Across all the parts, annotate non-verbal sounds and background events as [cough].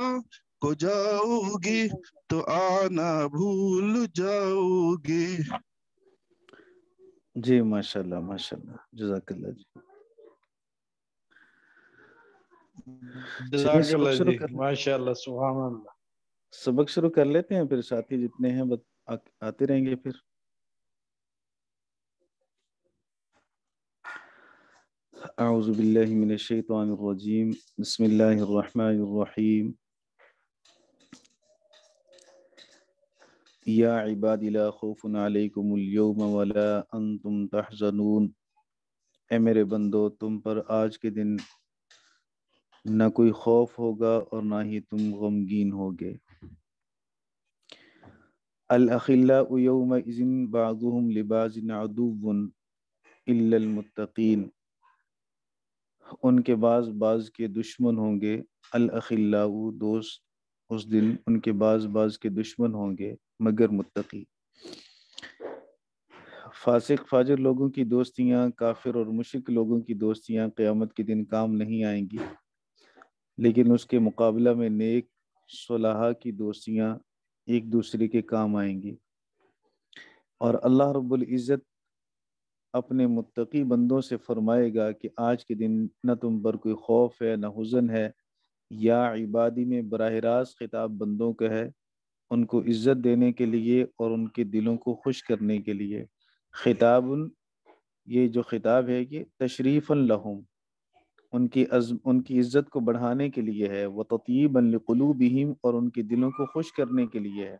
को जाओगी तो आना भूल जाओगी जी माशाल्लाह माशाल्लाह जजाकल्ला जी माशाल्लाह सुभान अल्लाह सबक शुरू कर लेते हैं फिर साथी जितने हैं बत, आ, आते रहेंगे फिर أعوذ بالله من الشيطان الرجيم بسم الله الرحمن الرحيم या इबादी ला खौफुन अलैकुमुल यौम वला अंतुम तहजनून ए मेरे बंदो तुम पर आज के दिन ना कोई खौफ होगा और ना ही तुम गमगीन होगे अलाखिल्लाउमिन बाज़ुम लिबाजिन अदुवन इल्लमुत्तकीन उनके बाज बाज के दुश्मन होंगे अलाखिल्लाउ दोस्त उस दिन उनके बाज बाज के दुश्मन होंगे मगर मुत्तकी फासिक फाजर लोगों की दोस्तियां काफिर और मुशिक लोगों की दोस्तियां क़यामत के दिन काम नहीं आएंगी लेकिन उसके मुकाबला में नेक सलाहा की दोस्तियां एक दूसरे के काम आएंगी और अल्लाह रब्बुल इज़्ज़त अपने मुत्तकी बंदों से फरमाएगा कि आज के दिन न तुम पर कोई खौफ है न हुजन है या इबादी में बरह रास्त खिताब बंदों का है उनको इज्जत देने के लिए और उनके दिलों को खुश करने के लिए खिताब ये जो खिताब है ये तशरीफ़न लहूम उनकी अज़ उनकी इज्जत को बढ़ाने के लिए है व ततीबन बहीम और उनके दिलों को खुश करने के लिए है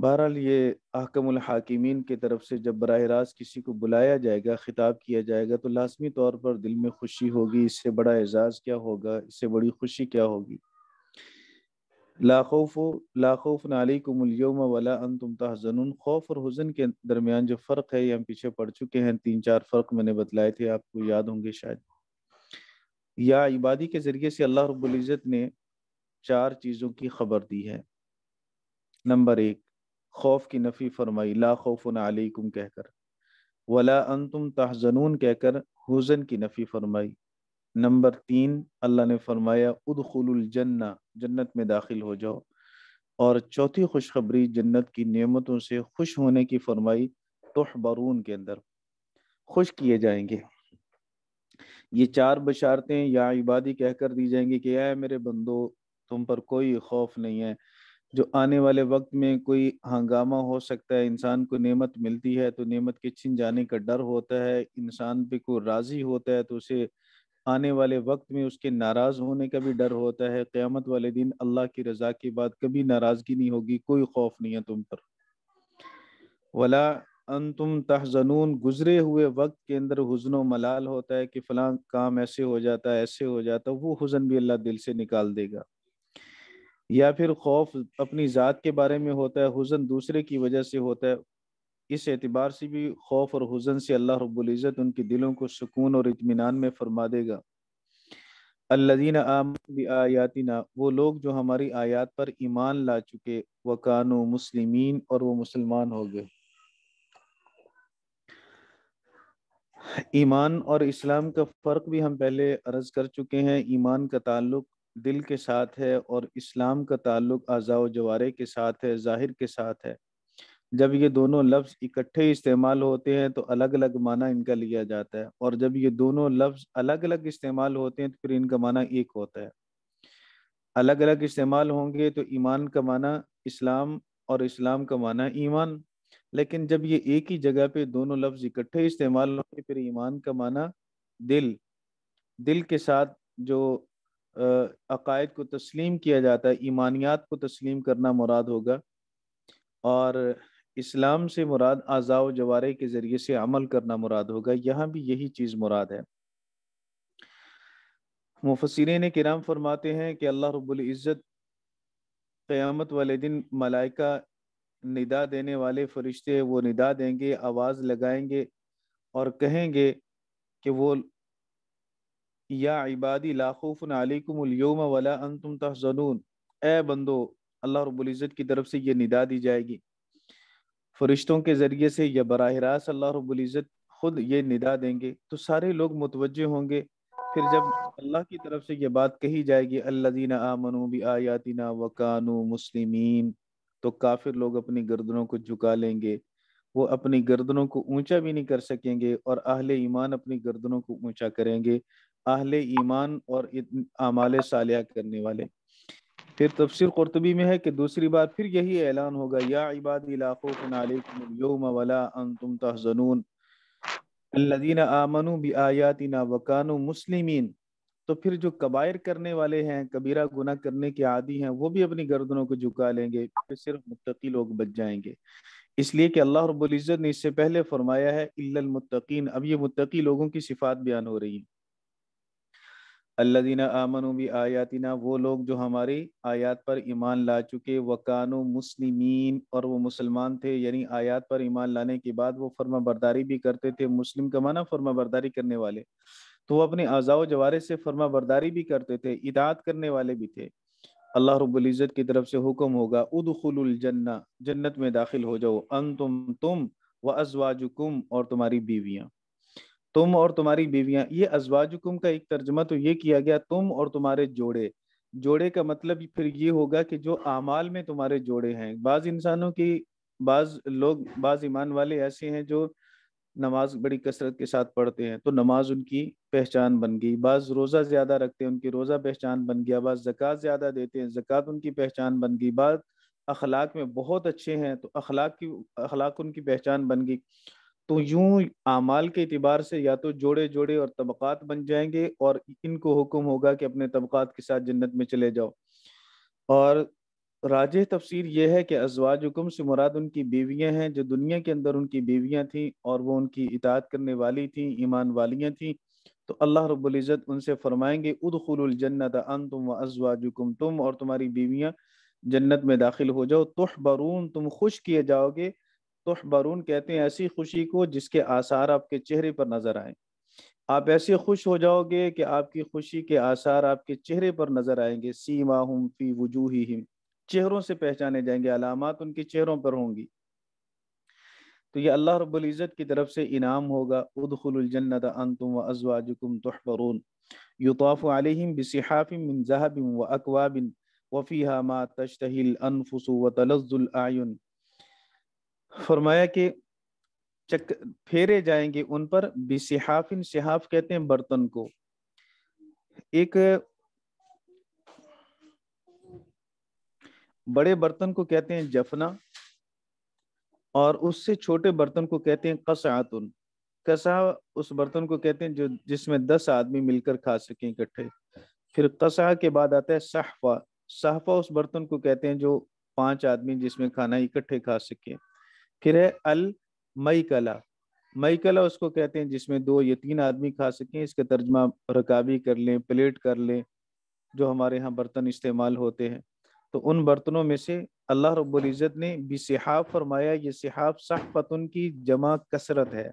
बहरहाल ये अहकमुल हाकिमीन की तरफ से जब बरह रास्त किसी को बुलाया जाएगा ख़िताब किया जाएगा तो लाजमी तौर पर दिल में खुशी होगी इससे बड़ा एजाज़ क्या होगा इससे बड़ी खुशी क्या होगी लाखौफ लाखौफ वला तुम खौफ और हुजन के दरमियान जो फ़र्क है ये हम पीछे पड़ चुके हैं तीन चार फ़र्क मैंने बतलाए थे आपको याद होंगे शायद या इबादी के ज़रिए से अल्लाह रब्ज़त ने चार चीज़ों की खबर दी है नंबर एक खौफ की नफ़ी फरमाई ला खौफ नालिकुम कहकर वला अन तुम तहजनून कहकर हुजन की नफ़ी फरमाई नंबर तीन अल्लाह ने फरमाया उदखुल जन्ना जन्नत में दाखिल हो जाओ और चौथी खुशखबरी जन्नत की नियमतों से खुश होने की फरमाई तोह बरून के अंदर खुश किए जाएंगे ये चार बशारतें या इबादी कहकर दी जाएंगी कि आए मेरे बंदो तुम पर कोई खौफ नहीं है जो आने वाले वक्त में कोई हंगामा हो सकता है इंसान को नेमत मिलती है तो नेमत के छिन जाने का डर होता है इंसान पे को राज़ी होता है तो उसे आने वाले वक्त में उसके नाराज होने का भी डर होता है क़्यामत वाले दिन अल्लाह की रजा के बाद कभी नाराजगी नहीं होगी कोई खौफ नहीं है तुम पर वला अन तुम तहजनून गुजरे हुए वक्त के अंदर हुजन मलाल होता है कि फलां काम ऐसे हो जाता है ऐसे हो जाता वो हुजन भी अल्लाह दिल से निकाल देगा या फिर खौफ अपनी ज़ात के बारे में होता है हुजन दूसरे की वजह से होता है इस एतबार से भी खौफ और हुजन से अल्लाह रब्ज़त उनके दिलों को सुकून और इतमान में फरमा देगा अल्लादीन आमी आयातना वो लोग जो हमारी आयात पर ईमान ला चुके वकान मुसलिमीन और वो मुसलमान हो गए ईमान और इस्लाम का फ़र्क भी हम पहले अर्ज कर चुके हैं ईमान का ताल्लुक दिल के साथ है और इस्लाम का ताल्लुक आज़ा जवारे के साथ है ज़ाहिर के साथ है जब ये दोनों लफ्ज इकट्ठे इस्तेमाल होते हैं तो अलग अलग माना इनका लिया जाता है और जब ये दोनों लफ्ज अलग अलग इस्तेमाल होते हैं तो फिर इनका माना एक होता है अलग अलग इस्तेमाल होंगे तो ईमान का माना इस्लाम और इस्लाम का माना ईमान लेकिन जब ये एक ही जगह पे दोनों लफ्ज इकट्ठे इस्तेमाल होंगे फिर ईमान का माना दिल दिल के साथ जो अकायद को तस्लीम किया जाता है ईमानियात को तस्लीम करना मुराद होगा और इस्लाम से मुराद आज़ाव जवारे के ज़रिए से अमल करना मुराद होगा यहाँ भी यही चीज़ मुराद है ने किराम फरमाते हैं कि अल्लाह रब्ज़त क़यामत वाले दिन मलाइका निदा देने वाले फरिश्ते वो निदा देंगे आवाज़ लगाएंगे और कहेंगे कि वो या इबादी लाखूफ़न आलिकुमयोम वला अन तुम तहजनून ए बंदो अल्लाह रब्ज़त की तरफ से ये निदा दी जाएगी फरिश्तों के ज़रिए से या बरह रास्त अल्लाह रबुल्ज़त ख़ुद ये निदा देंगे तो सारे लोग मुतवजह होंगे फिर जब अल्लाह की तरफ से ये बात कही जाएगी अल्लादीन आमनु भी आयातना वकानु मुस्लिमीन तो काफिर लोग अपनी गर्दनों को झुका लेंगे वो अपनी गर्दनों को ऊंचा भी नहीं कर सकेंगे और आहले ईमान अपनी गर्दनों को ऊंचा करेंगे आहले ईमान और आमाल सालिया करने वाले फिर तफसर कुरतबी में है कि दूसरी बार फिर यही ऐलान होगा या इबादी इलाकों तहजनून अल्लादीन आमनु भी आयातना वकानु मुस्लिमीन तो फिर जो कबायर करने वाले हैं कबीरा गुना करने के आदि हैं वो भी अपनी गर्दनों को झुका लेंगे फिर सिर्फ मुतकी लोग बच जाएंगे इसलिए कि अल्लाह रब्बुल इज़्ज़त ने इससे पहले फरमाया है इल्लल मुत्तकीन अब ये मुत्तकी लोगों की सिफात बयान हो रही है अल्लादीन आमन भी आयातना वो लोग जो हमारी आयात पर ईमान ला चुके वकानो मुस्लिमीन और वो मुसलमान थे यानी आयात पर ईमान लाने के बाद वो फर्मा बरदारी भी करते थे मुस्लिम का माना फर्मा बरदारी करने वाले तो वो अपने आज़ाव जवारे से फर्मा बरदारी भी करते थे इदात करने वाले भी थे अल्लाह रबुल्ज़त की तरफ से हुक्म होगा उद उदखुलजन्ना जन्नत में दाखिल हो जाओ अन तुम तुम व अजवाजुकुम और तुम्हारी बीवियाँ तुम और तुम्हारी बीवियां ये अजवाजुकुम का एक तर्जमा तो ये किया गया तुम और तुम्हारे जोड़े जोड़े का मतलब फिर ये होगा कि जो अमाल में तुम्हारे जोड़े हैं बाज इंसानों की बाज लोग बाज ईमान वाले ऐसे हैं जो नमाज बड़ी कसरत के साथ पढ़ते हैं तो नमाज उनकी पहचान बन गई बाज रोज़ा ज़्यादा रखते हैं उनकी रोज़ा पहचान बन गया बाज जक़ात ज़्यादा देते हैं जक़ात उनकी पहचान बन गई बाज अखलाक में बहुत अच्छे हैं तो अखलाक की अखलाक उनकी पहचान बन गई तो यूं आमाल के अतबार से या तो जोड़े जोड़े और तबक़ात बन जाएंगे और इनको हुक्म होगा कि अपने तबक़ात के साथ जन्नत में चले जाओ और राज तफसर यह है कि अजवाज हुक्म से मुराद उनकी बीवियाँ हैं जो दुनिया के अंदर उनकी बीवियाँ थीं और वो उनकी इतात करने वाली थीं ईमान वालियाँ थीं तो अल्लाह रब्ज़त उनसे फरमाएंगे खुलजन्नत अन तुम व अजवाज तुम और तुम्हारी बीवियाँ जन्नत में दाखिल हो जाओ तुह बरून तुम खुश किए जाओगे तो बरून कहते हैं ऐसी खुशी को जिसके आसार आपके चेहरे पर नजर आए आप ऐसे खुश हो जाओगे कि आपकी खुशी के आसार आपके चेहरे पर नजर आएंगे सीमा हम फी वजूही हिम चेहरों से पहचाने जाएंगे अलामत उनके चेहरों पर होंगी तो ये अल्लाह रब्बुल इज़्ज़त की तरफ से इनाम होगा उदखुलजन्नत अंतुम व अजवाजुकुम तुहबरून युताफ़ अलैहिम बिसहाफ़िम मिन व अकवाबिन व फ़ीहा मा तश्तहिल अनफुसु व तलज़ुल आयुन फरमाया कि चक फेरे जाएंगे उन पर बिसहाफिन सिहाफ कहते हैं बर्तन को एक बड़े बर्तन को कहते हैं जफना और उससे छोटे बर्तन को कहते हैं कसातुन कसा उस बर्तन को कहते हैं जो जिसमें दस आदमी मिलकर खा सके इकट्ठे फिर कसा के बाद आता है सहफा सहफा उस बर्तन को कहते हैं जो पांच आदमी जिसमें खाना इकट्ठे खा सके फिर है अल मई कला मई कला उसको कहते हैं जिसमें दो या तीन आदमी खा सकें इसका तर्जमा रकाबी कर लें प्लेट कर लें जो हमारे यहाँ बर्तन इस्तेमाल होते हैं तो उन बर्तनों में से अल्लाह रब्ज़त ने भी सिहाब फरमाया ये सिहाब सहफतन की जमा कसरत है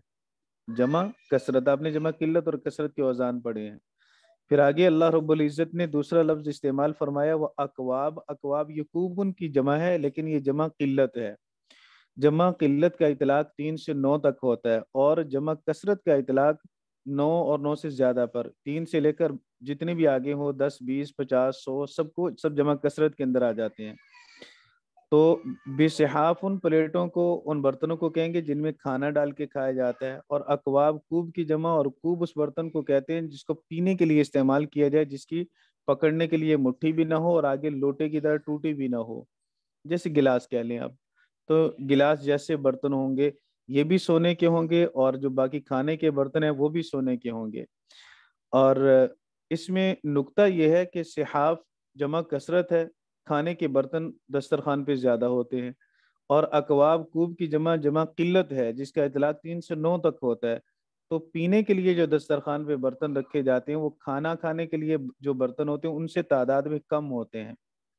जमा कसरत आपने जमा किल्लत और कसरत के औजान पड़े हैं फिर आगे अल्लाह रब्ज़त ने दूसरा लफ्ज़ इस्तेमाल फरमाया वह अकवाब अकवाब यकूब उनकी जमा है लेकिन ये जमा किल्लत है जमा किल्लत का इतलाक तीन से नौ तक होता है और जमा कसरत का इतलाक नौ और नौ से ज़्यादा पर तीन से लेकर जितने भी आगे हो दस बीस पचास सौ सबको सब जमा कसरत के अंदर आ जाते हैं तो बेसहाफ उन प्लेटों को उन बर्तनों को कहेंगे जिनमें खाना डाल के खाया जाता है और अकवाब कूब की जमा और कूब उस बर्तन को कहते हैं जिसको पीने के लिए इस्तेमाल किया जाए जिसकी पकड़ने के लिए मुट्ठी भी ना हो और आगे लोटे की तरह टूटी भी ना हो जैसे गिलास कह लें आप तो गिलास जैसे बर्तन होंगे ये भी सोने के होंगे और जो बाकी खाने के बर्तन हैं वो भी सोने के होंगे और इसमें नुकता यह है कि सिहाफ जमा कसरत है खाने के बर्तन दस्तरखान पे ज़्यादा होते हैं और अकवाब कूब की जमा जमा किल्लत है जिसका इतलाक तीन से नौ तक होता है तो पीने के लिए जो दस्तरखान पे बर्तन रखे जाते हैं वो खाना खाने के लिए जो बर्तन होते हैं उनसे तादाद में कम होते हैं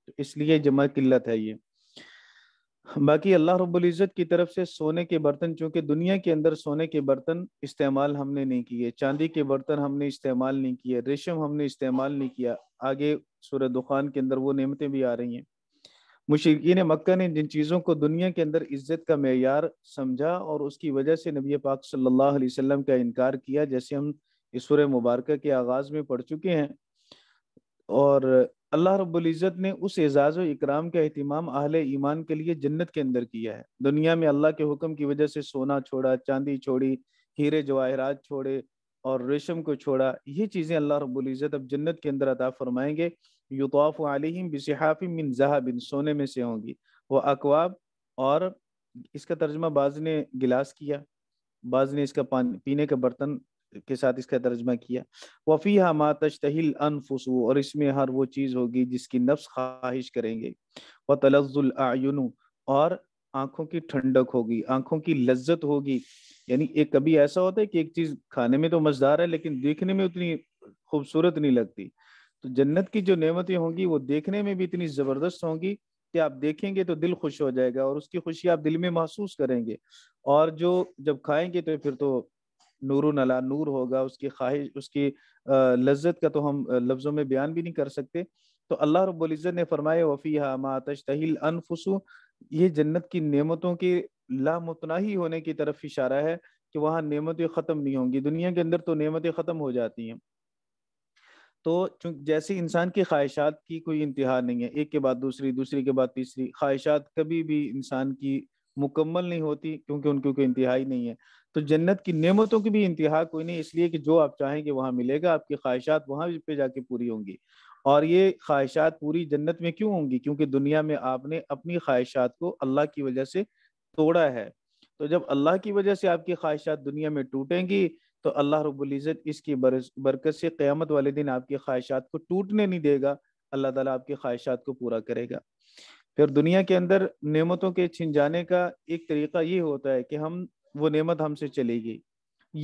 तो इसलिए जमा किल्लत है ये बाकी अल्लाह रब्ज़त की तरफ से सोने के बर्तन चूँकि दुनिया के अंदर सोने के बर्तन इस्तेमाल हमने नहीं किए चांदी के बर्तन हमने इस्तेमाल नहीं किए रेशम हमने इस्तेमाल नहीं किया आगे सूर दुखान के अंदर वो नियमतें भी आ रही हैं मुशरकिन मक्का ने जिन चीज़ों को दुनिया के अंदर इज्जत का मैार समझा और उसकी वजह से नबी पाक सल्लल्लाहु अलैहि वसल्लम का इनकार किया जैसे हम इस सूर्य मुबारक के आगाज़ में पढ़ चुके हैं और अल्लाह रब्बुल इज़्ज़त ने उस एजाज़ इकराम का अहतमाम अहल ईमान के लिए जन्नत के अंदर किया है दुनिया में अल्लाह के हुक्म की वजह से सोना छोड़ा चांदी छोड़ी हीरे जवाहरात छोड़े और रेशम को छोड़ा ये चीज़ें अल्लाह रब्बुल इज़्ज़त अब जन्नत के अंदर अता फरमाएंगे युतवाफ़ आलिम बसहाफ़ी मिन जहाबिन सोने में से होंगी वह अकवाब और इसका तर्जमा बाज ने गिलास किया बाज ने इसका पानी पीने का बर्तन के साथ इसका तर्जमा किया वफ़ी हमा तशतहिल अनफसू और इसमें हर वो चीज़ होगी जिसकी नफ्स ख्वाहिश करेंगे व तलजुलयुन और आँखों की ठंडक होगी आँखों की लज्जत होगी यानी एक कभी ऐसा होता है कि एक चीज़ खाने में तो मज़ेदार है लेकिन देखने में उतनी खूबसूरत नहीं लगती तो जन्नत की जो नेमतें होंगी वो देखने में भी इतनी ज़बरदस्त होंगी कि आप देखेंगे तो दिल खुश हो जाएगा और उसकी खुशी आप दिल में महसूस करेंगे और जो जब खाएंगे तो फिर तो नूर नला नूर होगा उसकी ख्वाहिश उसकी लज्जत का तो हम लफ्ज़ों में बयान भी नहीं कर सकते तो अल्लाह रबुल्ज़त ने फरमाए वफ़ी मातश तहिल अनफसू ये जन्नत की नियमतों के लामतनाही होने की तरफ इशारा है कि वहाँ नियमतें ख़त्म नहीं होंगी दुनिया के अंदर तो नियमतें ख़त्म हो जाती हैं तो जैसे इंसान की ख्वाहिशात की कोई इंतहा नहीं है एक के बाद दूसरी दूसरी के बाद तीसरी ख्वाहिशात कभी भी इंसान की मुकम्मल नहीं होती क्योंकि उनकी कोई इंतहाई नहीं है तो जन्नत की नेमतों की भी इंतहा कोई नहीं इसलिए कि जो आप चाहेंगे वहाँ मिलेगा आपकी ख्वाहिशात वहाँ पे जाके पूरी होंगी और ये ख्वाहिशात पूरी जन्नत में क्यों होंगी क्योंकि दुनिया में आपने अपनी ख्वाहिशात को अल्लाह की वजह से तोड़ा है तो जब अल्लाह की वजह से आपकी ख्वाहिशात दुनिया में टूटेंगी तो अल्लाह रबुल्ज़त इसकी बरकत से क़्यामत वाले दिन आपकी ख्वाहिशात को टूटने नहीं देगा अल्लाह ताला आपकी ख्वाहिशात को पूरा करेगा फिर दुनिया के अंदर नेमतों के छिन जाने का एक तरीका ये होता है कि हम वो नेमत हमसे चली गई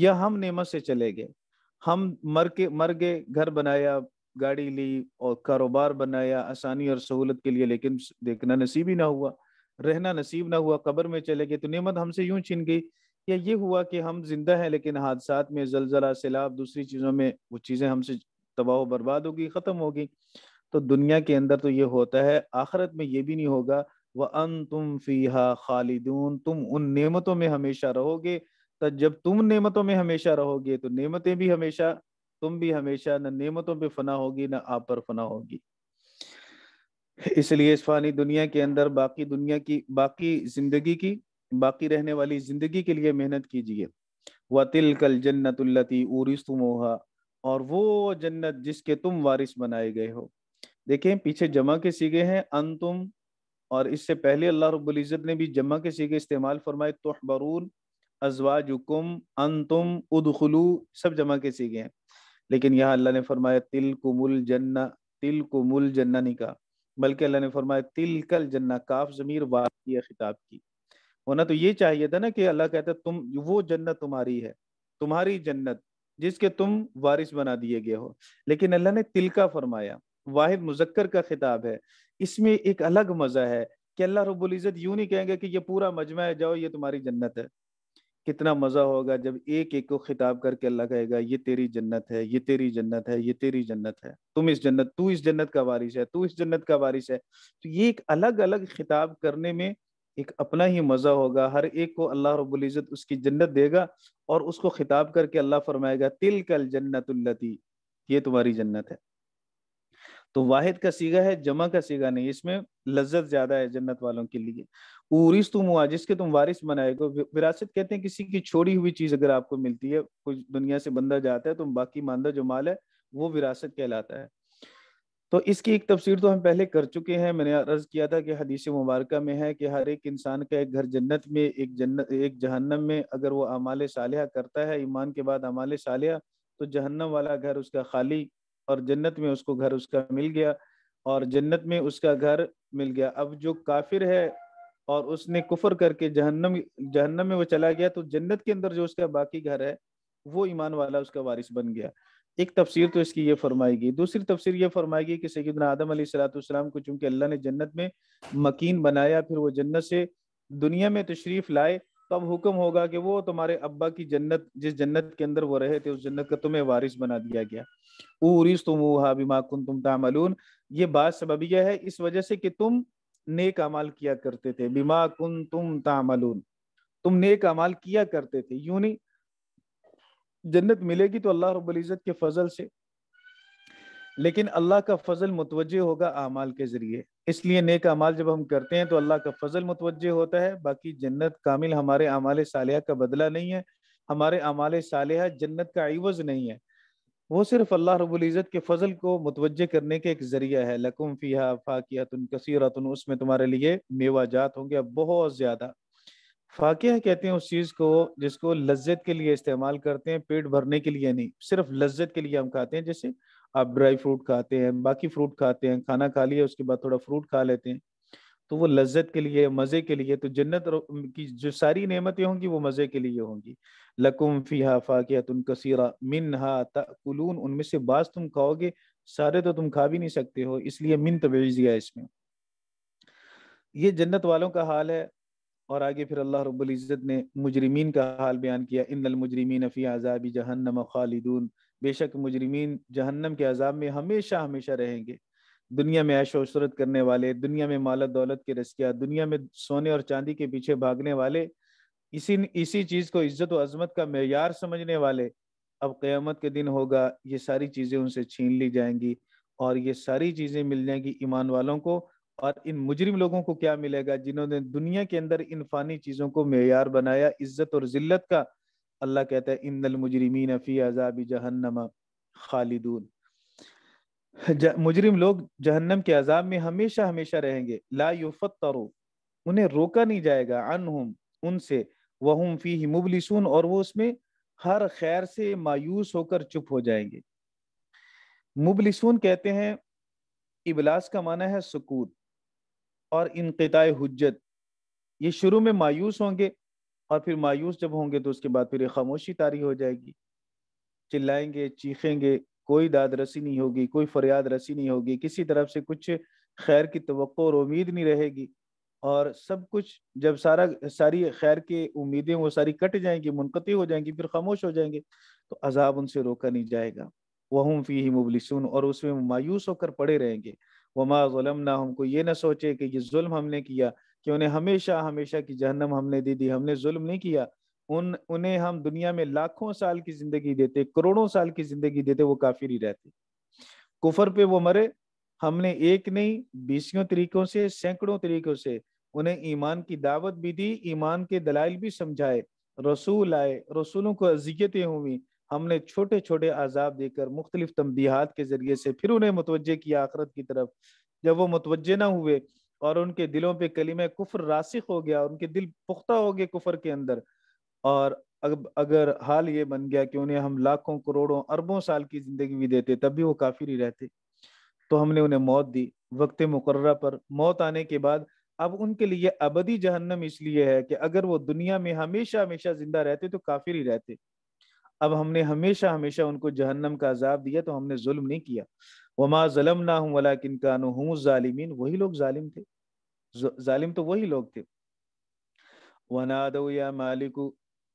या हम नेमत से चले गए हम मर के मर गए घर बनाया गाड़ी ली और कारोबार बनाया आसानी और सहूलत के लिए लेकिन देखना नसीब ही ना हुआ रहना नसीब ना हुआ कब्र में चले गए तो नेमत हमसे यूं छिन गई या ये हुआ कि हम जिंदा हैं लेकिन हादसा में जलजला सैलाब दूसरी चीज़ों में वो चीज़ें हमसे तबाह बर्बाद होगी ख़त्म होगी तो दुनिया के अंदर तो ये होता है आखिरत में ये भी नहीं होगा वह अन तुम फीहा खालिदून तुम उन नेमतों में हमेशा रहोगे तो जब तुम नेमतों में हमेशा रहोगे तो नेमतें भी हमेशा तुम भी हमेशा न नेमतों पे फना होगी न आप पर फना होगी इसलिए इस फानी दुनिया के अंदर बाकी दुनिया की बाकी जिंदगी की बाकी रहने वाली जिंदगी के लिए मेहनत कीजिए व तिलकल जन्नतुल्लती उरिस तुमोहा और वो जन्नत जिसके तुम वारिस बनाए गए हो देखें पीछे जमा के सीगे हैं अन तुम और इससे पहले अल्लाह रब्बुल इज़्ज़त ने भी जमा के सीगे इस्तेमाल फरमाए तोहबरून अजवाजुकुम अनतुम उदखलू सब जमा के सीगे हैं लेकिन यहाँ अल्लाह ने फरमाया तिल कुमुल जन्ना तिल कुमुल जन्ना नहीं कहा बल्कि अल्लाह ने फरमाया तिल कल जन्ना काफ जमीर वाकिया खिताब की होना तो ये चाहिए था ना कि अल्लाह कहता तुम वो जन्नत तुम्हारी है तुम्हारी जन्नत जिसके तुम वारिस बना दिए गए हो लेकिन अल्लाह ने तिल का फरमाया वाहिद मुजक्कर का खिताब है इसमें एक अलग मजा है कि अल्लाह रब्बुल इज़्ज़त यूं नहीं कहेंगे कि ये पूरा मजमा है जाओ ये तुम्हारी जन्नत है कितना मजा होगा जब एक एक को खिताब करके अल्लाह कहेगा ये तेरी जन्नत है ये तेरी जन्नत है ये तेरी जन्नत है तुम इस जन्नत तू इस जन्नत का वारिश है तू इस जन्नत का वारिश है तो ये एक अलग अलग खिताब करने में एक अपना ही मजा होगा हर एक को अल्लाह रब्बुल इज़्ज़त उसकी जन्नत देगा और उसको खिताब करके अल्लाह फरमाएगा तिल कल जन्नतुल्लती ये तुम्हारी जन्नत है तो वाहिद का सीगा है जमा का सीगा नहीं इसमें लज्जत ज्यादा है जन्नत वालों के लिए उरिस तुम हुआ जिसके तुम वारिस बनाए गो विरासत कहते हैं किसी की छोड़ी हुई चीज अगर आपको मिलती है कुछ दुनिया से बंदा जाता है तो बाकी मानदा जो माल है वो विरासत कहलाता है तो इसकी एक तफसीर तो हम पहले कर चुके हैं मैंने अर्ज किया था कि हदीस मुबारक में है कि हर एक इंसान का एक घर जन्नत में एक जन्नत एक जहन्नम में अगर वो अमाल सालिया करता है ईमान के बाद अमाल सालिया तो जहन्नम वाला घर उसका खाली और जन्नत में उसको घर उसका मिल गया और जन्नत में उसका घर मिल गया अब जो काफिर है और उसने कुफर करके जहन्नम जहन्नम में वो चला गया तो जन्नत के अंदर जो उसका बाकी घर है वो ईमान वाला उसका वारिस बन गया एक तफसीर तो इसकी ये फरमाएगी दूसरी तफसीर ये फरमाएगी कि सैदना आदम सलाम को चूंकि अल्लाह ने जन्नत में मकीन बनाया फिर वो जन्नत से दुनिया में तशरीफ लाए तब हुक्म होगा कि वो तुम्हारे अब्बा की जन्नत जिस जन्नत के अंदर वो रहे थे उस जन्नत का तुम्हें वारिस बना दिया गया उरिस तुम बिमा कुन तुम तामलून ये बात अभी है इस वजह से कि तुम नेक अमाल किया करते थे बिमा कुन तुम तामलून तुम नेक अमाल किया करते थे यूं नहीं जन्नत मिलेगी तो अल्लाह रब्ज़त के फजल से लेकिन अल्लाह का फजल मुतवजह होगा अमाल के जरिए इसलिए नेक अमाल जब हम करते हैं तो अल्लाह का फजल मुतवजह होता है बाकी जन्नत कामिल हमारे अमाल साल का बदला नहीं है हमारे अमाल साल जन्नत का आइवज नहीं है वो सिर्फ अल्लाह रबुल्ज़त के फजल को मुतवजह करने के एक जरिया है लकुम फ़िया तुन कसीरतुन उसमें तुम्हारे लिए मेवा जात होंगे बहुत ज़्यादा फाकिया कहते हैं उस चीज़ को जिसको लज्जत के लिए इस्तेमाल करते हैं पेट भरने के लिए नहीं सिर्फ लज्जत के लिए हम खाते हैं जैसे आप ड्राई फ्रूट खाते हैं बाकी फ्रूट खाते हैं खाना खा लिया उसके बाद थोड़ा फ्रूट खा लेते हैं तो वो लज्जत के लिए मज़े के लिए तो जन्नत की जो सारी नेमतें होंगी वो मज़े के लिए होंगी लकुम फ़ीहा फ़ाकियतुन कसीरा मिन हा तकुलून उनमें से बास तुम खाओगे सारे तो तुम खा भी नहीं सकते हो इसलिए मिन तवेजिया है इसमें ये जन्नत वालों का हाल है और आगे फिर अल्लाह रब्बुल इज़्ज़त ने मुजरिमीन का हाल बयान किया इन मुजरिमीन फ़ी आज़ाबी जहन्नम खालिदून बेशक मुजरिमीन जहन्नम के अजाब में हमेशा हमेशा रहेंगे दुनिया में ऐश करने वाले दुनिया में मालत दौलत के रसिया दुनिया में सोने और चांदी के पीछे भागने वाले इसी इसी चीज़ को इज्जत व अजमत का मैार समझने वाले अब क़्यामत के दिन होगा ये सारी चीज़ें उनसे छीन ली जाएंगी और ये सारी चीज़ें मिल जाएंगी ईमान वालों को और इन मुजरिम लोगों को क्या मिलेगा जिन्होंने दुनिया के अंदर इन फानी चीज़ों को मैार बनाया इज्जत और जिल्लत का अल्लाह कहता है इन मुजरमिन फ़ी अजाब जहन्नम खालिदून मुजरिम लोग जहन्नम के अजाब में हमेशा हमेशा रहेंगे ला युफतरो उन्हें रोका नहीं जाएगा अनहुम उनसे वहम फी मुबलिसून और वो उसमें हर खैर से मायूस होकर चुप हो जाएंगे मुबलिसून कहते हैं इबलास का माना है सुकूत और इनकता हजत ये शुरू में मायूस होंगे और फिर मायूस जब होंगे तो उसके बाद फिर खामोशी तारी हो जाएगी चिल्लाएंगे चीखेंगे कोई दाद रसी नहीं होगी कोई फरियाद रसी नहीं होगी किसी तरफ से कुछ खैर की तो और उम्मीद नहीं रहेगी और सब कुछ जब सारा सारी खैर की उम्मीदें वो सारी कट जाएंगी मुनक़ी हो जाएंगी फिर खामोश हो जाएंगे तो अजाब उनसे रोका नहीं जाएगा वह फ़ी ही मुबलिसन और उसमें मायूस होकर पड़े रहेंगे वमा जुलम ना हमको ये ना सोचे कि ये जुल्म हमने किया कि उन्हें हमेशा हमेशा की जहन्नम हमने दे दी हमने जुल्म नहीं किया उन उन्हें हम दुनिया में लाखों साल की जिंदगी देते करोड़ों साल की जिंदगी देते वो काफी नहीं रहते कुफर पे वो मरे हमने एक नहीं बीसियों तरीकों से सैकड़ों तरीकों से उन्हें ईमान की दावत भी दी ईमान के दलाइल भी समझाए रसूल आए रसूलों को अजियतें हुई हमने छोटे छोटे आजाब देकर मुख्तलिफ तमदीहात के जरिए से फिर उन्हें मुतवजे किया आखरत की तरफ जब वो मुतवजे ना हुए और उनके दिलों पे कलीम कुफर रासिक हो गया उनके दिल पुख्ता हो गए कुफर के अंदर और अब अगर हाल ये बन गया कि उन्हें हम लाखों करोड़ों अरबों साल की ज़िंदगी भी देते तब भी वो काफिर ही रहते तो हमने उन्हें मौत दी वक्त मुकर्रा पर मौत आने के बाद अब उनके लिए अबदी जहन्नम इसलिए है कि अगर वो दुनिया में हमेशा हमेशा जिंदा रहते तो काफिर ही रहते अब हमने हमेशा हमेशा उनको जहन्नम का अजाब दिया तो हमने जुल्म नहीं किया वमा ज़लम ना हूँ वाला किन कानू हूँ ालिमीन वही लोग जालिम थे जालिम तो वही लोग थे दो या मालिक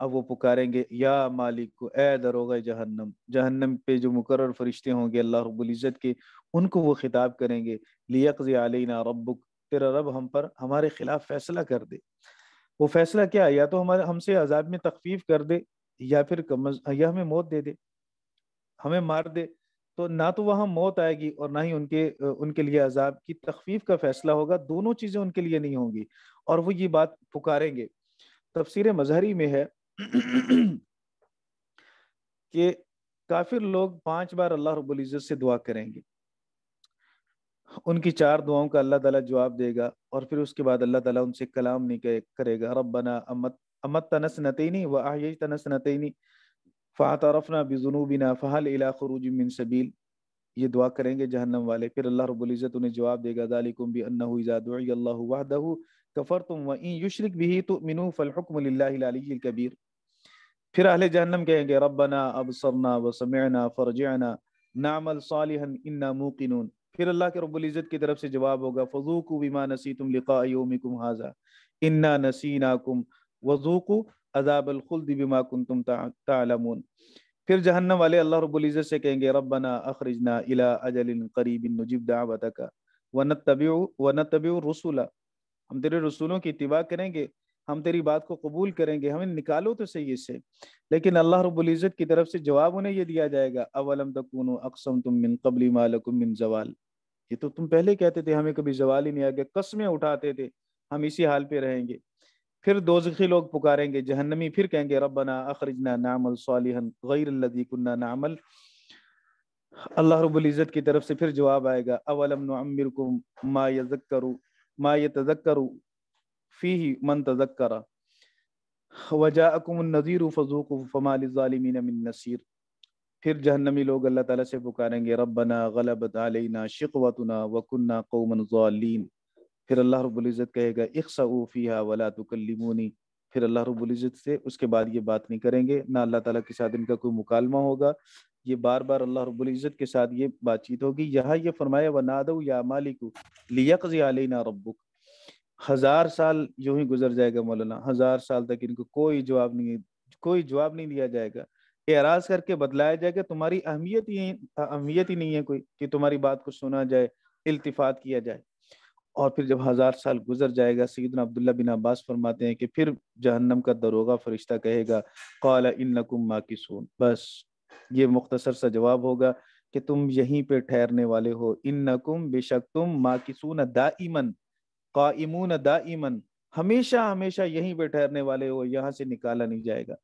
अब वो पुकारेंगे या मालिक को ए दरोगा जहन्नम जहन्नम पे जो मुकर फरिश्ते होंगे अल्लाह रबुल्ज़त के उनको वो खिताब करेंगे लियक आलिना रबुक तेरा रब हम पर हमारे खिलाफ फैसला कर दे वो फैसला क्या है या तो हमारे हमसे अजाब में तकफीफ कर दे या फिर कम या हमें मौत दे दे हमें मार दे तो ना तो वहां मौत आएगी और ना ही उनके उनके लिए अजाब की तखफीफ का फैसला होगा दोनों चीजें उनके लिए नहीं होंगी और वो ये बात पुकारेंगे तफसर मजहरी में है [clears throat] कि काफिर लोग पांच बार अल्लाह रबुल्ज़त से दुआ करेंगे उनकी चार दुआओं का अल्लाह ताला जवाब देगा और फिर उसके बाद अल्लाह ताला उनसे कलाम नहीं करेगा रबना अमत अमत तनस नतीनी व आय तनस नतीनी फ़ातरफ़ना बिजुनूबिना फ़हल इला मिन सबील ये दुआ करेंगे जहन्नम वाले फिर अल्लाह रबुल्ज़त उन्हें जवाब देगा ज़ालिकुम भी अन्नाजादल्लाहदहू कफ़र तुम वहीं युशरक भी तो मिनू फ़लहकमकबीर फिर अहल जहन्नम कहेंगे रबना अब सरना व समना फ़रजाना नामल सालिहन इन्ना मुकिन फिर अल्लाह के रबुल्ज़त की तरफ से जवाब होगा फ़जूकु बिमा नसी तुम लिका योमिकुम हाजा इन्ना नसीना कुम वजूकु अजाबलखुल्द बिमा कुन तुम तालमून फिर जहन्नम वाले अल्लाह रबुल्ज़त से कहेंगे रबना अखरजना इला अजलिन करीबिन नजीब दावत का वन तबी वन तबी रसूला हम तेरे रसूलों की इतवा करेंगे हम तेरी बात को कबूल करेंगे हमें निकालो तो सही इससे लेकिन अल्लाह रबुल्ज़त की तरफ से जवाब उन्हें यह दिया जाएगा अवलम तकून अक्सम तुम मिन कबली मालकुम मिन जवाल ये तो तुम पहले कहते थे हमें कभी जवाल ही नहीं आ गया कसमें उठाते थे हम इसी हाल पे रहेंगे फिर दोजखी लोग पुकारेंगे जहन्नमी फिर कहेंगे रबना अखरजना नामल सालिहन गैरल्लदी कुन्ना नामल अल्लाह रबुल्ज़त की तरफ से फिर जवाब आएगा अवलम नमिर को मा यजक्करू मा यतजक्करू फ़ी मन तजक्करा वजाकुमनज़ीर फ़जूक फ़मालिमिन नसीर फिर जहन्नमी लोग अल्लाह ताला से पुकारेंगे रबना गलबत आलना शिकवतना वकुन्ना कौमन ज़ालीन फिर अल्लाह रब्ज़त कहेगा इक्सा फ़िया वला तुकलिमोनी फिर अल्लाह रब्ज़त से उसके बाद ये बात नहीं करेंगे ना अल्लाह ताला के साथ इनका कोई मुकालमा होगा ये बार बार अल्लाह रब्ज़त के साथ ये बातचीत होगी यहाँ ये फरमाया व नादो या मालिक लियाकज़ी आलना रब्बुक हज़ार साल यूं ही गुजर जाएगा मौलाना हज़ार साल तक इनको कोई जवाब नहीं कोई जवाब नहीं दिया जाएगा एराज करके बदलाया जाएगा तुम्हारी अहमियत ही अहमियत ही नहीं है कोई कि तुम्हारी बात को सुना जाए इल्तिफात किया जाए और फिर जब हज़ार साल गुजर जाएगा सईदन अब्दुल्ला बिन अब्बास फरमाते हैं कि फिर जहन्नम का दरोगा फरिश्ता कहेगा कौल इनकुम माकिसून बस ये मुख्तसर सा जवाब होगा कि तुम यहीं पे ठहरने वाले हो इनकुम बेशक तुम माकिसून दाइमन दा दाइमन हमेशा हमेशा यहीं पे ठहरने वाले हो यहाँ से निकाला नहीं जाएगा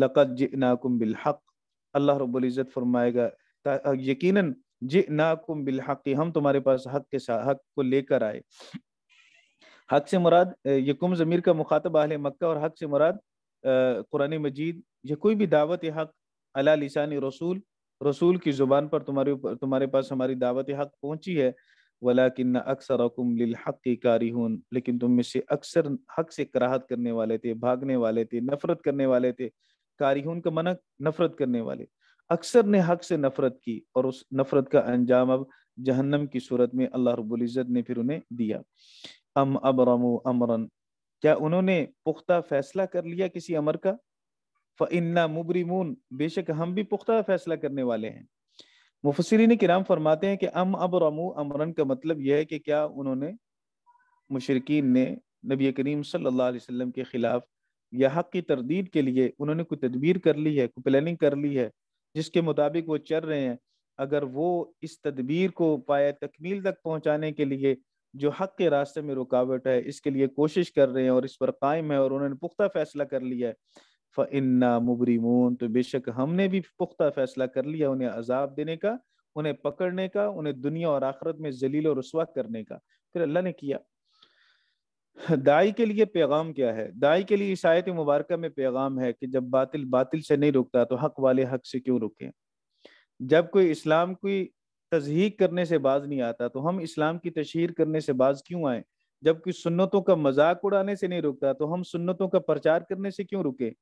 लकत नाकुम बिलहक अल्लाह रबुल्ज़त फरमाएगा यकीन जे नाकुम बिलहक हम तुम्हारे पास हक के साथ हक को लेकर आए हक से मुराद यकुम ज़मीर का मुखातब आहले मक्का और हक से मुराद कुरान मजीद या कोई भी दावत हक अला लिसानी रसूल रसूल की ज़ुबान पर तुम्हारे तुम्हारे पास हमारी दावत हक पहुंची है वला किन्ना अक्सर हक़ी कारी लेकिन तुम में से अक्सर हक से कराहत करने वाले थे भागने वाले थे नफरत करने वाले थे कारी का मना नफरत करने वाले अक्सर ने हक से नफरत की और उस नफरत का अंजाम अब जहन्नम की सूरत में अल्लाह रबुल्ज़त ने फिर उन्हें दिया अम अबरमो अमरन क्या उन्होंने पुख्ता फैसला कर लिया किसी अमर का फ़न्ना मुबरीमून बेशक हम भी पुख्ता फैसला करने वाले हैं मुफसरीन कराम फरमाते हैं कि अम अबरमो अमरन का मतलब यह है कि क्या उन्होंने मुशरकिन ने नबी करीम सल्लल्लाहु अलैहि वसल्लम के ख़िलाफ़ या हक की तरदीद के लिए उन्होंने कोई तदबीर कर ली है कोई प्लानिंग कर ली है जिसके मुताबिक वो चल रहे हैं अगर वो इस तदबीर को पाए तकमील तक पहुँचाने के लिए जो हक के रास्ते में रुकावट है इसके लिए कोशिश कर रहे हैं और इस पर कायम है और उन्होंने पुख्ता फैसला कर लिया है फ़न्ना मुबरीमून तो बेशक हमने भी पुख्ता फैसला कर लिया उन्हें अजाब देने का उन्हें पकड़ने का उन्हें दुनिया और आखरत में जलील और रसवा करने का फिर अल्लाह ने किया दाई के लिए पैगाम क्या है दाई के लिए इशायत मुबारक में पैगाम है कि जब बातिल बातिल से नहीं रुकता तो हक वाले हक से क्यों रुके जब कोई इस्लाम की तजहीक करने से बाज नहीं आता तो हम इस्लाम की तशहर करने से बाज क्यों आए जब कोई सुन्नतों का मजाक उड़ाने से नहीं रुकता तो हम सुन्नतों का प्रचार करने से क्यों रुके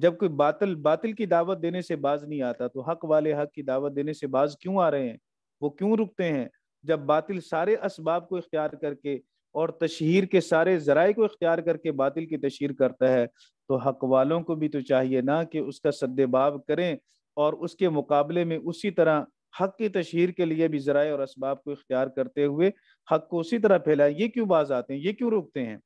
जब कोई बातिल बातिल की दावत देने से बाज नहीं आता तो हक वाले हक की दावत देने से बाज क्यों आ रहे हैं वो क्यों रुकते हैं जब बातिल सारे इसबाब को इख्तियार करके और तशहर के सारे जराए को इख्तियार करके बातिल की तशहर करता है तो हक वालों को भी तो चाहिए ना कि उसका सद्देबाब करें और उसके मुकाबले में उसी तरह हक की तशहर के लिए भी जराए और इसबाब को इख्तियार करते हुए हक को उसी तरह फैलाए ये क्यों बाज आते हैं ये क्यों रोकते हैं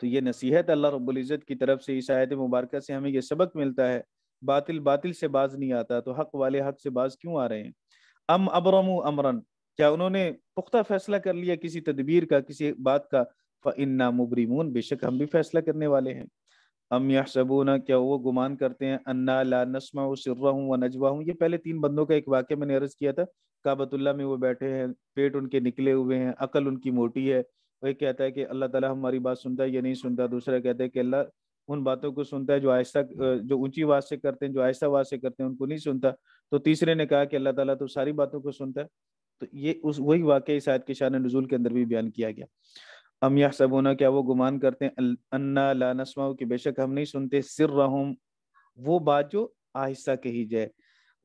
तो ये नसीहत अल्लाह रबुल्ज़त की तरफ से इस आयत मुबारक से हमें यह सबक मिलता है बातिल बातिल से बाज नहीं आता तो हक वाले हक से बाज क्यों आ रहे हैं अम अबरम अमरन क्या उन्होंने पुख्ता फैसला कर लिया किसी तदबीर का किसी बात का फ़न्ना मुबरीमून बेशक हम भी फैसला करने वाले हैं अम यासबूना क्या वो गुमान करते हैं अन्ना ला नस्मा सिर्रा हूँ व नजवा हूँ ये पहले तीन बंदों का एक वाक्य मैंने अर्ज किया था काबतुल्ला में वो बैठे हैं पेट उनके निकले हुए हैं अकल उनकी मोटी है वही कहता है कि अल्लाह ताला हमारी बात सुनता है या नहीं सुनता दूसरा कहता है कि अल्लाह उन बातों को सुनता है जो आहिस्ता जो ऊंची आवाज से करते हैं जो आहिस्ता आवाज से करते हैं उनको नहीं सुनता तो तीसरे ने कहा कि अल्लाह ताला तो सारी बातों को सुनता है तो ये उस वही वाक़ शायद के शान नजूल के अंदर भी बयान किया गया अम यह सब होना क्या वो गुमान करते हैं अन्ना ला नस्मा कि बेशक हम नहीं सुनते सिर रहूम वो बात जो आहिस्ता कही जाए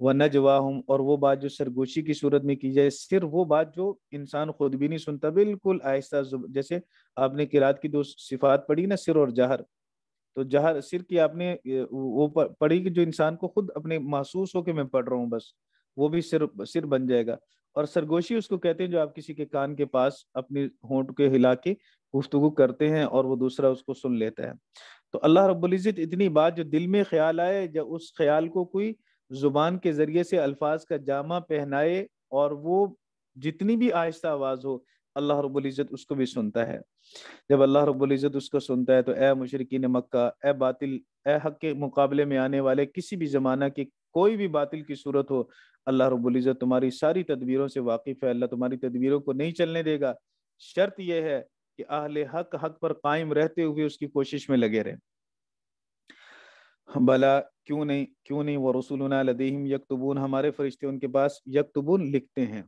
व नजवा और वो बात जो सरगोशी की सूरत में की जाए सिर वो बात जो इंसान खुद भी नहीं सुनता बिल्कुल आहिस्ता जैसे आपने किरात की दो सिफात पढ़ी ना सिर और जहर तो जहर सिर की आपने वो पढ़ी कि जो इंसान को खुद अपने महसूस हो कि मैं पढ़ रहा हूँ बस वो भी सिर सिर बन जाएगा और सरगोशी उसको कहते हैं जो आप किसी के कान के पास अपनी होंठ के हिला के गुफ्तगु करते हैं और वो दूसरा उसको सुन लेता है तो अल्लाह रब्ज़त इतनी बात जो दिल में ख्याल आए जब उस ख्याल को कोई ज़ुबान के ज़रिए से अल्फाज का जामा पहनाए और वो जितनी भी आहिस्ता आवाज़ हो अल्लाह रब्ज़त उसको भी सुनता है जब अल्लाह रब्ज़त उसको सुनता है तो ए मशरकिन मक्का ए बातिल ए हक के मुकाबले में आने वाले किसी भी ज़माना के कोई भी बातिल की सूरत हो अल्लाह रबुल्ज़त तुम्हारी सारी तदबीरों से वाकिफ़ है अल्लाह तुम्हारी तदबीरों को नहीं चलने देगा शर्त यह है कि आहले हक हक पर कायम रहते हुए उसकी कोशिश में लगे रहे भला क्यों नहीं क्यों नहीं वो रसूलना लदीम यकतबून हमारे फरिश्ते उनके पास यकतबून लिखते हैं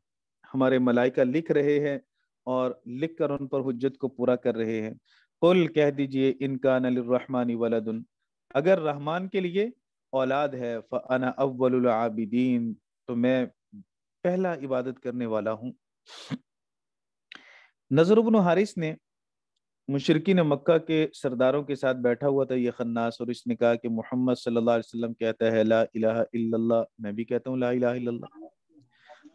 हमारे मलाइका लिख रहे हैं और लिख कर उन पर हजत को पूरा कर रहे हैं कुल कह दीजिए इनका नलरहमानी वलदन अगर रहमान के लिए औलाद है फ़ाना अव्वलआबिदीन तो मैं पहला इबादत करने वाला हूँ नजर बिन हारिस ने मुशरक़ी ने मक्का के सरदारों के साथ बैठा हुआ था यह खन्नास और इसने कहा कि मोहम्मद सल्लल्लाहु अलैहि वसल्लम कहता है ला इलाहा इल्लल्लाह मैं भी कहता हूँ ला इलाहा इल्लल्लाह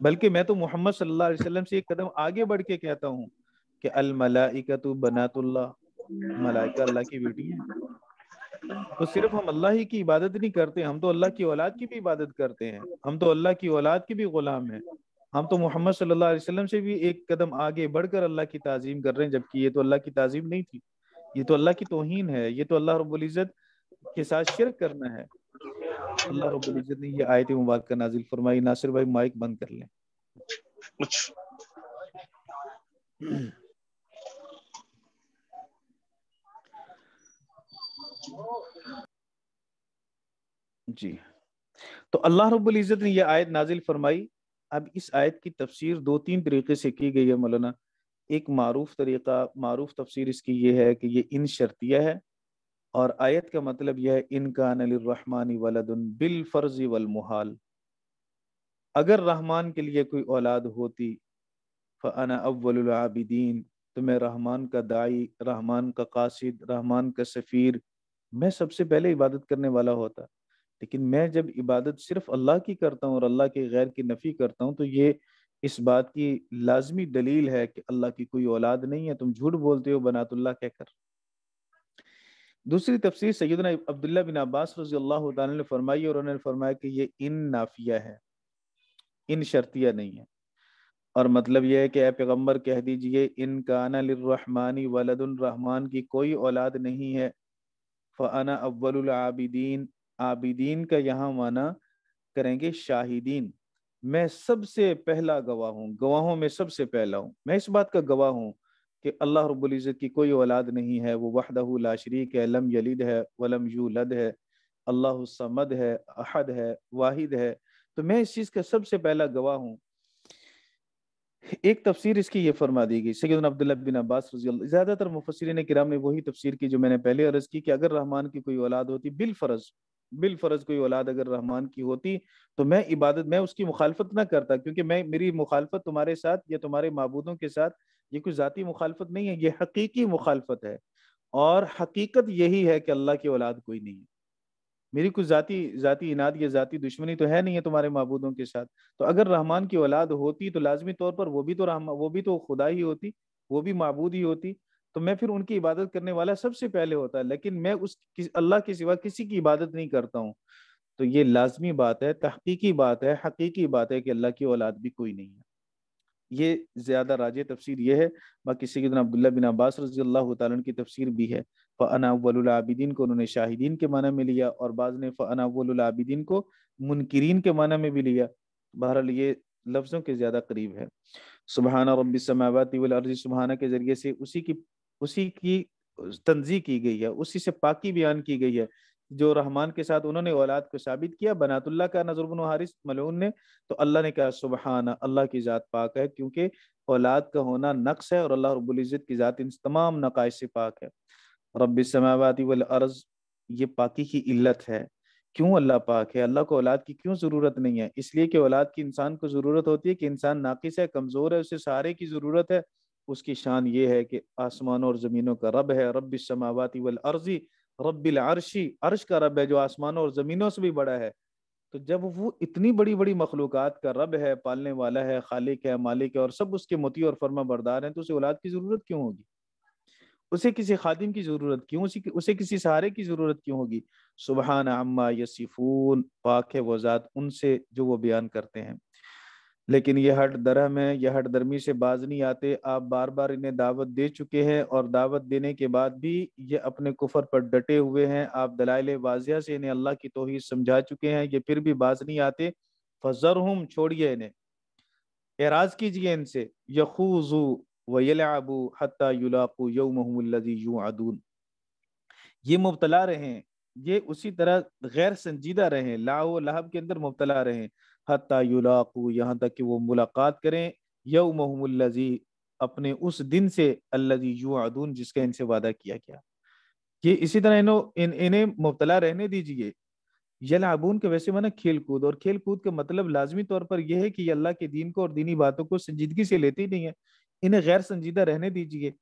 बल्कि मैं तो मोहम्मद सल्लल्लाहु अलैहि वसल्लम से एक कदम आगे बढ़ के कहता हूँ कि अल मलाइका तो बनातुल्ला मलाइका अल्लाह की बेटी है तो सिर्फ हम अल्लाह ही की इबादत नहीं करते हम तो अल्लाह की औलाद की भी इबादत करते हैं हम तो अल्लाह की औलाद के भी गुलाम हैं हम तो मोहम्मद सल्लल्लाहु अलैहि वसल्लम से भी एक कदम आगे बढ़कर अल्लाह की ताजीम कर रहे हैं जबकि ये तो अल्लाह की ताजीम नहीं थी ये तो अल्लाह की तोहन है ये तो अल्लाह रबुल्ज़त के साथ शिरक करना है अल्लाह रबुल्ज़त ने ये आयत मुबारक नाजिल फरमाई नासिर भाई माइक बंद कर लें जी तो अल्लाह रब्बुल इज़्ज़त ने यह आयत नाजिल फरमाई अब इस आयत की तफसीर दो तीन तरीके से की गई है मौलाना एक मारूफ तरीका मारूफ तफसीर इसकी ये है कि ये इन शर्तिया है और आयत का मतलब यह है इनका कानरहमानी वलदन बिल फर्जी वल मुहाल अगर रहमान के लिए कोई औलाद होती फ़ना अव्वलआबिदीन तो मैं रहमान का दाई रहमान का कासिद रहमान का सफ़ीर मैं सबसे पहले इबादत करने वाला होता लेकिन मैं जब इबादत सिर्फ अल्लाह की करता हूँ और अल्लाह के गैर की नफ़ी करता हूँ तो ये इस बात की लाजमी दलील है कि अल्लाह की कोई औलाद नहीं है तुम झूठ बोलते हो बनातुल्ला कहकर दूसरी तफसीर सैदना अब्दुल्ला बिन अब्बास रजी अल्लाह ने फरमाई और उन्होंने फरमाया कि ये इन नाफिया है इन शर्तिया नहीं है और मतलब यह है कि पैगम्बर कह दीजिए इन काना लरहमानी वलदुलरहमान की कोई औलाद नहीं है फ़ाना अव्वल आबिदीन का यहाँ माना करेंगे शाहिदीन मैं सबसे पहला गवाह हूँ गवाहों में सबसे पहला हूँ मैं इस बात का गवाह हूँ कि अल्लाह रबुल्ज़त की कोई औलाद नहीं है वो वहदहू लाशरीक है लम यलिद है वलम यूलद है अल्लाह समद है अहद है वाहिद है तो मैं इस चीज़ का सबसे पहला गवाह हूँ एक तफसीर इसकी ये फरमा दी गई सैद अब्दुल्ला बिन अब्बास रजी ज़्यादातर मुफसरिन किराम ने वही तफसीर की जो मैंने पहले अर्ज़ की कि अगर रहमान की कोई औलाद होती बिल बिलफर्ज कोई औलाद अगर रहमान की होती तो मैं इबादत मैं उसकी मुखालफत ना करता क्योंकि मैं मेरी मुखालफत तुम्हारे साथ या तुम्हारे मबूदों के साथ ये कोई ज़ाती मुखालफत नहीं है ये हकीकी मुखालफत है और हकीकत यही है कि अल्लाह की औलाद कोई नहीं है मेरी कुछ जाती जाती इनाद या जाती दुश्मनी तो है नहीं है तुम्हारे महबूदों के साथ तो अगर रहमान की औलाद होती तो लाजमी तौर पर वो भी तो रहमा वो भी तो खुदा ही होती वो भी महबूद ही होती तो मैं फिर उनकी इबादत करने वाला सबसे पहले होता लेकिन मैं उस अल्लाह के सिवा किसी की इबादत नहीं करता हूँ तो ये लाजमी बात है तहकीकी बात है हकीकी बात है कि अल्लाह की औलाद भी कोई नहीं है ये ज़्यादा राज तफसीर ये है बाकी सैदन अब्दुल्ला बिन अब्बास रजी अल्लाह की तफसीर भी है फ़ना को उन्होंने शाहिदीन के माना में लिया और बाद ने फ़ना को मुनकरीन के माना में भी लिया बहरहाल ये लफ्ज़ों के ज़्यादा करीब है सुबहाना रबी समावती सुबहाना के ज़रिए से उसी की उसी की तंजी की गई है उसी से पाकी बयान की गई है जो रहमान के साथ उन्होंने औलाद को साबित किया बनातुल्ला का नजरबन हारिस मलून ने तो अल्लाह ने कहा सुबहाना अल्लाह की ज़ात पाक है क्योंकि औलाद का होना नक्स है और अल्लाह रबुल्ज़त की ज़ात इन तमाम नकाश से पाक है रब समावती अर्ज ये पाकी की इल्लत है क्यों अल्लाह पाक है अल्लाह को औलाद की क्यों ज़रूरत नहीं है इसलिए कि औलाद की इंसान को ज़रूरत होती है कि इंसान नाकिस है कमज़ोर है उसे सारे की ज़रूरत है उसकी शान ये है कि आसमानों और ज़मीनों का रब है रब समावती वल अर्जी रबिल अरशी अर्श का रब है जो आसमानों और ज़मीनों से भी बड़ा है तो जब वो इतनी बड़ी बड़ी मखलूक का रब है पालने वाला है खालिक है मालिक है और सब उसके मोती और फर्मा बरदार हैं तो उसे औलाद की ज़रूरत क्यों होगी उसे किसी खादिम की ज़रूरत क्यों उसी उसे किसी सहारे की ज़रूरत क्यों होगी सुबहान अम्मा यसीफून पाक है वो ज़ात उनसे जो वो बयान करते हैं लेकिन यह हट दरहम है यह हट दरमी से बाज नहीं आते आप बार बार इन्हें दावत दे चुके हैं और दावत देने के बाद भी ये अपने कुफर पर डटे हुए हैं आप दलाइल वाजिया से इन्हें अल्लाह की तोहही समझा चुके हैं ये फिर भी बाज नहीं आते फजर छोड़िए इन्हें एराज कीजिए इनसे यखूजू वबू हती युलाकू यौमहमजी यू आदून ये मुबतला रहें ये उसी तरह गैर संजीदा रहें लाओ लहब के अंदर मुबतला रहें हती यहाँ तक कि वो मुलाकात करें यौमहमजी अपने उस दिन से अल्लाजी यू अदून जिसका इनसे वादा किया गया ये इसी तरह इन्हों इन इन्हें मुबतला रहने दीजिए यलाबून के वैसे माना खेल कूद और खेल कूद का मतलब लाजमी तौर पर यह है कि अल्लाह के दीन को और दीनी बातों को संजीदगी से लेते ही नहीं है इन्हें गैर संजीदा रहने दीजिए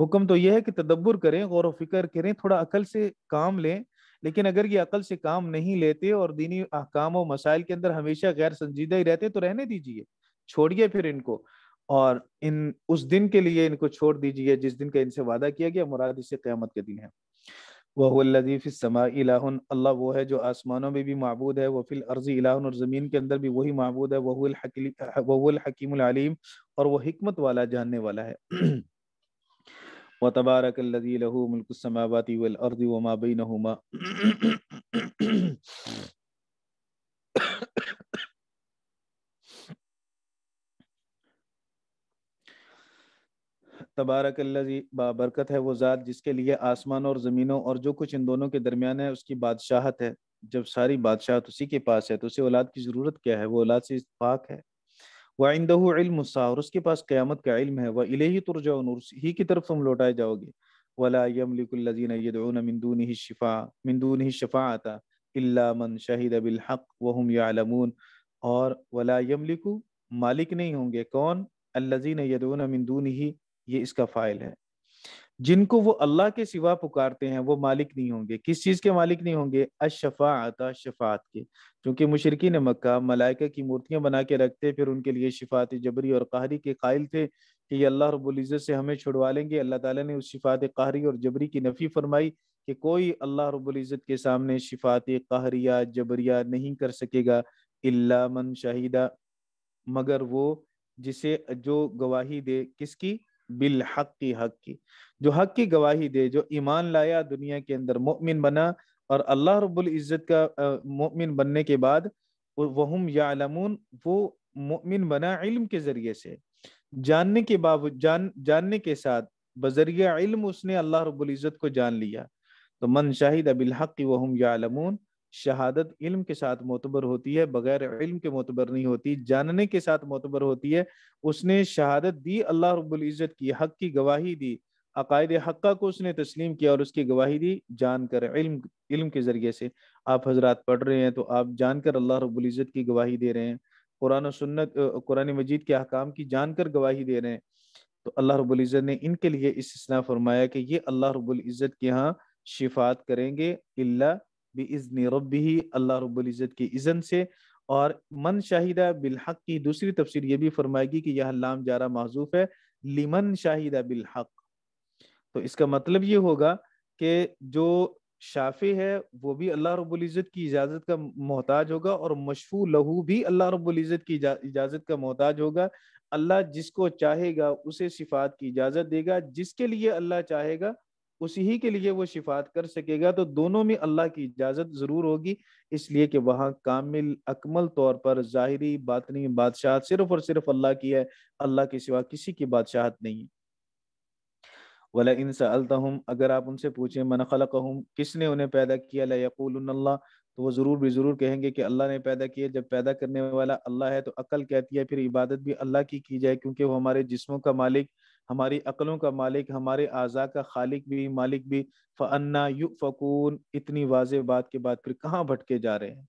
हुक्म तो यह है कि तदब्बर करें गौर फिक्र करें थोड़ा अकल से काम लें लेकिन अगर ये अकल से काम नहीं लेते और दीनी अहकाम और मसाइल के अंदर हमेशा गैर संजीदा ही रहते तो रहने दीजिए छोड़िए फिर इनको और इन उस दिन के लिए इनको छोड़ दीजिए जिस दिन का इनसे वादा किया गया मुराद इसे क्यामत के दिन है अल्लाह वो है जो आसमानों में भी मबूद है वफिल अर्ज़ी इलाहन और ज़मीन के अंदर भी वही मबूद है वहुल हकीम आलिम और वह हमत वाला जानने वाला है [clears throat] व तबारक लहू मुल्क वल अर्जी व माबई नहुमा तबारक बाबरकत है वो ज़ात जिसके लिए आसमान और ज़मीनों और जो कुछ इन दोनों के दरमियान है उसकी बादशाहत है जब सारी बादशाहत उसी के पास है तो उसे औलाद की ज़रूरत क्या है वो औलाद से इतफाक़ है वह इल्मसा और उसके पास क़्यामत का इल्म है वह इले ही तुरजाउन ही की तरफ तुम लौटाए जाओगे वला मिंदून ही शिफा शफा आता शहीद वहम और वला मालिक नहीं होंगे कौन अल्लजीन यदून ही ये इसका फाइल है जिनको वो अल्लाह के सिवा पुकारते हैं वो मालिक नहीं होंगे किस चीज़ के मालिक नहीं होंगे अशफा आता शफात के क्योंकि मुशरकी ने मक्का मलाइका की मूर्तियां बना के रखते फिर उनके लिए शिफात जबरी और कहरी के कायल थे कि ये अल्लाह रबुल्ज़त से हमें छुड़वा लेंगे अल्लाह ताला ने उस शिफात कहरी और जबरी की नफ़ी फरमाई कि कोई अल्लाह रबुल्ज़त के सामने शिफात कहरिया जबरिया नहीं कर सकेगा इल्ला मन शाहिदा मगर वो जिसे जो गवाही दे किसकी बिल हक की हक की जो हक की गवाही दे जो ईमान लाया दुनिया के अंदर मोमिन बना और अल्लाह रब्बुल इज़्ज़त का मोमिन बनने के बाद वहम यालमून वो मोमिन बना इल्म के ज़रिए से जानने के बावजूद जान जानने के साथ बजरिया इल्म उसने अल्लाह रब्बुल इज़्ज़त को जान लिया तो मन शाहिद अबिल हक वहम यालमून शहादत इल्म के साथ मोतबर होती है बगैर इल्म के मोतबर नहीं होती जानने के साथ मोतबर होती है उसने शहादत दी अल्लाह रब्बुल इज़्ज़त की हक की गवाही दी अकायद हक्का को उसने तस्लीम किया और उसकी गवाही दी जानकर इल्म इल्म के ज़रिए से आप हजरात पढ़ रहे हैं तो आप जानकर अल्लाह रब्बुल इज़्ज़त की गवाही दे रहे हैं कुरान सुन्नत कुरान मजीद के अहकाम की जानकर गवाही दे रहे हैं तो अल्लाह रब्बुल इज़्ज़त ने इनके लिए इस फरमाया कि ये अल्लाह रब्बुल इज़्ज़त के यहाँ शिफात करेंगे इल्ला बिजन रबी ही अल्लाह रब्ज़त की इज़न से और मन शाहिदा बिलहक की दूसरी तफसीर ये भी फरमाएगी कि यह लाम जारा महजूफ है लिमन शाहिदा बिलहक तो इसका मतलब ये होगा कि जो शाफी है वो भी अल्लाह रब्ज़त की इजाज़त का मोहताज होगा और मशफू लहू भी अल्लाह रब्ज़त की इजाज़त का मोहताज होगा अल्लाह जिसको चाहेगा उसे सिफात की इजाज़त देगा जिसके लिए अल्लाह चाहेगा उसी ही के लिए वो शिफात कर सकेगा तो दोनों में अल्लाह की इजाज़त ज़रूर होगी इसलिए कि वहाँ कामिल अकमल तौर पर ज़ाहरी बातनी बादशाह सिर्फ और सिर्फ अल्लाह की है अल्लाह के सिवा किसी की बादशाह नहीं है इन सअलतहम अगर आप उनसे पूछें मन कहूँ किसने उन्हें पैदा किया लयकुल्ला तो वो ज़रूर भी ज़रूर कहेंगे कि अल्लाह ने पैदा किया जब पैदा करने वाला अल्लाह है तो अकल कहती है फिर इबादत भी अल्लाह की की जाए क्योंकि वो हमारे जिस्मों का मालिक हमारी अकलों का मालिक हमारे आज़ा का खालिक भी मालिक भी फ़न्ना यु फ़कून इतनी वाज बात के बाद फिर कहाँ भटके जा रहे हैं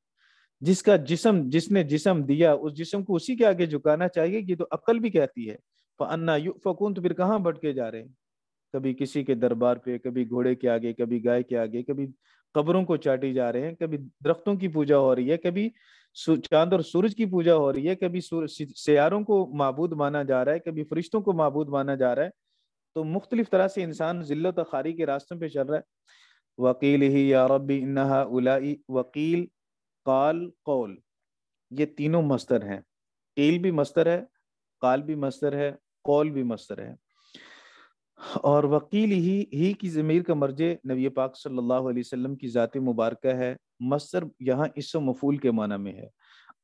जिसका जिसम जिसने जिसम दिया उस जिसम को उसी के आगे झुकाना चाहिए कि तो अकल भी कहती है फ़न्ना यु फ़कून तो फिर कहाँ भटके जा रहे हैं कभी किसी के दरबार पे कभी घोड़े के आगे कभी गाय के आगे कभी कब्रों को चाटी जा रहे हैं कभी दरख्तों की पूजा हो रही है कभी चांद और सूरज की पूजा हो रही है कभी सियारों को मबूद माना जा रहा है कभी फरिश्तों को मबूद माना जा रहा है तो मुख्तलिफ तरह से इंसान जिल्लत खारी के रास्तों पर चल रहा है वकील ही या रबी इन्हा उलाई वकील काल कौल ये तीनों मस्तर हैं कील भी मस्तर है काल भी मस्तर है कौल भी मस्तर है और वकील ही ही की ज़मीर का मर्ज नबी पाक सल्लल्लाहु अलैहि वसल्लम की ज़ात मुबारक है मस्तर यहाँ इस मफूल के माना में है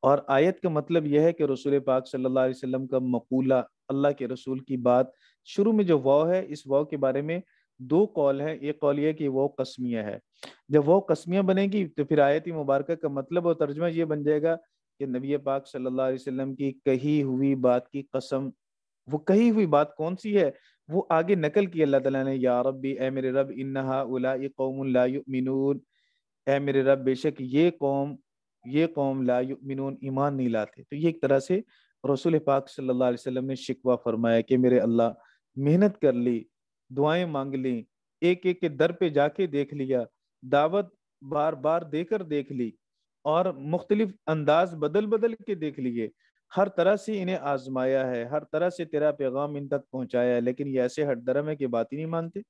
और आयत का मतलब यह है कि रसूल पाक सल्लल्लाहु अलैहि वसल्लम का मकूला अल्लाह के रसूल की बात शुरू में जो वाव है इस वाव के बारे में दो कौल है एक कौल यह कि वो कस्मिया है जब वो कस्मिया बनेगी तो फिर आयत मुबारक का मतलब और तर्जमा यह बन जाएगा कि नबी पाक सल्ला अलैहि की कही हुई बात की कसम वो कही हुई बात कौन सी है वो आगे नकल की अल्लाह तला ने या रबी ए मेरे रब इन्ना उला ए मेरे रब बेशक ये कौम ये कौम ला मिनून ईमान नहीं लाते तो ये एक तरह से रसूल पाक सल्लल्लाहु अलैहि वसल्लम ने शिकवा फरमाया कि मेरे अल्लाह मेहनत कर ली दुआएं मांग ली एक एक के दर पे जाके देख लिया दावत बार बार देकर देख ली और मुख्तलिफ अंदाज बदल बदल के देख लिए हर तरह से इन्हें आजमाया है हर तरह से तेरा पैगाम इन तक पहुंचाया है लेकिन ये ऐसे हट दरम है कि बात ही नहीं मानते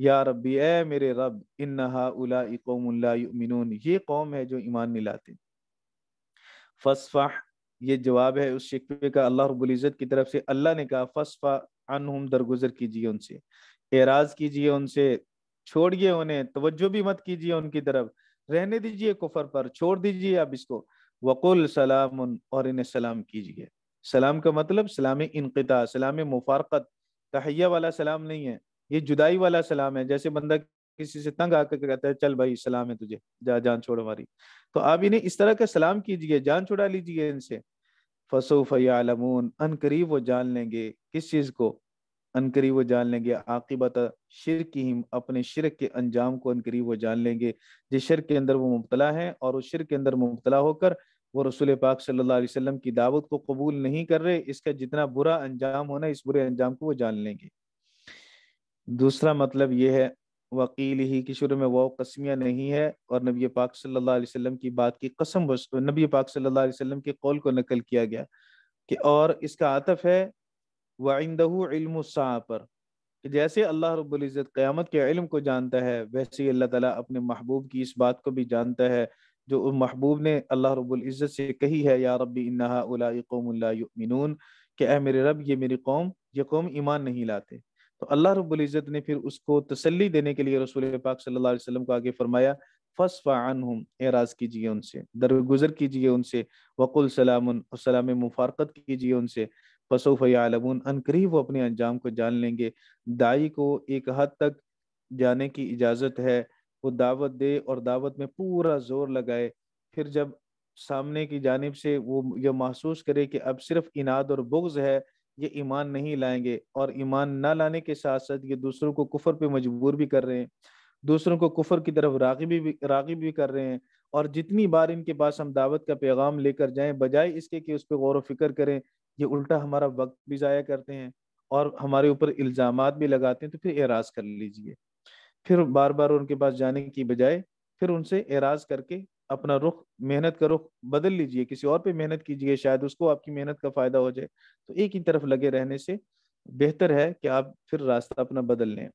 या रबी ए मेरे रब इन नहा ये कौम है जो ईमान नहीं लाते फसफा ये जवाब है उस शिकवे का अल्लाह रबुल्ज़त की तरफ से अल्लाह ने कहा फसफा अनहुम दरगुजर कीजिए उनसे एराज कीजिए उनसे छोड़िए उन्हें तोज्जो भी मत कीजिए उनकी तरफ रहने दीजिए कुफर पर छोड़ दीजिए आप इसको वकुल सलाम और इन्हें सलाम कीजिए सलाम का मतलब सलाम इनकता सलाम मुफारकत तहैया वाला सलाम नहीं है ये जुदाई वाला सलाम है जैसे बंदा किसी से तंग आकर कहता है चल भाई सलाम है तुझे जा जान छोड़ हमारी तो आप इन्हें इस तरह का सलाम कीजिए जान छुड़ा लीजिए इनसे फसो यालमून अन करीब वो जान लेंगे किस चीज़ को अन करीब वो जान लेंगे आकिबत शिर की अपने शिरक के अंजाम को अन करीब वो जान लेंगे जिस शिर के अंदर वो मुबतला है और उस शिर के अंदर मुबतला होकर वो रसूल पाक सल्लल्लाहु अलैहि वसल्लम की दावत को कबूल नहीं कर रहे इसका जितना बुरा अंजाम होना इस बुरे अंजाम को वो जान लेंगे दूसरा मतलब ये है वकील ही कि शुरू में वह कसमिया नहीं है और नबी पाक सल्लल्लाहु अलैहि वसल्लम की बात की कसम नबी पाक सल्लल्लाहु अलैहि वसल्लम के कौल को नकल किया गया कि और इसका आतफ है वाइंदहू सा पर कि जैसे अल्लाह रब्ज़त क़्यामत के इल्म को जानता है वैसे ही अल्लाह ताला अपने महबूब की इस बात को भी जानता है जो महबूब ने अल्लाह रब्ज़त से कही है या रबी इन्ना उलाकौमिन के अह मेरे रब ये मेरी कौम ये कौम ईमान नहीं लाते तो अल्लाह इज़्ज़त ने फिर उसको तसली देने के लिए रसूल पाक अलैहि वसल्लम को आगे फरमाया फ़सफ़ान एराज कीजिए उनसे दरगुजर कीजिए उनसे वक़ुल सलाम सलाम मुफारकत कीजिए उनसे फसोफ़ अन अनकरीब वो अपने अंजाम को जान लेंगे दाई को एक हद तक जाने की इजाज़त है वो दावत दे और दावत में पूरा जोर लगाए फिर जब सामने की जानब से वो यह महसूस करे कि अब सिर्फ इनाद और बुग्ज है ये ईमान नहीं लाएंगे और ईमान ना लाने के साथ साथ ये दूसरों को कुफर पे मजबूर भी कर रहे हैं दूसरों को कुफर की तरफ रागिब भी रागिब भी कर रहे हैं और जितनी बार इनके पास हम दावत का पैगाम लेकर जाएं बजाय इसके कि उस पर गौर फिक्र करें ये उल्टा हमारा वक्त भी ज़ाया करते हैं और हमारे ऊपर इल्ज़ाम भी लगाते हैं तो फिर एराज कर लीजिए फिर बार बार उनके पास जाने की बजाय फिर उनसे एराज करके अपना रुख मेहनत का रुख बदल लीजिए किसी और पे मेहनत कीजिए शायद उसको आपकी मेहनत का फायदा हो जाए तो एक ही तरफ लगे रहने से बेहतर है कि आप फिर रास्ता अपना बदल लें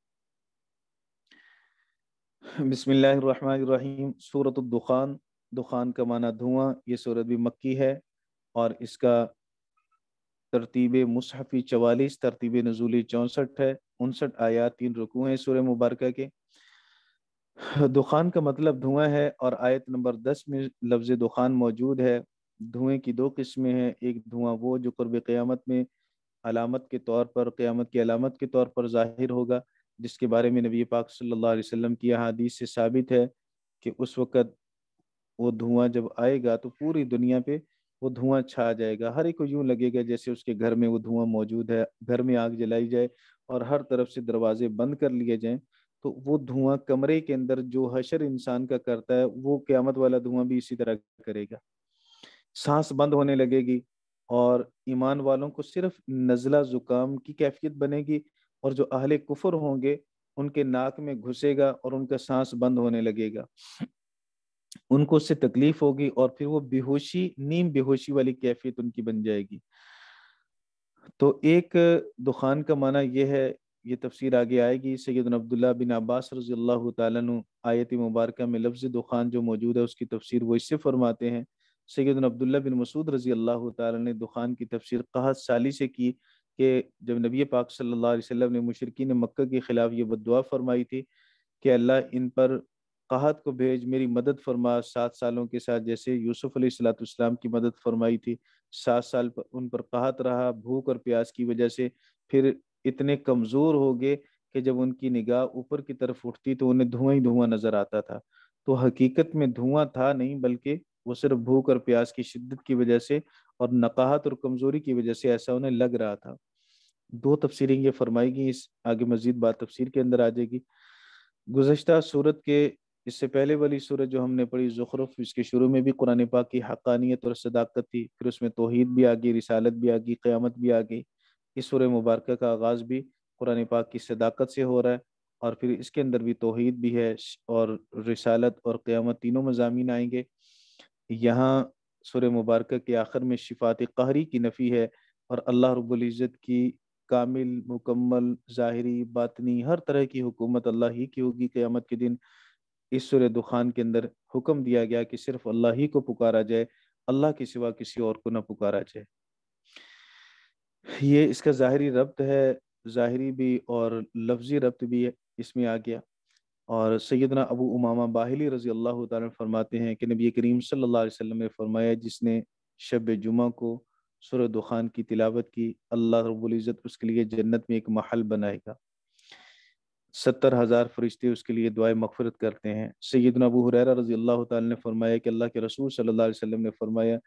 बिसमीम सूरत दुखान दुखान का माना धुआं ये सूरत भी मक्की है और इसका तरतीब मुसहफ़ी चवालीस तरतीब नजूली चौंसठ है उनसठ आयात तीन रुकू हैं सूर्य मुबारक के दुखान का मतलब धुआं है और आयत नंबर दस में लफ्ज दुखान मौजूद है धुएं की दो किस्में हैं एक धुआं वो जो कुर्ब क़्यामत में अलामत के तौर पर क़्यामत की अलामत के तौर पर जाहिर होगा जिसके बारे में नबी पाक सल्लल्लाहु अलैहि वसल्लम की अहादीस से साबित है कि उस वक़्त वो धुआं जब आएगा तो पूरी दुनिया पे वो धुआं छा जाएगा हर एक को यूं लगेगा जैसे उसके घर में वो धुआं मौजूद है घर में आग जलाई जाए और हर तरफ से दरवाजे बंद कर लिए जाएं तो वो धुआं कमरे के अंदर जो हशर इंसान का करता है वो क्यामत वाला धुआं भी इसी तरह करेगा सांस बंद होने लगेगी और ईमान वालों को सिर्फ नज़ला ज़ुकाम की कैफियत बनेगी और जो अहले कुफर होंगे उनके नाक में घुसेगा और उनका सांस बंद होने लगेगा उनको उससे तकलीफ होगी और फिर वो बेहोशी नीम बेहोशी वाली कैफियत उनकी बन जाएगी तो एक दुखान का माना यह है ये तफसीर आगे आएगी सैद अब्दुल्ला बिन अब्बास रजी अल्लाह तयत मुबारक में लफ्ज़ दुखान जो मौजूद है उसकी तफसीर वो इससे फरमाते हैं सैद अब्दुल्ला बिन मसूद रजी अल्लाह ने दुखान की तफसीर कहत साली से की कि जब नबी पाक सल्लल्लाहु अलैहि वसल्लम ने मुशरकिन मक्का के ख़िलाफ़ ये बदवा फरमाई थी कि अल्लाह इन पर कहत को भेज मेरी मदद फरमा सात सालों के साथ जैसे यूसुफ सलाम की मदद फरमाई थी सात साल पर उन पर कहत रहा भूख और प्यास की वजह से फिर इतने कमजोर हो गए कि जब उनकी निगाह ऊपर की तरफ उठती तो उन्हें धुआं ही धुआं नजर आता था तो हकीकत में धुआं था नहीं बल्कि वो सिर्फ भूख और प्यास की शिद्दत की वजह से और नकाहत और कमजोरी की वजह से ऐसा उन्हें लग रहा था दो तफसरें ये फरमाई गई इस आगे मजीद बात तफसीर के अंदर आ जाएगी गुजशत सूरत के इससे पहले वाली सूरत जो हमने पढ़ी ज़ुखरफ इसके शुरू में भी कुरान पाक की हकानियत और सदाकत थी फिर उसमें तोहद भी आ गई रिसालत भी आ गई क़्यामत भी आ गई इस शुर मुबारक का आगाज़ भी कुरान पाक की सदाकत से हो रहा है और फिर इसके अंदर भी तोहद भी है और रिसालत और क़्यामत तीनों मजामी आएंगे यहाँ सूर्य मुबारक के आखिर में शिफात कहरी की नफ़ी है और अल्लाह रबुल्ज़त की कामिल मुकम्मल ज़ाहरी बातनी हर तरह की हुकूमत अल्लाह ही की होगी क़्यामत के दिन इस सुर दुखान के अंदर हुक्म दिया गया कि सिर्फ अल्लाह ही को पुकारा जाए अल्लाह के सिवा किसी और को ना पुकारा जाए ये इसका ज़ाहरी रब्त है ज़ाहरी भी और लफ्ज़ी रब्त भी है, इसमें आ गया और सैदना अबू उमामा बाहली रज़ी अल्लाह फरमाते हैं कि नबी करीम सल्लल्लाहु अलैहि वसल्लम ने फरमाया जिसने शब जुमा को सुर दुखान की तिलावत की अल्लाह रबुल्ज़त उसके लिए जन्नत में एक महल बनाएगा सत्तर हज़ार फरिश्ते उसके लिए दुआ मगफरत करते हैं सैदना अबू हुररा रज़ी अल्लाह ने फरमाया कि अल्लाह के रसूल सल्लल्लाहु अलैहि वसल्लम ने फरमाया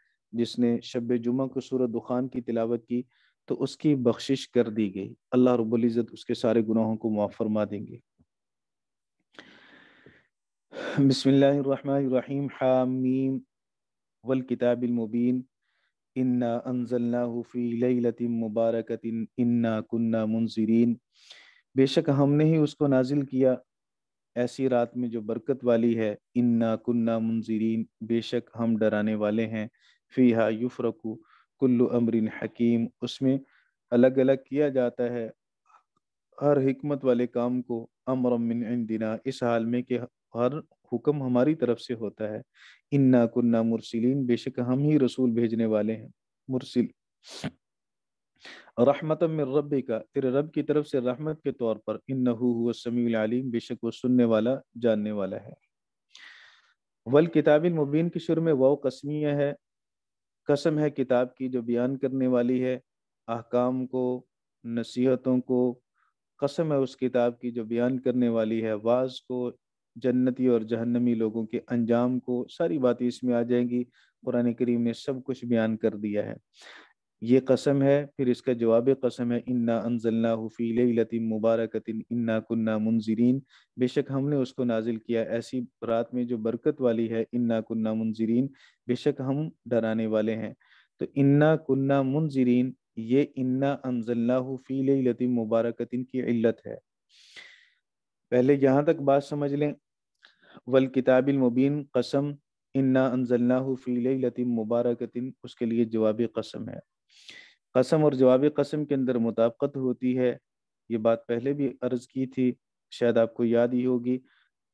जिसने शब जुमा को सूरत दुखान की तिलावत की तो उसकी बख्शिश कर दी गई अल्लाह रब्ज़त उसके सारे गुनाहों को माफ फरमा देंगे बिस्मिल्लाम हामीम वल किताबिलमुबीन इन्ना अनजल्लाफ़ी लतिम मुबारकतिन इन्ना कुन्ना मुनजरीन बेशक हमने ही उसको नाजिल किया ऐसी रात में जो बरकत वाली है इन्ना कुन्ना मुनजरीन बेशक हम डराने वाले हैं फ़ी हा युफ़रकू कुल्लु अमरिन हकीम उसमें अलग अलग किया जाता है हर हमत वाले काम को अमरमिन दिना इस हाल में कि हर हुक्म हमारी तरफ से होता है इन्ना कुन्ना मुरसिलीन बेशक हम ही रसूल भेजने वाले हैं मुरसिल रहमत रब का तेरे रब की तरफ से रहमत के तौर पर इन आलिम बेशक वो सुनने वाला जानने वाला है वल किताबिल मुबीन के शुरू में वाव कसमिया है कसम है किताब की जो बयान करने वाली है अहकाम को नसीहतों को कसम है उस किताब की जो बयान करने वाली है वाज को जन्नती और जहन्नमी लोगों के अंजाम को सारी बातें इसमें आ जाएंगी कुरान करीम ने सब कुछ बयान कर दिया है ये कसम है फिर इसका जवाब कसम है इन्ना अनजल्ला हुफीले लतीम मुबारक इन्ना कुन्ना मुंजरीन बेशक हमने उसको नाजिल किया ऐसी रात में जो बरकत वाली है इन्ना कुन्ना मुंजरीन बेशक हम डराने वाले हैं तो इन्ना कुन्ना मुंजरीन ये इन्ना अनजल्ला हुफीले लतीम मुबारक की इल्लत है पहले यहाँ तक बात समझ लें वल किताबिल मुबीन कसम इन्ना अनजल्ला हुफीले लतीम मुबारक उसके लिए जवाब कसम है कसम और जवाब कसम के अंदर मुताबकत होती है ये बात पहले भी अर्ज की थी शायद आपको याद ही होगी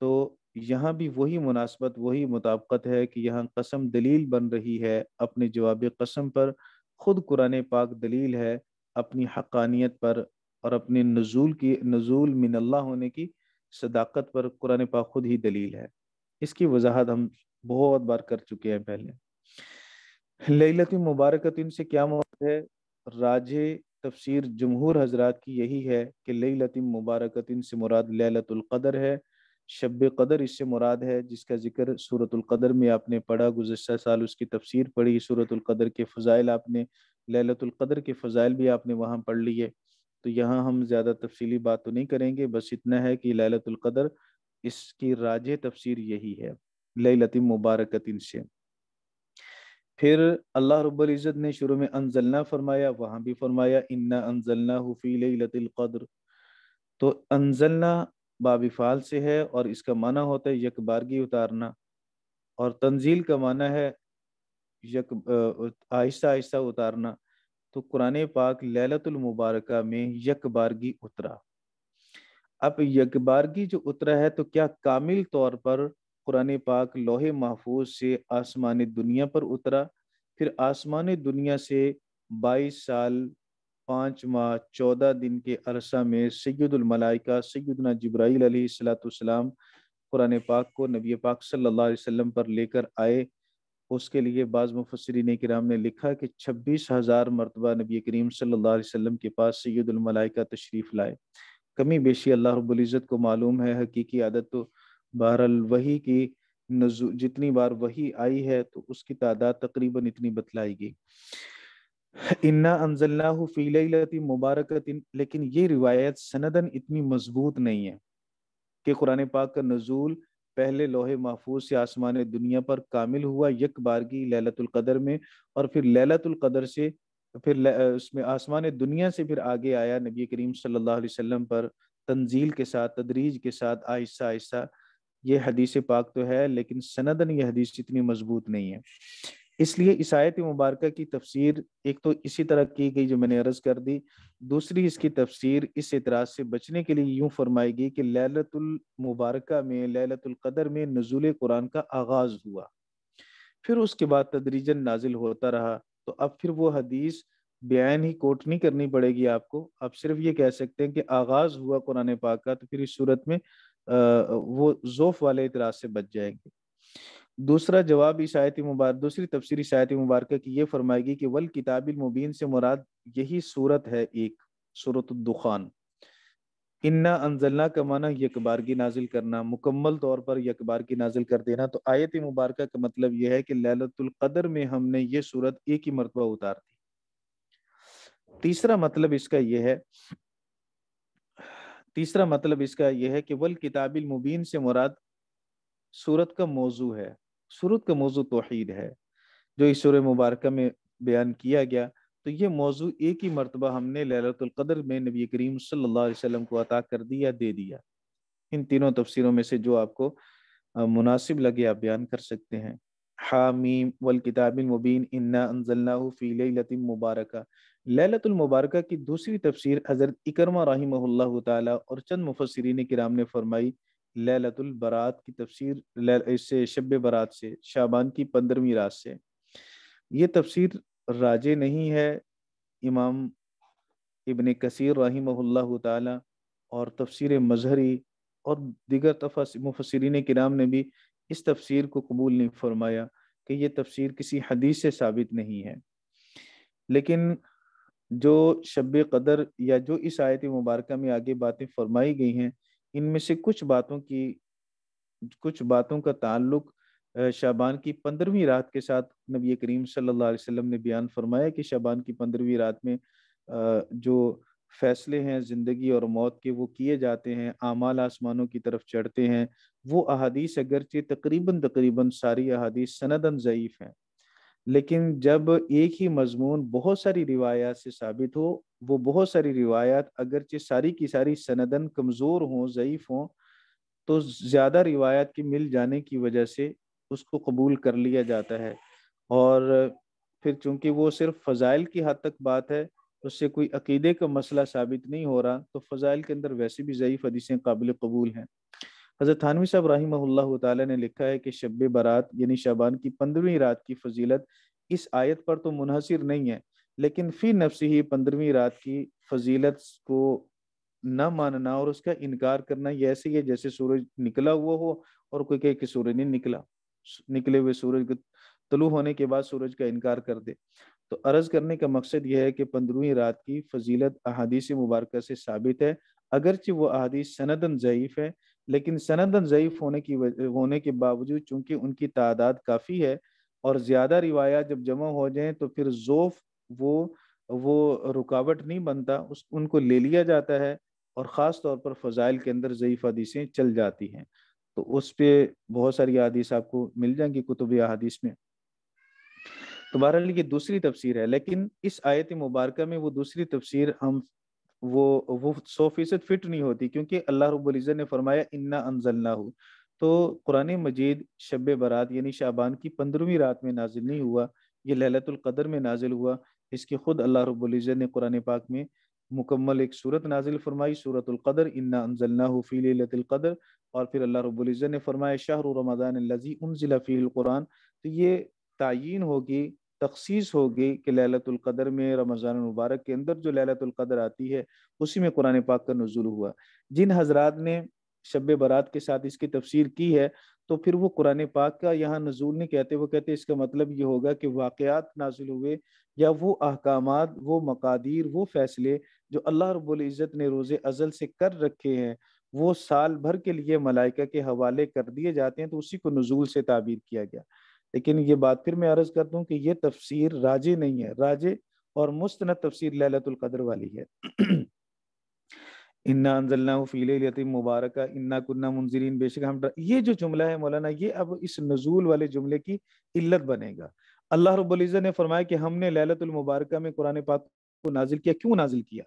तो यहाँ भी वही मुनासबत वही मुताबकत है कि यहाँ कसम दलील बन रही है अपने जवाब कसम पर खुद कुरान पाक दलील है अपनी हकानियत पर और अपने नजूल की नजूल मिनल्ला होने की सदाकत पर कुरान पाक खुद ही दलील है इसकी वजाहत हम बहुत बार कर चुके हैं पहले ललत मुबारकत इनसे क्या मौत है राज तफसीर जमहूर हजरात की यही है कि लतिम मुबारकतिन से मुराद लतुल्क़दर है शब कदर इससे मुराद है जिसका जिक्र सूरतुल्क़दर में आपने पढ़ा गुजशत साल उसकी तफसीर पढ़ी सूरतुल्क़दर के फ़ज़ाइल आपने लतुल्क़दर के फ़ज़ाइल भी आपने वहाँ पढ़ लिए तो यहाँ हम ज़्यादा तफसली बात तो नहीं करेंगे बस इतना है कि लतुल्क़दर इसकी राज तफसीर यही है लतिम मुबारकिन से फिर अल्लाह रब्बुल इज़्ज़त ने शुरू में अनजलना फरमाया वहाँ भी फरमाया इन्ना अनजलना हुफ़ी लतिलक़द्र तो अनजलना बाबिफाल से है और इसका माना होता है यकबारगी उतारना और तंजील का माना है यक आहिस्ता आहिस्ता उतारना तो कुरान पाक लैलतुल मुबारक में यकबारगी उतरा अब यकबारगी जो उतरा है तो क्या कामिल तौर पर कुरान पाक लोहे महफूज से आसमान दुनिया पर उतरा फिर आसमान दुनिया से बाईस साल पाँच माह चौदह दिन के अरसा में सैदुलमलाइका सैदना जब्राईल अलीसलाम कुरान पाक को नबी पाक सल्लल्लाहु अलैहि वसल्लम पर लेकर आए उसके लिए बाज़ मुफसरीन कराम ने लिखा कि छब्बीस हज़ार मरतबा नबी करीम सल्लल्लाहु अलैहि वसल्लम के पास सैदुलमलाइका तशरीफ़ लाए कमी बेशी अल्लाह रबुल्ज़त को मालूम है हकीकी आदत तो बहरल वही की नजू जितनी बार वही आई है तो उसकी तादाद तकरीबन इतनी बतलाएगी इन्ना अनजल्ला फीलती मुबारक लेकिन ये रिवायत सनदन इतनी मजबूत नहीं है कि कुरान पाक का नजूल पहले लोहे महफूज से आसमान दुनिया पर कामिल हुआ यक बारगी ललतुल्कदर में और फिर ललतुल्कदर से फिर उसमें आसमान दुनिया से फिर आगे आया नबी करीम सल्लल्लाहु अलैहि वसल्लम पर तंजील के साथ तदरीज के साथ आहिस्ता आहिस्ता ये हदीस पाक तो है लेकिन सनदन ये हदीस इतनी मजबूत नहीं है इसलिए इस मुबारक की तफसीर एक तो इसी तरह की गई जो मैंने अर्ज कर दी दूसरी इसकी तफसीर इस एतराज से बचने के लिए यूं फरमाएगी कि लैलतुल मुबारक में लैलतुल कदर में नजूल कुरान का आगाज हुआ फिर उसके बाद तदरीजन नाजिल होता रहा तो अब फिर वो हदीस बयान ही कोट नहीं करनी पड़ेगी आपको आप सिर्फ ये कह सकते हैं कि आगाज हुआ कुरान पाक का तो फिर इस सूरत में वो जोफ वाले इतराज से बच जाएंगे दूसरा जवाब इस मुबार मुबारक दूसरी तफसीर इस मुबारक की ये फरमाएगी कि वल किताबिल मुबीन से मुराद यही सूरत है एक सूरत दुखान इन्ना अनजलना का माना यकबारगी नाजिल करना मुकम्मल तौर पर यकबारगी नाजिल कर देना तो आयत मुबारक का मतलब यह है कि ललतुल्कदर में हमने ये सूरत एक ही मरतबा उतार दी तीसरा मतलब इसका यह है तीसरा मतलब इसका यह है कि वल किताबिल मुबीन से मुराद सूरत का मौजू है सूरत का मौजू तोहद है जो इस सूर मुबारक में बयान किया गया तो ये मौजू एक ही मरतबा हमने ललतुल्क़दर में नबी करीम सल्लल्लाहु अलैहि वसल्लम को अता कर दिया दे दिया इन तीनों तफसरों में से जो आपको मुनासिब लगे आप बयान कर सकते हैं हामीम वल किताबिल मुबीन इन्ना अनजल्लाफ़ी लतिम मुबारक ललतुल मुबारक की दूसरी तफसीर हज़रत इकरमा रहीमल्ला और चंद मुफसरीन कराम ने फरमाई ललतुल बरात की तफसीर इससे शब बरात से शाबान की पंद्रहवीं रात से ये तफसीर राजे नहीं है इमाम इबन कसर रहीमल्ला ताला और तफसीर मजहरी और दिगर मुफसरीन किराम ने भी इस तफसीर को कबूल नहीं फरमाया कि यह तफसीर किसी हदीस से साबित नहीं है लेकिन जो शब कदर या जो इस आयत मुबारक में आगे बातें फरमाई गई हैं इनमें से कुछ बातों की कुछ बातों का ताल्लुक शाबान की पंद्रहवीं रात के साथ नबी करीम सल्लल्लाहु अलैहि वसल्लम ने बयान फरमाया कि शाबान की पंद्रहवीं रात में जो फैसले हैं ज़िंदगी और मौत के वो किए जाते हैं आमाल आसमानों की तरफ चढ़ते हैं वो अहादीस अगरचे तकरीबन तकरीबन सारी अहादीस सनदन ज़यीफ़ हैं लेकिन जब एक ही मजमून बहुत सारी रिवायात से साबित हो वो बहुत सारी रिवायात अगरचे सारी की सारी सनदन कमज़ोर हों ज़यीफ़ हों तो ज़्यादा रिवायात के मिल जाने की वजह से उसको कबूल कर लिया जाता है और फिर चूंकि वो सिर्फ फ़ज़ाइल की हद तक बात है उससे कोई अकीदे का मसला साबित नहीं हो रहा तो फ़ज़ाइल के अंदर वैसे भी ज़यीफ़ हदीसें काबिल कबूल हैं हज़रत थानवी साहब रही ने लिखा है कि शब बारात यानी शबान की पंद्रहवीं रात की फजीलत इस आयत पर तो मुनहसर नहीं है लेकिन फिर नफसी ही पंद्रहवीं रात की फजीलत को न मानना और उसका इनकार करना यह ऐसे ही है जैसे सूरज निकला हुआ हो और कोई कहे कि सूरज नहीं निकला निकले हुए सूरज के तलु होने के बाद सूरज का इनकार कर दे तो अर्ज करने का मकसद यह है कि पंद्रहवीं रात की फजीलत अहादीसी मुबारक से साबित है अगरचि वो अहादीस सनदन ज़यीफ़ है लेकिन सनदन ज़यीफ़ होने की होने के बावजूद चूंकि उनकी तादाद काफ़ी है और ज़्यादा रिवायात जब जमा हो जाएँ तो फिर जोफ़ वो वो रुकावट नहीं बनता उस उनको ले लिया जाता है और ख़ास तौर पर फ़जाइल के अंदर ज़यीफ़ हदीसें चल जाती हैं तो उस पर बहुत सारी अदीस आपको मिल जाएंगी कुतुब अदीस में तो बहरहाल ये दूसरी तफसीर है लेकिन इस आयत मुबारक में वो दूसरी तफसीर हम वो वो सौ फीसद फिट नहीं होती क्योंकि अल्लाह रबुल्जत ने फरमाया इन्ना अनजलना हो तो कुरान मजीद शब बारात यानी शाबान की पंद्रहवीं रात में नाजिल नहीं हुआ ये ललतुल्कदर में नाजिल हुआ इसकी ख़ुद अल्लाह रबुल्जत ने कुरान पाक में मुकम्मल एक सूरत नाजिल फरमाई सूरतुल्क़दर इन्ना अनजलना हो फ़ी लतुल्क़दर और फिर अल्लाह रबुल्जत ने फरमाया शाहर लजी उन फ़ील कुरान तो ये तयन होगी तखसीस होगी कि ललतुल्क़दर में रमज़ान मुबारक के अंदर जो लैलतुल्क़दर आती है उसी में कुरान पाक का नजूल हुआ जिन हजरात ने शब बारात के साथ इसकी तफसीर की है तो फिर वो कुरान पाक का यहाँ नजूल नहीं कहते वो कहते इसका मतलब ये होगा कि वाक़ात नाजिल हुए या वो अहकाम वो मकादीर वो फैसले जो अल्लाह रबुल्ज़त ने रोज़ अजल से कर रखे हैं वो साल भर के लिए मलाइका के हवाले कर दिए जाते हैं तो उसी को नजूल से ताबीर किया गया लेकिन ये बात फिर मैं अर्ज कर हूँ कि ये तफसीर राजे नहीं है राजे और मुस्त तफसीर ललतुल कदर वाली है [clears throat] इन्ना अनजल्ला फ़ील मुबारक इन्ना कुन्ना मुंजरीन बेशक हम ये जो जुमला है मौलाना ये अब इस नजूल वाले जुमले की इल्लत बनेगा अल्लाह रब्ज़त ने फरमाया कि हमने ललतुल मुबारक में कुरान पाक को नाजिल किया क्यों नाजिल किया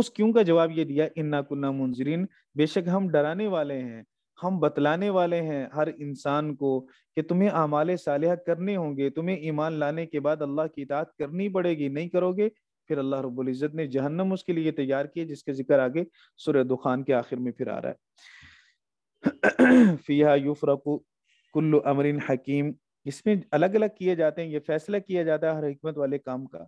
उस क्यों का जवाब ये दिया इन्ना कुन्ना मुंजरीन बेशक हम डराने वाले हैं हम बतलाने वाले हैं हर इंसान को कि तुम्हें आमाल साल करने होंगे तुम्हें ईमान लाने के बाद अल्लाह की इतात करनी पड़ेगी नहीं करोगे फिर अल्लाह रबुल्ज़त ने जहन्नम उसके लिए तैयार किए जिसके जिक्र आगे सुर दुखान के आखिर में फिर आ रहा है [clears throat] फ़िया यूफ़रकु कुल्लु अमरिन हकीम इसमें अलग अलग किए जाते हैं ये फैसला किया जाता है हर हमत वाले काम का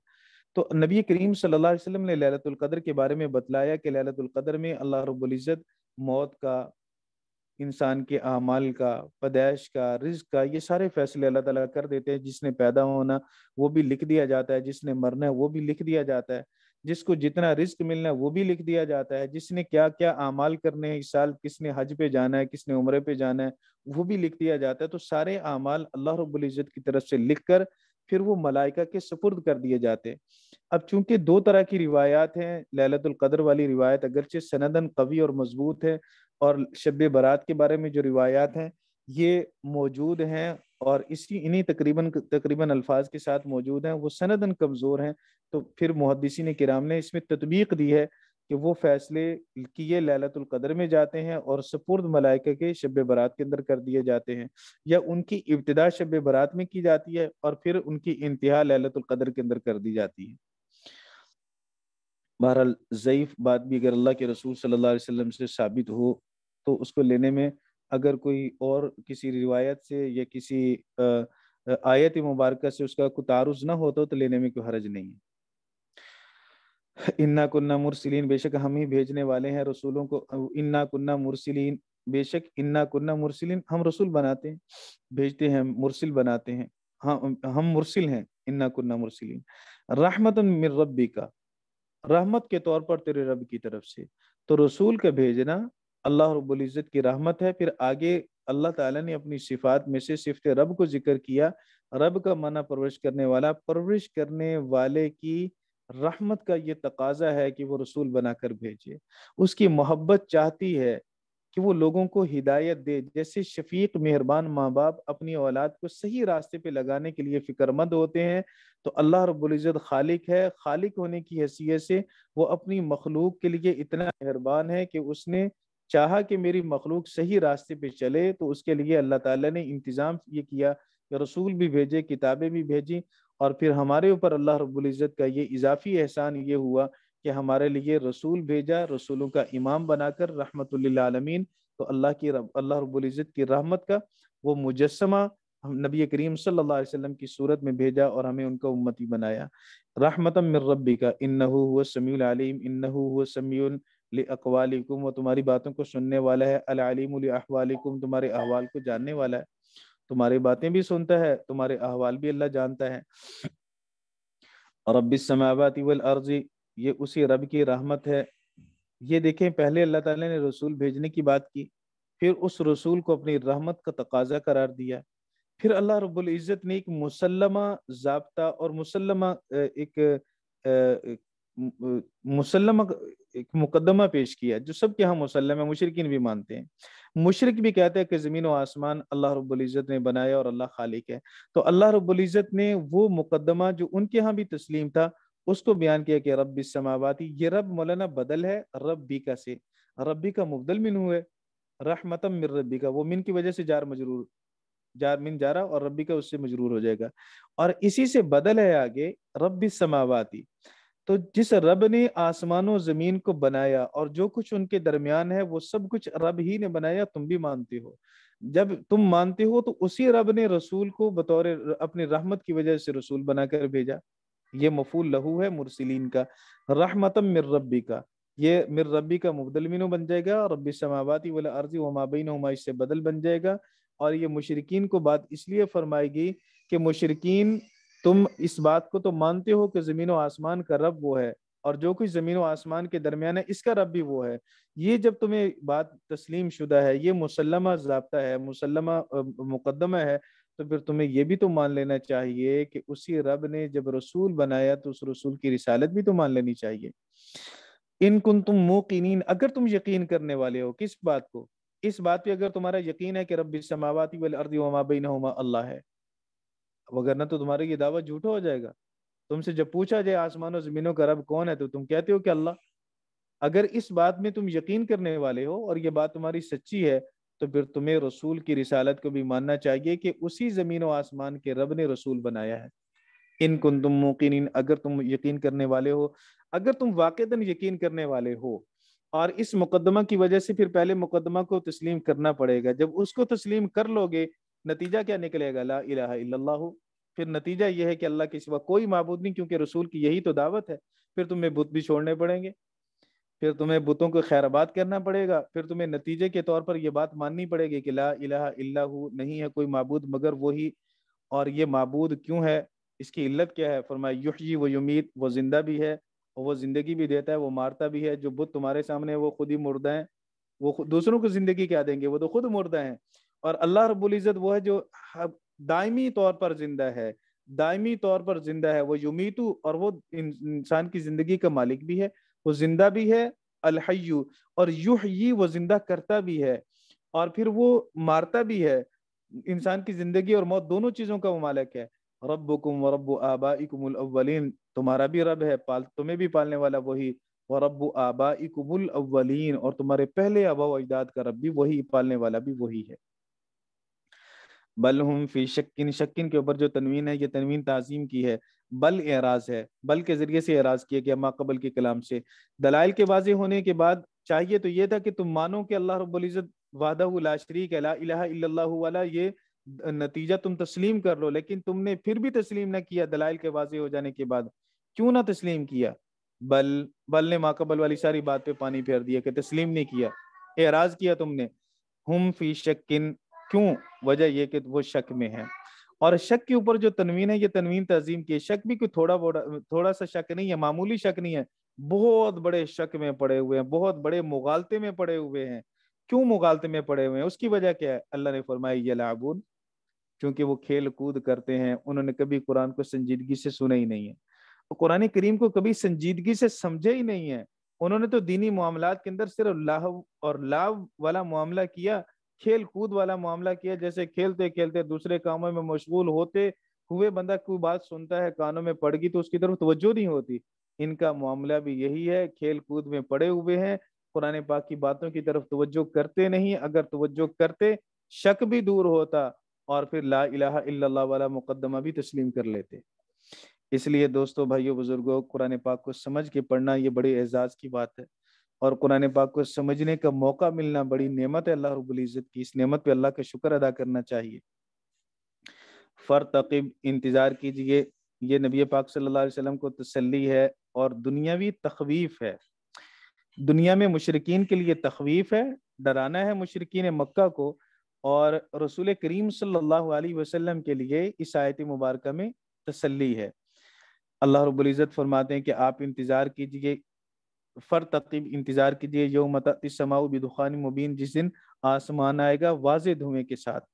तो नबी करीम सल्लल्लाहु अलैहि वसल्लम ने लैलतुल कदर के बारे में बतलाया कि लैलतुल कदर में अल्लाह रब्बुल इज़्ज़त मौत का इंसान के अमाल का पैदाइश का रिज का ये सारे फैसले अल्लाह ताला कर देते हैं जिसने पैदा होना वो भी लिख दिया जाता है जिसने मरना है वो भी लिख दिया जाता है जिसको जितना रिस्क मिलना है वो भी लिख दिया जाता है जिसने क्या क्या अमाल करने हैं इस साल किसने हज पे जाना है किसने उम्र पे जाना है वो भी लिख दिया जाता है तो सारे अमाल अल्लाह रब्बुल इज़्ज़त की तरफ से लिख कर फिर वो मलाइका के सपुर्द कर दिए जाते अब चूंकि दो तरह की रिवायात हैं लैलतुल कदर वाली रिवायत अगरचे सनदन कवि और मजबूत है और शब बारात के बारे में जो रिवायात हैं ये मौजूद हैं और इसी इन्हीं तकरीबन तकरीबन अल्फाज के साथ मौजूद हैं वो सनदन कमज़ोर हैं तो फिर मुहदसिन कराम ने इसमें तदबीक दी है कि वो फैसले किए लैलतुल कदर में जाते हैं और सपुर्द मलाइका के शब बरात के अंदर कर दिए जाते हैं या उनकी इब्तदा शब बरात में की जाती है और फिर उनकी इंतहा लैलतुल कदर के अंदर कर दी जाती है बहरहाल ज़यीफ़ बात भी अगर अल्लाह के रसूल सल्लल्लाहु अलैहि वसल्लम से साबित हो तो उसको लेने में अगर कोई और किसी रिवायत से या किसी आयत मुबारक से उसका कुतारुज ना होता तो, तो लेने में कोई हरज नहीं है इन्ना कुन्ना मुरसिलीन बेशक हम ही भेजने वाले हैं रसूलों को इन्ना कुन्ना मुरसिलीन बेशक इन्ना कुन्ना मुरसिलीन हम रसूल बनाते हैं भेजते हैं मुरसिल बनाते हैं हम हाँ, हम मुरसिल हैं इन्ना कुन्ना मुरसिलीन रहमत मिर रब्बी का रहमत के तौर पर तेरे रब की तरफ से तो रसूल का भेजना अल्लाह रबुल्ज़त की रहमत है फिर आगे अल्लाह ताला ने अपनी सिफात में से सिफत रब को जिक्र किया रब का माना परवरिश करने वाला परवरिश करने वाले की रहमत का ये तकाजा है कि वो रसूल बनाकर भेजे उसकी मोहब्बत चाहती है कि वो लोगों को हिदायत दे जैसे शफीक मेहरबान माँ बाप अपनी औलाद को सही रास्ते पे लगाने के लिए फिक्रमंद होते हैं तो अल्लाह रबुल्ज़त खालिक है खालिक होने की हैसियत से वो अपनी मखलूक के लिए इतना मेहरबान है कि उसने चाहा कि मेरी मखलूक सही रास्ते पे चले तो उसके लिए अल्लाह ताला ने इंतज़ाम ये किया कि रसूल भी भेजे किताबें भी भेजी और फिर हमारे ऊपर अल्लाह रब्बुल इज़्ज़त का ये इजाफी एहसान ये हुआ कि हमारे लिए रसूल भेजा रसूलों का इमाम बनाकर रहमतुल्लामीन तो अल्लाह की अल्लाह रब्बुल इज़्ज़त की रहमत का वो मुजस्मा नबी करीम सल्लल्लाहु अलैहि वसल्लम की सूरत में भेजा और हमें उनका उम्मती बनाया रहमतम मिर रब्बी का इन हुआ समील आलिम इन हुआ समील अकवालिकुम वो तुम्हारी बातों को सुनने वाला है अलालिम अहवालिकुम तुम्हारे अहवाल को जानने वाला है तुम्हारी बातें भी सुनता है तुम्हारे अहवाल भी अल्लाह जानता है और अब समावती वल अर्जी ये उसी रब की रहमत है ये देखें पहले अल्लाह ताला ने रसूल भेजने की बात की फिर उस रसूल को अपनी रहमत का तकाजा करार दिया फिर अल्लाह रब्बुल इज़्ज़त ने एक मुसलमा जबता और मुसलमा एक मुसलमा एक मुकदमा पेश किया जो सब के यहाँ मुसलम है मुशरकिन भी मानते हैं मुशरक भी कहते हैं कि ज़मीन व आसमान अल्लाह रब्ज़त ने बनाया और अल्लाह खालिक है तो अल्लाह रब्ज़त ने वो मुकदमा जो उनके यहाँ भी तस्लीम था उसको बयान किया कि रब समावाती ये रब मौलाना बदल है रबी का से रबी का मुबदल मिन हुए रहमतम मिर रबी का वो मिन की वजह से जार मजरूर जार मिन जारा और रबी का उससे मजरूर हो जाएगा और इसी से बदल है आगे रब समावाती तो जिस रब ने आसमानों जमीन को बनाया और जो कुछ उनके दरमियान है वो सब कुछ रब ही ने बनाया तुम भी मानते हो जब तुम मानते हो तो उसी रब ने रसूल को बतौर अपनी रहमत की वजह से रसूल बनाकर भेजा ये मफूल लहू है मुरसिलीन का रहमतम मिर रबी का ये मिर रबी का मुबदल बन जाएगा और रबी समावाती वाला अर्जी वमाबिन हमा इससे बदल बन जाएगा और ये मुशरकिन को बात इसलिए फरमाएगी कि मुशरकिन तुम इस बात को तो मानते हो कि जमीन व आसमान का रब वो है और जो कुछ जमीन व आसमान के दरमियान है इसका रब भी वो है ये जब तुम्हें बात तस्लीम शुदा है ये मुसलमा जबता है मुसलमा मुकदमा है तो फिर तुम्हें यह भी तो मान लेना चाहिए कि उसी रब ने जब रसूल बनाया तो उस रसूल की रिसालत भी तो मान लेनी चाहिए इन कुन तुम मोकिन अगर तुम यकीन करने वाले हो किस बात को इस बात पे अगर तुम्हारा यकीन है कि रब समावती वल अर्दी वमा बिन अल्लाह है वगरना तो तुम्हारे ये दावा झूठा हो जाएगा तुमसे जब पूछा जाए आसमान और ज़मीनों का रब कौन है तो तुम कहते हो कि अल्लाह अगर इस बात में तुम यकीन करने वाले हो और ये बात तुम्हारी सच्ची है तो फिर तुम्हें रसूल की रिसालत को भी मानना चाहिए कि उसी ज़मीन व आसमान के रब ने रसूल बनाया है इन कुन तुम मुकिन अगर तुम यकीन करने वाले हो अगर तुम वाक़ता यकीन करने वाले हो और इस मुकदमा की वजह से फिर पहले मुकदमा को तस्लीम करना पड़ेगा जब उसको तस्लीम कर लोगे नतीजा क्या निकलेगा ला इला फिर नतीजा यह है कि अल्लाह के सिवा कोई मबूद नहीं क्योंकि रसूल की यही तो दावत है फिर तुम्हें बुत भी छोड़ने पड़ेंगे फिर तुम्हें बुतों को खैराबाद करना पड़ेगा फिर तुम्हें नतीजे के तौर पर यह बात माननी पड़ेगी कि ला इला नहीं है कोई मबूद मगर वही और ये मबूद क्यों है इसकी इल्लत क्या है फरमाया युहयी व युमीत वो जिंदा भी है और वो ज़िंदगी भी देता है वो मारता भी है जो बुत तुम्हारे सामने वो खुद ही मुर्दा है वो दूसरों को ज़िंदगी क्या देंगे वो तो खुद मुर्दा है और अल्लाह इज़्ज़त वो है जो दायमी तौर पर जिंदा है दायमी तौर पर जिंदा है वो युमीतु और वो इंसान की जिंदगी का मालिक भी है वो जिंदा भी है अलहयु और युही वो जिंदा करता भी है और फिर वो मारता भी है इंसान की जिंदगी और मौत दोनों चीजों का वो मालिक है रब्बुकुम व रब्बु आबाइकुमुल अव्वलीन तुम्हारा भी रब है पाल तुम्हें भी पालने वाला वही व रब्बु आबाइकुमुल अव्वलीन और तुम्हारे पहले आबा अजदाद का रब भी वही पालने वाला भी वही है बल हम फी शक्किन शक्किन के ऊपर जो तनवीन है ये तनवीन तज़ीम की है बल एराज है बल के ज़रिए से एराज किया गया माकबल के कलाम से दलाइल के वाजे होने के बाद चाहिए तो ये था कि तुम मानो कि अल्लाह रबुल्जत वादा शरीक ये नतीजा तुम तस्लीम कर लो लेकिन तुमने फिर भी तस्लीम ना किया दलाइल के वाजे हो जाने के बाद क्यों ना तस्लीम किया बल बल ने माकबल वाली सारी बात पे पानी फेर दिया कि तस्लीम नहीं किया एराज किया तुमने हम फी शक्किन क्यों वजह यह कि वो शक में है और शक के ऊपर जो तनवीन है ये तनवीन तजीम की शक भी कोई थोड़ा बोड़ा थोड़ा सा शक नहीं है मामूली शक नहीं है बहुत बड़े शक में पड़े हुए हैं बहुत बड़े मुगालते में पड़े हुए हैं क्यों मुगालते में पड़े हुए हैं उसकी वजह क्या है अल्लाह ने फरमाई ये लाबून क्योंकि वो खेल कूद करते हैं उन्होंने कभी कुरान को संजीदगी से सुना ही नहीं है और कुरान करीम को कभी संजीदगी से समझे ही नहीं है उन्होंने तो दीनी मामला के अंदर सिर्फ लाह और लाभ वाला मामला किया खेल कूद वाला मामला किया जैसे खेलते खेलते दूसरे कामों में मशगूल होते हुए बंदा कोई बात सुनता है कानों में पड़ गई तो उसकी तरफ तवज्जो नहीं होती इनका मामला भी यही है खेल कूद में पड़े हुए हैं कुरान पाक की बातों की तरफ तवज्जो करते नहीं अगर तवज्जो करते शक भी दूर होता और फिर ला इलाहा इल्लल्लाह वाला मुकदमा भी तस्लीम कर लेते इसलिए दोस्तों भाइयों बुजुर्गों कुरान पाक को समझ के पढ़ना ये बड़े एजाज की बात है और कुरान पाक को समझने का मौका मिलना बड़ी नेमत है अल्लाह रबुल्ज़त की इस नेमत पे अल्लाह का शुक्र अदा करना चाहिए फ़र तकीब इंतज़ार कीजिए ये नबी पाक सल्लल्लाहु अलैहि वसल्लम को तसल्ली है और दुनियावी तखवीफ है दुनिया में मुशरकिन के लिए तखवीफ है डराना है मुशरकिन मक्का को और रसूल करीम सल्लल्लाहु अलैहि वसल्लम के लिए इस आयत मुबारक में तसल्ली है अल्लाह रबुल्ज़त फरमाते हैं कि आप इंतज़ार कीजिए फर तकीब इंतजार कीजिए यो मतमाऊ बिदुखान मुबीन जिस दिन आसमान आएगा वाज धुएं के साथ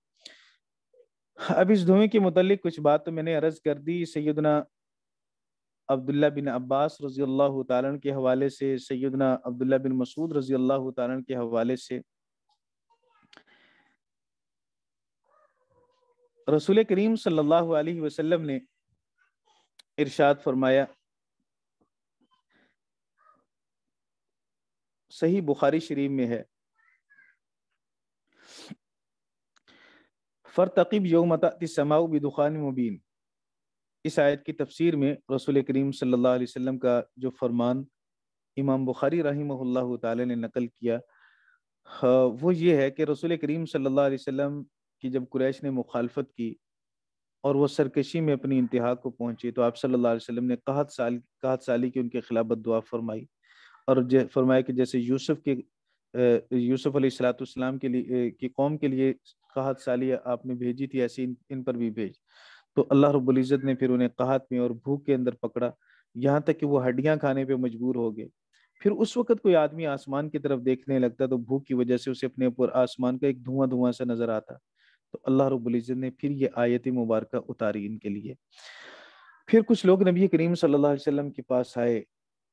अब इस धुएं के मतलब कुछ बात तो मैंने अर्ज कर दी सैदना अब्दुल्ला बिन अब्बास रजी अल्लाह तारण के हवाले से सैदना अब्दुल्ला बिन मसूद रजी अल्लाह तारण के हवाले से रसूल करीम सल्लल्लाहु अलैहि वसल्लम ने इरशाद फरमाया सही बुखारी शरीफ में है फ़रतकीब योमती समाऊ बिदुखान मुबीन इस आयत की तफसीर में रसूल करीम सल्लल्लाहु अलैहि वसल्लम का जो फरमान इमाम बुखारी रहीम ने नकल किया हाँ, वो ये है कि रसूल करीम सल्लल्लाहु अलैहि वसल्लम की जब कुरैश ने मुखालफत की और वो सरकशी में अपनी इंतहा को पहुंची तो आप सल्लल्लाहु अलैहि वसल्लम ने कहत साल कहत साली की उनके खिलाफ बददुआ फरमाई और फरमाया कि जैसे यूसुफ के यूसुफ सलाम के लिए की कौम के लिए कहात सालिया आपने भेजी थी ऐसी इन, इन पर भी भेज तो अल्लाह रबुल्ज़त ने फिर उन्हें कहात में और भूख के अंदर पकड़ा यहाँ तक कि वो हड्डियाँ खाने पर मजबूर हो गए फिर उस वक्त कोई आदमी आसमान की तरफ देखने लगता तो भूख की वजह से उसे अपने ऊपर आसमान का एक धुआं धुआं सा नजर आता तो अल्लाह रबुल्ज़त ने फिर ये आयत मुबारक उतारी इनके लिए फिर कुछ लोग नबी करीम सल्लल्लाहु अलैहि वसल्लम के पास आए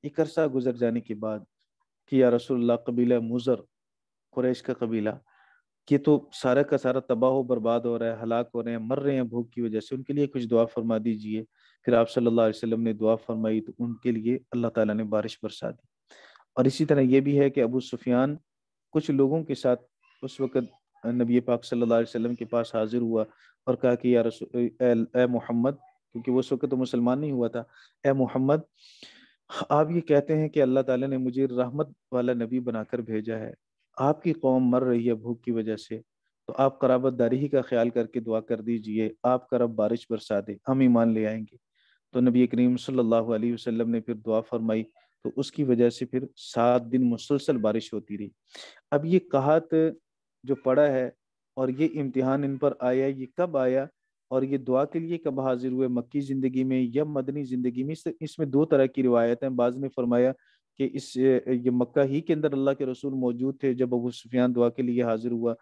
एक अरसा गुजर जाने के बाद कि या रसोल्ला कबीला मुजर कुरैश का कबीला कि तो सारा का सारा तबाह बर्बाद हो रहा है हलाक हो रहे हैं मर रहे हैं भूख की वजह से उनके लिए कुछ दुआ फरमा दीजिए फिर आप सल्लल्लाहु अलैहि वसल्लम ने दुआ फरमाई तो उनके लिए अल्लाह ताला ने बारिश बरसा दी और इसी तरह ये भी है कि अबू सुफियान कुछ लोगों के साथ उस वक़्त नबी पाक सल्ला अलैहि के पास हाजिर हुआ और कहा कि या मोहम्मद क्योंकि उस वक़्त तो मुसलमान नहीं हुआ था ए मोहम्मद आप ये कहते हैं कि अल्लाह ताला ने मुझे रहमत वाला नबी बनाकर भेजा है आपकी कौम मर रही है भूख की वजह से तो आप कराबत दारी ही का ख्याल करके दुआ कर दीजिए आप करब बारिश बरसा दे हम ईमान ले आएंगे तो नबी करीम सल्लल्लाहु अलैहि वसल्लम ने फिर दुआ फरमाई तो उसकी वजह से फिर सात दिन मुसलसल बारिश होती रही अब ये कहात जो पड़ा है और ये इम्तिहान इन पर आया ये कब आया और ये दुआ के लिए कब हाजिर हुए मक्की ज़िंदगी में या मदनी ज़िंदगी में इसमें दो तरह की रिवायत है बाज़ ने फरमाया कि इस ये मक्का ही के अंदर अल्लाह के रसूल मौजूद थे जब अबू सुफियान दुआ के लिए हाजिर हुआ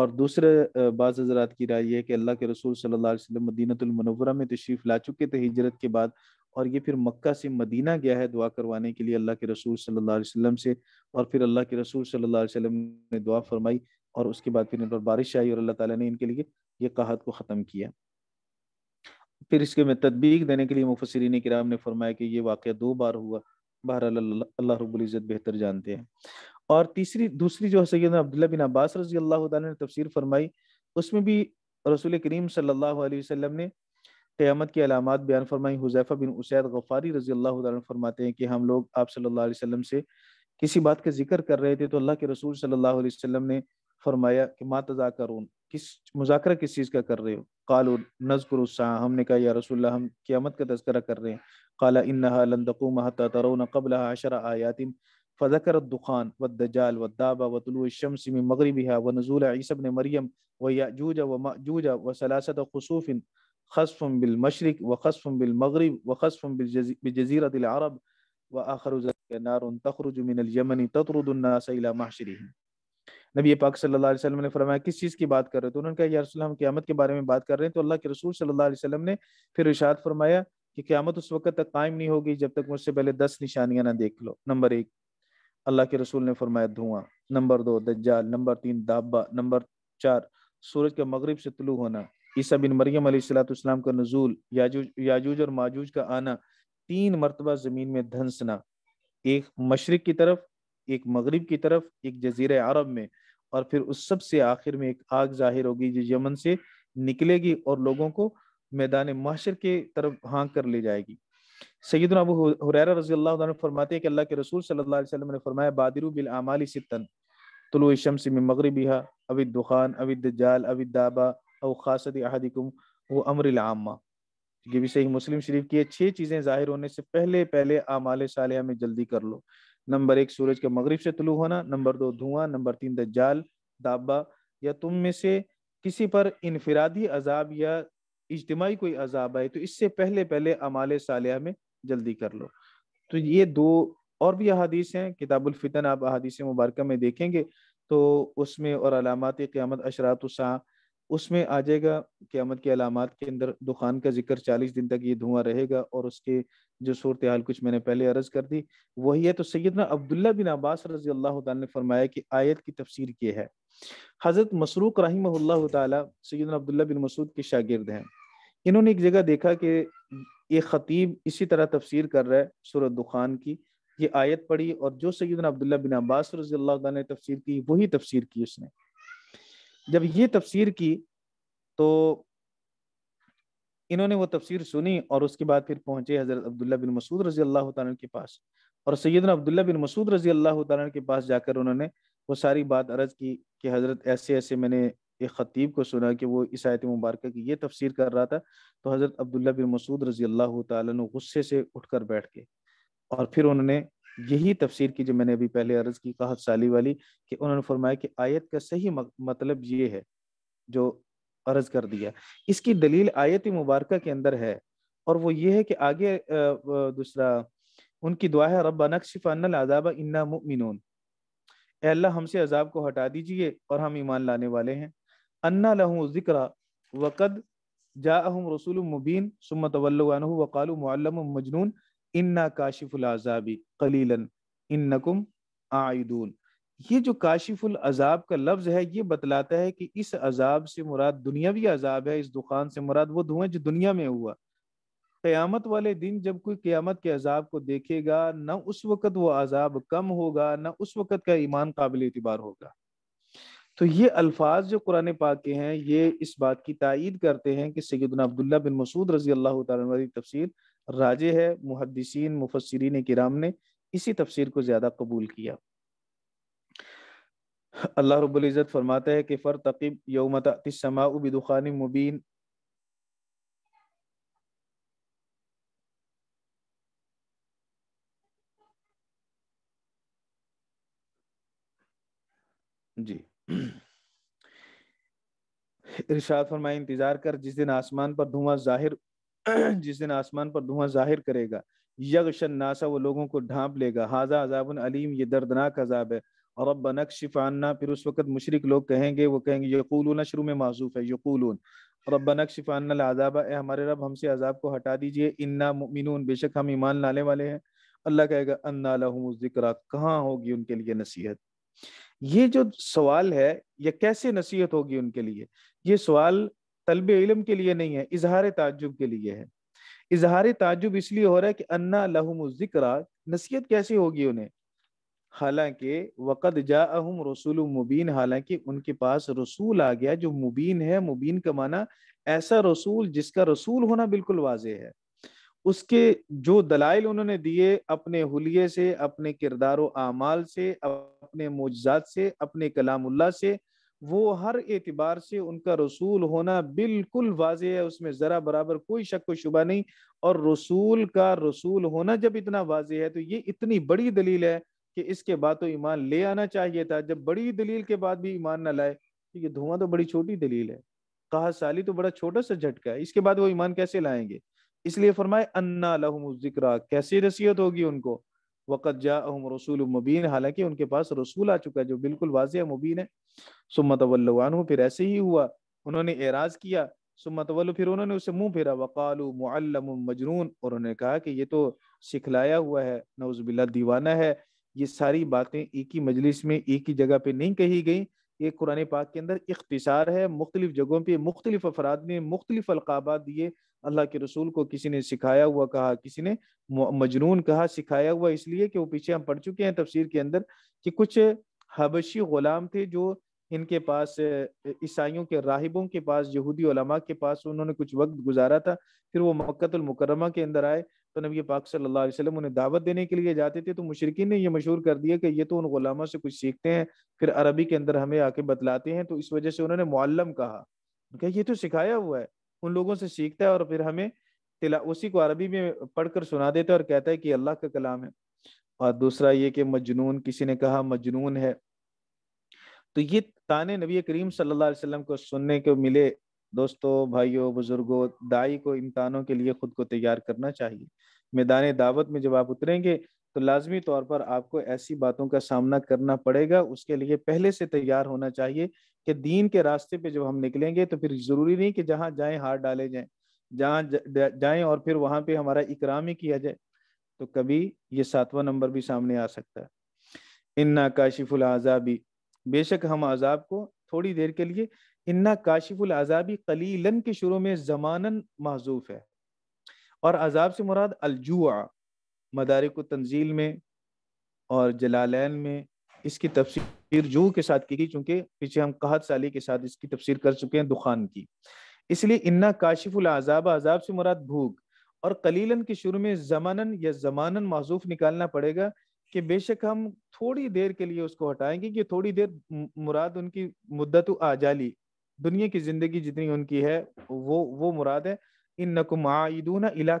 और दूसरे बाज़ हजरात की राय है कि अल्लाह के रसूल सल्लल्लाहु अलैहि वसल्लम में तशरीफ़ ला चुके थे हिजरत के बाद और ये फिर मक्का से मदीना गया है दुआ करवाने के लिए अल्लाह के रसूल सल्लल्लाहु अलैहि वसल्लम से और फिर अल्लाह के रसूल सल्लल्लाहु अलैहि वसल्लम ने दुआ फरमाई और उसके बाद फिर इन पर बारिश आई और अल्लाह ताला ने इनके लिए ये कहात को ख़त्म किया फिर इसके में तदबीक देने के लिए मुफसरीन कराम ने फरमाया कि ये वाक़ दो बार हुआ बहर अल्लाह रबुल्ज़त बेहतर जानते हैं और तीसरी दूसरी जो है सैद अब्दुल्ला बिन अब्बास रजी अल्लाह ने तफसीर फरमाई उसमें भी रसूल करीम सल्लल्लाहु अलैहि वसल्लम ने क़यामत की अलामत बयान फरमाई हुजैफ़ा बिन उसैद गफ़ारी रजी अल्लाह फरमाते हैं कि हम लोग आप सल्लल्लाहु अलैहि वसल्लम से किसी बात का जिक्र कर रहे थे तो अल्लाह के रसूल सल्लल्लाहु अलैहि वसल्लम ने फरमाया कि मा तजा करून کس مذاکرہ کس چیز کا کر رہے ہو قال نذکر الساعہ ہم نے کہا یا رسول اللہ ہم قیامت کا تذکرہ کر رہے ہیں قال انها لن تقوم حتى ترون قبلها عشر آيات فذكر الدخان والدجال والدابة وطلوع الشمس من مغربها ونزول عيسى بن مريم ويأجوج ومأجوج وثلاثة خسوف خصف بالمشرق وخصف بالمغرب وخصف بجزيرة العرب وآخر ذلك نار تخرج من اليمن تطرد الناس إلى محشرهم नबी पाक सल्लल्लाहु अलैहि वसल्लम ने फरमाया किस चीज़ की बात कर रहे हो तो उन्होंने कहा यार हम क्यामत के बारे में बात कर रहे हैं तो अल्लाह के रसूल सल्लल्लाहु अलैहि वसल्लम ने फिर इशाद फरमाया कि क्यामत उस वक्त तक कायम नहीं होगी जब तक मुझसे पहले दस निशानियाँ ना देख लो नंबर एक अल्लाह के रसूल ने फरमाया धुआं नंबर दो दज्जाल नंबर तीन दाबा नंबर चार सूरज के मगरब से तुलू होना ईसा बिन मरियम सलाम का नजूल याजूज याजूज और माजूज का आना तीन मरतबा ज़मीन में धंसना एक मशरक की तरफ एक मगरब की तरफ एक जजीर अरब में और फिर उस सब से आखिर में एक आग जाहिर होगी जो यमन से निकलेगी और लोगों को मैदान माशर के तरफ हाँक कर ले जाएगी सैद अबू हुरैरा रजी अल्लाह फरमाते हैं कि अल्लाह के रसूल सल्लल्लाहु अलैहि वसल्लम ने फरमाया बादिरू बिल आमाली सितन तुल शम्स में मगरबी हा अवि दुखान अवि दज्जाल अवि दाबा अव खासद अहदिकुम व अमर आमा ये भी सही मुस्लिम शरीफ की छह चीज़ें जाहिर होने से पहले पहले आमाल साल में जल्दी कर लो नंबर एक सूरज के मगरिब से तुलू होना नंबर दो धुआं नंबर तीन दज्जाल दाबा या तुम में से किसी पर इनफरादी अजाब या इज्तमाही कोई अजाब आए तो इससे पहले पहले अमाल सालिया में जल्दी कर लो तो ये दो और भी अहादीस हैं किताबुल फितन आप अहादीस मुबारक में देखेंगे तो उसमें और अलामत क़्यामत अशरात उसमें आ जाएगा क्यामत की अलामत के अंदर दुकान का जिक्र चालीस दिन तक ये धुआं रहेगा और उसके जो सूरत हाल कुछ मैंने पहले अर्ज कर दी वही है तो सैदना अब्दुल्ला बिन अब्बास रजी अल्लाह ने फरमाया कि आयत की तफसीर ये है हज़रत मसरूक रही सैदन अब्दुल्ला बिन मसूद के शागिर्द हैं इन्होंने एक जगह देखा कि ये ख़तीब इसी तरह तफसीर कर रहा है सूरत दुकान की ये आयत पढ़ी और जो सैदन अब्दुल्ला बिन अब्बास रजी अल्लाह ने तफसीर की वही तफसीर की उसने जब ये तफसीर की तो इन्होंने वो तफसीर सुनी और उसके बाद फिर पहुंचे हज़रत अब्दुल्ला बिन मसूद रजी अल्लाह के पास और सैदन अब्दुल्ला बिन मसूद रजी अल्लाह के पास जाकर उन्होंने वो सारी बात अर्ज की कि हज़रत ऐसे ऐसे मैंने एक ख़तीब को सुना कि वो इस आयत मुबारक की ये तफसीर कर रहा था तो हज़रत अब्दुल्ला बिन मसूद रजी अल्लाह तुस्से से उठ कर बैठ के और फिर उन्होंने यही तफसीर की जो मैंने अभी पहले अर्ज की कहा साली वाली कि उन्होंने फरमाया कि आयत का सही मतलब ये है जो अर्ज कर दिया इसकी दलील आयत मुबारक के अंदर है और वो ये है कि आगे दूसरा उनकी दुआ है रब नक्शिफ़ान अजाब इन्ना मुमिनून अल्लाह हमसे अजाब को हटा दीजिए और हम ईमान लाने वाले हैं अन्ना लहू जिक्र वक़द अहम रसूल मुबीन सुमत वक़ालम मजनून इन्ना काशिफुल अजाबी कलीलन इन्नकुम आयदून ये जो काशिफुल अजाब का लफ्ज है ये बतलाता है कि इस अजाब से मुराद दुनियावी अजाब है इस दुकान से मुराद वो धुआं जो दुनिया में हुआ क़यामत वाले दिन जब कोई क़यामत के अजाब को देखेगा ना उस वक़्त वो अजाब कम होगा ना उस वक़्त का ईमान काबिल एतबार होगा तो ये अल्फाज जो कुरान पाक के हैं ये इस बात की तइद करते हैं कि सैदना अब्दुल्ला बिन मसूद रजी अल्लाह तफसीर राजे है मुहदसिन मुफसरीन किराम ने इसी तफसीर को ज़्यादा कबूल किया अल्लाह रबुल्ज़त फरमाता है कि फ़र तकीब यौमतमाबिदुखान मुबीन जी इरशाद फरमाए इंतज़ार कर जिस दिन आसमान पर धुआं जाहिर [clears throat] जिस दिन आसमान पर धुआं जाहिर करेगा यगशन नासा वो लोगों को ढांप लेगा हाजा अजाबन अलीम ये दर्दनाक अजाब है और अब बनक शिफाना फिर उस वक्त मुशरक लोग कहेंगे वो कहेंगे यकूलून शुरू में मासूफ है यकूलून बनक शिफाना आजाबा ए हमारे रब हमसे अजाब को हटा दीजिए इन्ना मिनून बेशक हम ईमान लाने वाले हैं अल्लाह कहेगा अन्ना जिक्रा कहाँ होगी उनके लिए नसीहत ये जो सवाल है यह कैसे नसीहत होगी उनके लिए ये सवाल तलब इलम के लिए नहीं है इजहार ताजुब के लिए है इजहार ताजुब इसलिए हो रहा है कि अन्ना लहमरा नसीहत कैसे होगी उन्हें हालांकि वक़द जा अहम रसूल मुबीन हालांकि उनके पास रसूल आ गया जो मुबीन है मुबीन का माना ऐसा रसूल जिसका रसूल होना बिल्कुल वाज है उसके जो दलाइल उन्होंने दिए अपने हुलिये से अपने किरदार आमाल से अपने मोजात से अपने कलामुल्ला से वो हर एतबार से उनका रसूल होना बिल्कुल वाज है उसमें ज़रा बराबर कोई शक व शुबा नहीं और रसूल का रसूल होना जब इतना वाज है तो ये इतनी बड़ी दलील है कि इसके बाद तो ईमान ले आना चाहिए था जब बड़ी दलील के बाद भी ईमान ना लाए तो ये धुआं तो बड़ी छोटी दलील है कहा साली तो बड़ा छोटा सा झटका है इसके बाद वो ईमान कैसे लाएंगे इसलिए फरमाए अन्ना लहम जिक्रा कैसी रसीयत होगी उनको वक़त जा रसूल मुबीन हालांकि उनके पास रसूल आ चुका जो बिल्कुल वाज मुबीन है सुमतवल्लवान फिर ऐसे ही हुआ उन्होंने एराज किया सुमतवल फिर उन्होंने उसे मुंह फेरा वकाल मजनून और उन्होंने कहा कि ये तो सिखलाया हुआ है नवज़बिल्ला दीवाना है ये सारी बातें एक ही मजलिस में एक ही जगह पे नहीं कही गई ये कुरान पाक के अंदर इख्तिसार है मुख्तलिफ जगहों पे मुख्तलिफ अफराद ने मुख्तलिफ अलकाबा दिए अल्लाह के रसूल को किसी ने सिखाया हुआ कहा किसी ने मजनून कहा सिखाया हुआ इसलिए कि वो पीछे हम पढ़ चुके हैं तफसीर के अंदर कि कुछ हबशी गुलाम थे जो इनके पास ईसाइयों के राहिबों के पास यहूदी उलमा के पास उन्होंने कुछ वक्त गुजारा था फिर वो मक्तुलमकरमा के अंदर आए तो नबी पाक सल्लल्लाहु अलैहि वसल्लम उन्हें दावत देने के लिए जाते थे तो मुशरकिन ने ये मशहूर कर दिया कि ये तो उन गुलामों से कुछ सीखते हैं फिर अरबी के अंदर हमें आके बतलाते हैं तो इस वजह से उन्होंने मुअल्लम कहा कहा ये तो सिखाया हुआ है उन लोगों से सीखता है और फिर हमें तिला उसी को अरबी में पढ़कर सुना देता है और कहता है कि अल्लाह का कलाम है और दूसरा ये कि मजनून किसी ने कहा मजनून है तो ये ताने नबी करीम सल्लल्लाहु अलैहि वसल्लम को सुनने को मिले दोस्तों भाइयों बुजुर्गों दाई को इन तानों के लिए खुद को तैयार करना चाहिए मैदान दावत में जब आप उतरेंगे तो लाजमी तौर पर आपको ऐसी बातों का सामना करना पड़ेगा उसके लिए पहले से तैयार होना चाहिए कि दीन के रास्ते पे जब हम निकलेंगे तो फिर ज़रूरी नहीं कि जहाँ जाए हाथ डाले जाए जहाँ जाए और फिर वहां पे हमारा इकराम ही किया जाए तो कभी ये सातवां नंबर भी सामने आ सकता है इन्ना काशिफुल आज़ाबी बेशक हम आज़ाब को थोड़ी देर के लिए इन्ना काशिफुल आज़ाबी कलीलन के शुरू में जमानन महजूफ है और अजाब से मुराद अलजुआ मदारिक तंजील में और जलालैन में इसकी तफसी तफसीर जू के साथ की गई चूंकि पीछे हम कहत साली के साथ इसकी तफसीर कर चुके हैं दुखान की इसलिए इन्ना काशिफुल आजाब आजाब से मुराद भूख और कलीलन के शुरू में जमानन या जमानन मासूफ निकालना पड़ेगा कि बेशक हम थोड़ी देर के लिए उसको हटाएंगे कि थोड़ी देर मुराद उनकी मुद्दत आजाली दुनिया की जिंदगी जितनी उनकी है वो वो मुराद है इन नकुम आदून इला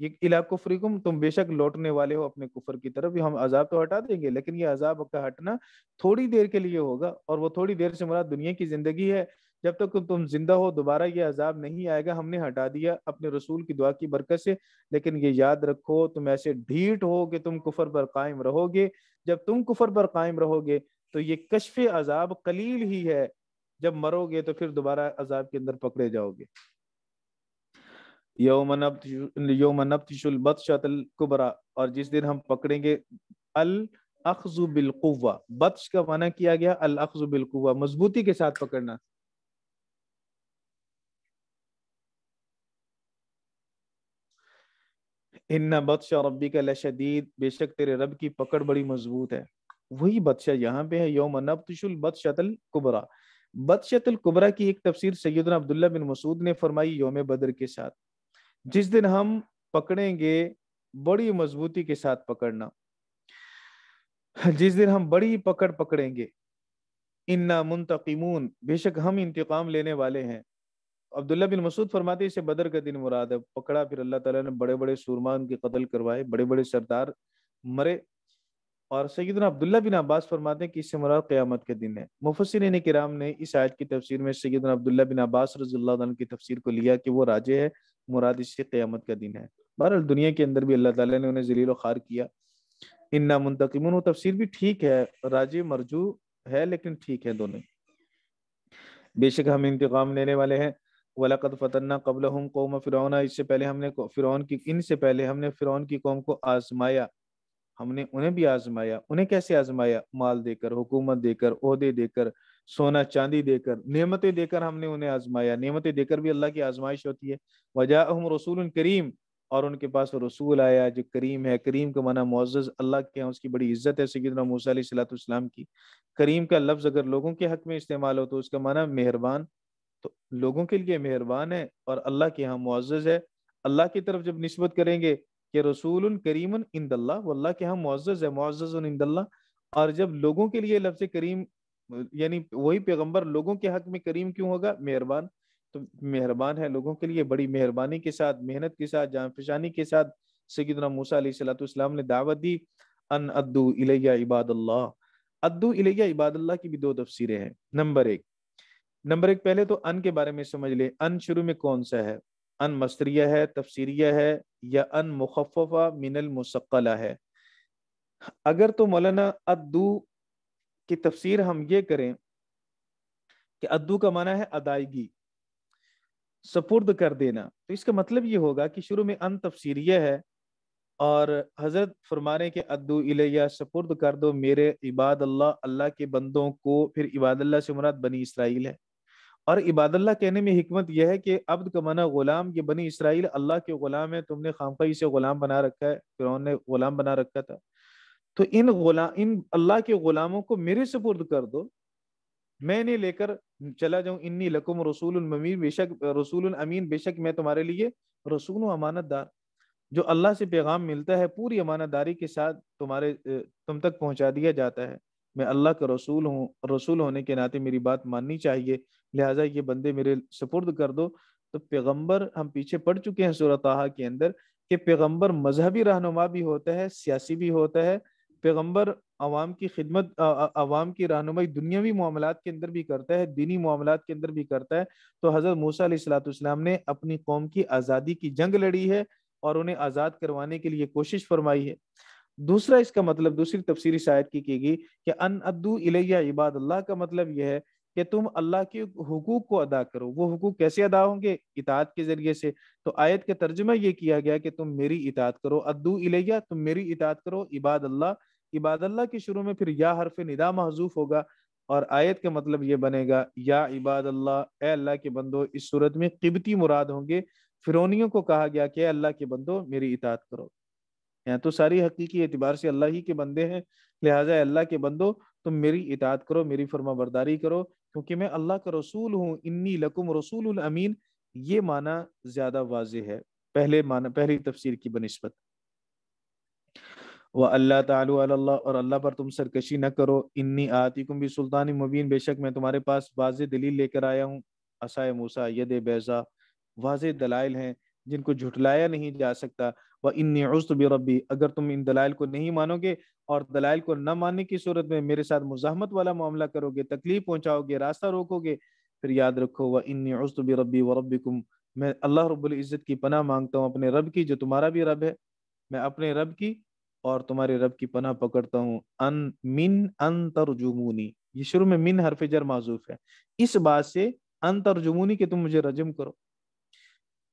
ये इलाको फ्रीकुम तुम बेशक लौटने वाले हो अपने कुफर की तरफ हम अजाब तो हटा देंगे लेकिन ये अजाब का हटना थोड़ी देर के लिए होगा और वो थोड़ी देर से मुराद दुनिया की जिंदगी है जब तक तो तुम जिंदा हो दोबारा ये अजाब नहीं आएगा हमने हटा दिया अपने रसूल की दुआ की बरकत से लेकिन ये याद रखो तुम ऐसे ढीठ हो कि तुम कुफर पर कायम रहोगे जब तुम कुफर पर कायम रहोगे तो ये कशफ अजाब कलील ही है जब मरोगे तो फिर दोबारा अजाब के अंदर पकड़े जाओगे यौमनबतिशुल बदशतल कुबरा और जिस दिन हम पकड़ेंगे अल अखजु बिलकुवा बदश का माना किया गया अल अखजु बिलकुवा मजबूती के साथ पकड़ना इन्ना और रबी का लशदीद बेशक तेरे रब की पकड़ बड़ी मजबूत है वही बदशाह यहाँ पे है योम नबतशुल बदशतल कुबरा बदशतल कुबरा की एक तफसीर सैदना अब्दुल्ला बिन मसूद ने फरमाई योम बदर के साथ जिस दिन हम पकड़ेंगे बड़ी मजबूती के साथ पकड़ना जिस दिन हम बड़ी पकड़ पकड़ेंगे इन्ना मुंतकीमून बेशक हम इंतकाम लेने वाले हैं अब्दुल्ला बिन मसूद फरमाते इसे बदर का दिन मुराद है पकड़ा फिर अल्लाह ताला ने बड़े बड़े सुरमान के कत्ल करवाए बड़े बड़े सरदार मरे और सैदना अब्दुल्ला बिन अब्बास फरमाते हैं कि इससे मुराद क़्यामत के दिन है मुफसर कराम ने इस आयत की तफसीर में सैदना अब्दुल्ला बिन अब्बास रजील्ला की तफसीर को लिया कि वो राजे है मुराद इससे क़्यामत का दिन है बहरहाल दुनिया के अंदर भी अल्लाह ताला ने उन्हें जलील खार किया इन ना मुंतकम तफसर भी ठीक है राज मरजू है लेकिन ठीक है दोनों बेशक हम इंतकाम लेने वाले हैं वलकत फतना कबल हम कौम फिर इससे पहले हमने फिर इनसे पहले हमने फिर की कौम को आजमाया हमने उन्हें भी आजमाया उन्हें कैसे आजमाया माल देकर हुकूमत देकर देकर सोना चांदी देकर नियमतें देकर हमने उन्हें आजमाया नियमतें देकर भी अल्लाह की आजमाइश होती है वजह हम रसूल करीम और उनके पास रसूल आया जो करीम है करीम का माना मोज़ अल्लाह के यहाँ उसकी बड़ी इज्जत है सैदना मूसा सलाम की करीम का लफ्ज़ अगर लोगों के हक में इस्तेमाल हो तो उसका माना मेहरबान तो लोगों के लिए मेहरबान है और अल्लाह के यहाँ मुआज़ है अल्लाह की तरफ जब नस्बत करेंगे कि रसूल करीम इंदल्ला वो अल्लाह के यहाँ मुआज़ है मुआज़ इंदल्ला और जब लोगों के लिए लफ्ज़ करीम यानी वही पैगंबर लोगों के हक में करीम क्यों होगा मेहरबान तो मेहरबान है लोगों के लिए बड़ी मेहरबानी के साथ मेहनत के साथ जानफिशानी के साथ सैदना मूसा सलाम ने दावत दी अन अद्दू इलैया इबादल्ला अद्दू इलैया इबादल्ला की भी दो तफसीरें हैं नंबर एक नंबर एक पहले तो अन के बारे में समझ ले अन शुरू में कौन सा है अन मस्तरिया है तफसरिया है या अन मुखफ़ा मिनल मुसक्ला है अगर तो मौलाना अद्दू की तफसीर हम ये करें कि अद्दू का माना है अदायगी सपुर्द कर देना तो इसका मतलब ये होगा कि शुरू में अन यह है और हजरत फरमाने के अद्दू इलैया सपुर्द कर दो मेरे इबाद अल्लाह अल्लाह के बंदों को फिर इबाद अल्लाह से मुराद बनी इसराइल है और इबाद अल्लाह कहने में हिकमत यह है कि अब्द का मना ग़ुलाम ये बनी इसराइल अल्लाह के ग़ुलाम है तुमने खामखा से ग़ुलाम बना रखा है फिर ने ग़ुलाम बना रखा था तो इन गुला इन अल्लाह के गुलामों को मेरे सुपुर्द कर दो मैं इन्हें लेकर चला जाऊं इन्नी लकुम रसूल अमीन बेशक रसूल अमीन बेशक मैं तुम्हारे लिए रसूल अमानतदार जो अल्लाह से पैगाम मिलता है पूरी अमानतदारी के साथ तुम्हारे तुम तक पहुंचा दिया जाता है मैं अल्लाह का रसूल हूँ रसूल होने के नाते मेरी बात माननी चाहिए लिहाजा ये बंदे मेरे सपुर्द कर दो तो पैगम्बर हम पीछे पड़ चुके हैं सूरत के अंदर कि पैगम्बर मजहबी रहनुमा भी होता है सियासी भी होता है पैगम्बर आवाम की खिदमत आवाम की रहनमई दुनियावी मामला के अंदर भी करता है दीनी मामला के अंदर भी करता है तो हज़रत मूसलाम ने अपनी कौम की आज़ादी की जंग लड़ी है और उन्हें आज़ाद करवाने के लिए कोशिश फरमाई है दूसरा इसका मतलब दूसरी तफसीरी शायद की की गई कि अन अद्दू इलैया इबाद अल्लाह का मतलब यह है कि तुम अल्लाह के हुकूक को अदा करो वो हुकूक कैसे अदा होंगे इतात के जरिए से तो आयत का तर्जुमा ये किया गया कि तुम मेरी इतात करो अद्दू इलैया तुम मेरी इतात करो इबाद अल्लाह इबादल्ला के शुरू में फिर या हरफ निदा महजूफ होगा और आयत का मतलब ये बनेगा या इबादल्ला अल्लाह के बंदो इस सूरत में किबती मुराद होंगे फिरोनियों को कहा गया कि अल्लाह के बंदो मेरी इतात करो यहाँ तो सारी हकीकी एतबार से अल्लाह ही के बंदे हैं लिहाजा अल्लाह के बंदो तुम मेरी इतात करो मेरी फर्मा बरदारी करो क्योंकि मैं अल्लाह का रसूल हूँ इन्नी लकुम रसूल अमीन ये माना ज़्यादा वाज है पहले माना पहली तफसीर की बनस्बत वह अल्लाह ताल्ला और अल्लाह पर तुम सरकशी न करो इन्नी आतिकुम भी सुल्तान मुबीन बेशक मैं तुम्हारे पास वाज दलील लेकर आया हूँ असाय मूसा यद बैजा वाज दलाइल हैं जिनको झुठलाया नहीं जा सकता व इन्नी भी रबी अगर तुम इन दलाइल को नहीं मानोगे और दलाइल को न मानने की सूरत में मेरे साथ मुजाहमत वाला मामला करोगे तकलीफ पहुंचाओगे रास्ता रोकोगे फिर याद रखो व इन्नी उसब रबी व रबिकुम मैं अल्लाह रब्बुल इज़्ज़त की पनाह मांगता हूँ अपने रब की जो तुम्हारा भी रब है मैं अपने रब की और तुम्हारे रब की पना पकड़ता हूँ अन मिन अंतरजुमूनी ये शुरू में मिन हरफ जर माजूफ है इस बात से अंतरजुमूनी के तुम मुझे रजम करो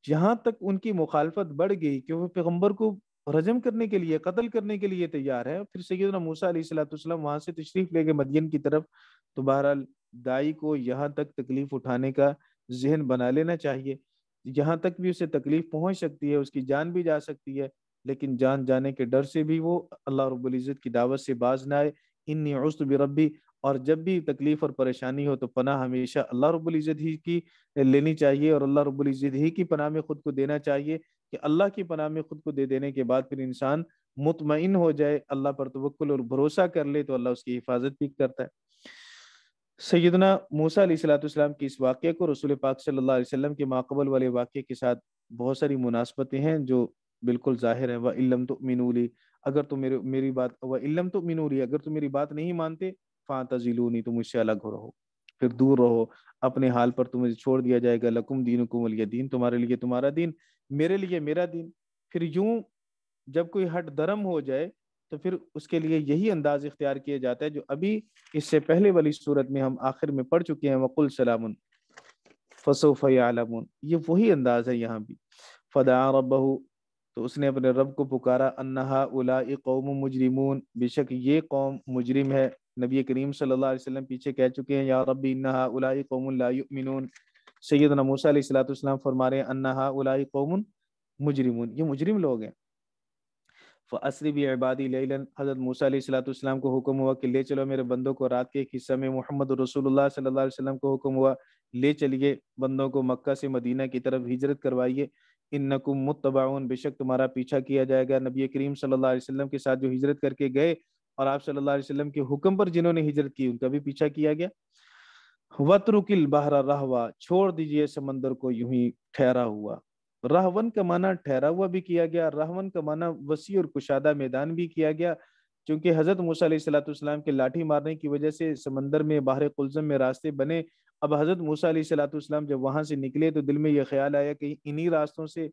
जहां तक उनकी मुखालफत बढ़ गई कि वो पैगम्बर को रजम करने के लिए कत्ल करने के लिए तैयार है फिर सैदना मूसा अलीसलाम वहां से तशरीफ ले गए मदियन की तरफ तो बहरहाल दाई को यहाँ तक तकलीफ उठाने का जहन बना लेना चाहिए यहाँ तक भी उसे तकलीफ पहुंच सकती है उसकी जान भी जा सकती है लेकिन जान जाने के डर से भी वो अल्लाह रबुल्ज़त की दावत से बाज ना आए इन उसब रबी और जब भी तकलीफ़ और परेशानी हो तो पनाह हमेशा अल्लाह रबुल्ज़त ही की लेनी चाहिए और अल्लाह रबुल्ज़त ही की पनाह में ख़ुद को देना चाहिए कि अल्लाह की पनाह में ख़ुद को दे देने के बाद फिर इंसान मुतमिन हो जाए अल्लाह पर तवक्ल और भरोसा कर ले तो अल्लाह उसकी हिफाजत भी करता है सैदना मूसा सलाम के इस वाक़े को रसूल पाक अलैहि वसल्लम के माकबल वाले वाक्य के साथ बहुत सारी मुनासबतें हैं जो बिल्कुल जाहिर है वह इलम तो मिनूली अगर तुम मेरे मेरी बात वह इलम तो मिनूली अगर तुम मेरी बात नहीं मानते फाता जिलूनी तुम मुझसे अलग हो रहो फिर दूर रहो अपने हाल पर तुम्हें छोड़ दिया जाएगा लकुम दीन कुमल दीन तुम्हारे लिए तुम्हारा दीन मेरे लिए मेरा दीन फिर यूं जब कोई हट धर्म हो जाए तो फिर उसके लिए यही अंदाज इख्तियार किया जाता है जो अभी इससे पहले वाली सूरत में हम आखिर में पढ़ चुके हैं वकुल सलाम फसोफ़ आलमन ये वही अंदाज है यहाँ भी फ़दा रबहू तो उसने अपने रब को पुकारा अन्ना उला कौम मुजरिमून बेशक ये कौम मुजरिम है नबी करीम सल्लल्लाहु अलैहि वसल्लम पीछे कह चुके हैं या रबी इन्ना उलाई कौमलामिन सैदना मूसा फरमा रहे अन्ना उला कौम मुजरिमून ये मुजरिम लोग हैं फ़सरी भी अबादी लेलन हज़रत मूसा सलाम को हुक्म हुआ कि ले चलो मेरे बंदों को रात के एक हिस्सा में मोहम्मद रसूलुल्लाह सल्लल्लाहु अलैहि वसल्लम को हुक्म हुआ ले चलिए बंदों को मक्का से मदीना की तरफ हिजरत करवाइए नकुम मुतबाउन बेशक तुम्हारा पीछा किया जाएगा नबी करीम सल्लल्लाहु अलैहि वसल्लम के साथ जो हिजरत करके गए और आप सल्लल्लाहु अलैहि वसल्लम के हुक्म पर जिन्होंने हिजरत की उनका भी पीछा किया गया वतरुकिल बहरा रहवा छोड़ दीजिए समंदर को यूं ही ठहरा हुआ रहवन का माना ठहरा हुआ भी किया गया रहवन का माना वसी और कुशादा मैदान भी किया गया क्योंकि हज़रत मूसा सलाम के लाठी मारने की वजह से समंदर में बाहर कुलजम में रास्ते बने अब हज़रत मूसा सलाम जब वहाँ से निकले तो दिल में यह ख्याल आया कि इन्हीं रास्तों से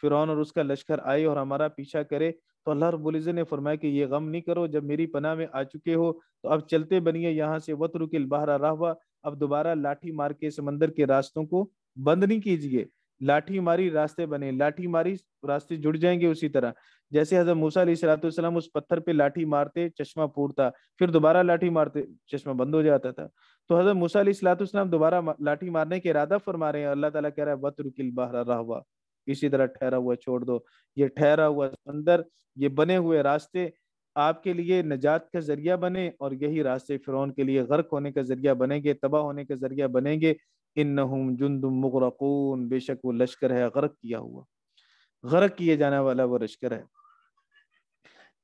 फ़िरौन और उसका लश्कर आए और हमारा पीछा करे तो अल्लाह रबुलज़ ने फरमाया कि ये गम नहीं करो जब मेरी पनाह में आ चुके हो तो अब चलते बनिए यहाँ से वत रुकिल बहरा रहवा अब दोबारा लाठी मार के समंदर के रास्तों को बंद नहीं कीजिए लाठी मारी रास्ते बने लाठी मारी रास्ते जुड़ जाएंगे उसी तरह जैसे हजरत मूसा सलाम उस पत्थर पे लाठी मारते चश्मा फूटता फिर दोबारा लाठी मारते चश्मा बंद हो जाता था तो हजरत मूसा सलाम दोबारा लाठी मारने के इरादा फरमा रहे हैं अल्लाह ताला कह रहा है बत रुकिल बहरा हुआ इसी तरह ठहरा हुआ छोड़ दो ये ठहरा हुआ समंदर ये बने हुए रास्ते आपके लिए निजात का जरिया बने और यही रास्ते फिर के लिए गर्क होने का जरिया बनेंगे तबाह होने का जरिया बनेंगे इन नहम जुंद मुगरकून बेशक वो लश्कर है गर्क किया हुआ गर्क किए जाने वाला वो लश्कर है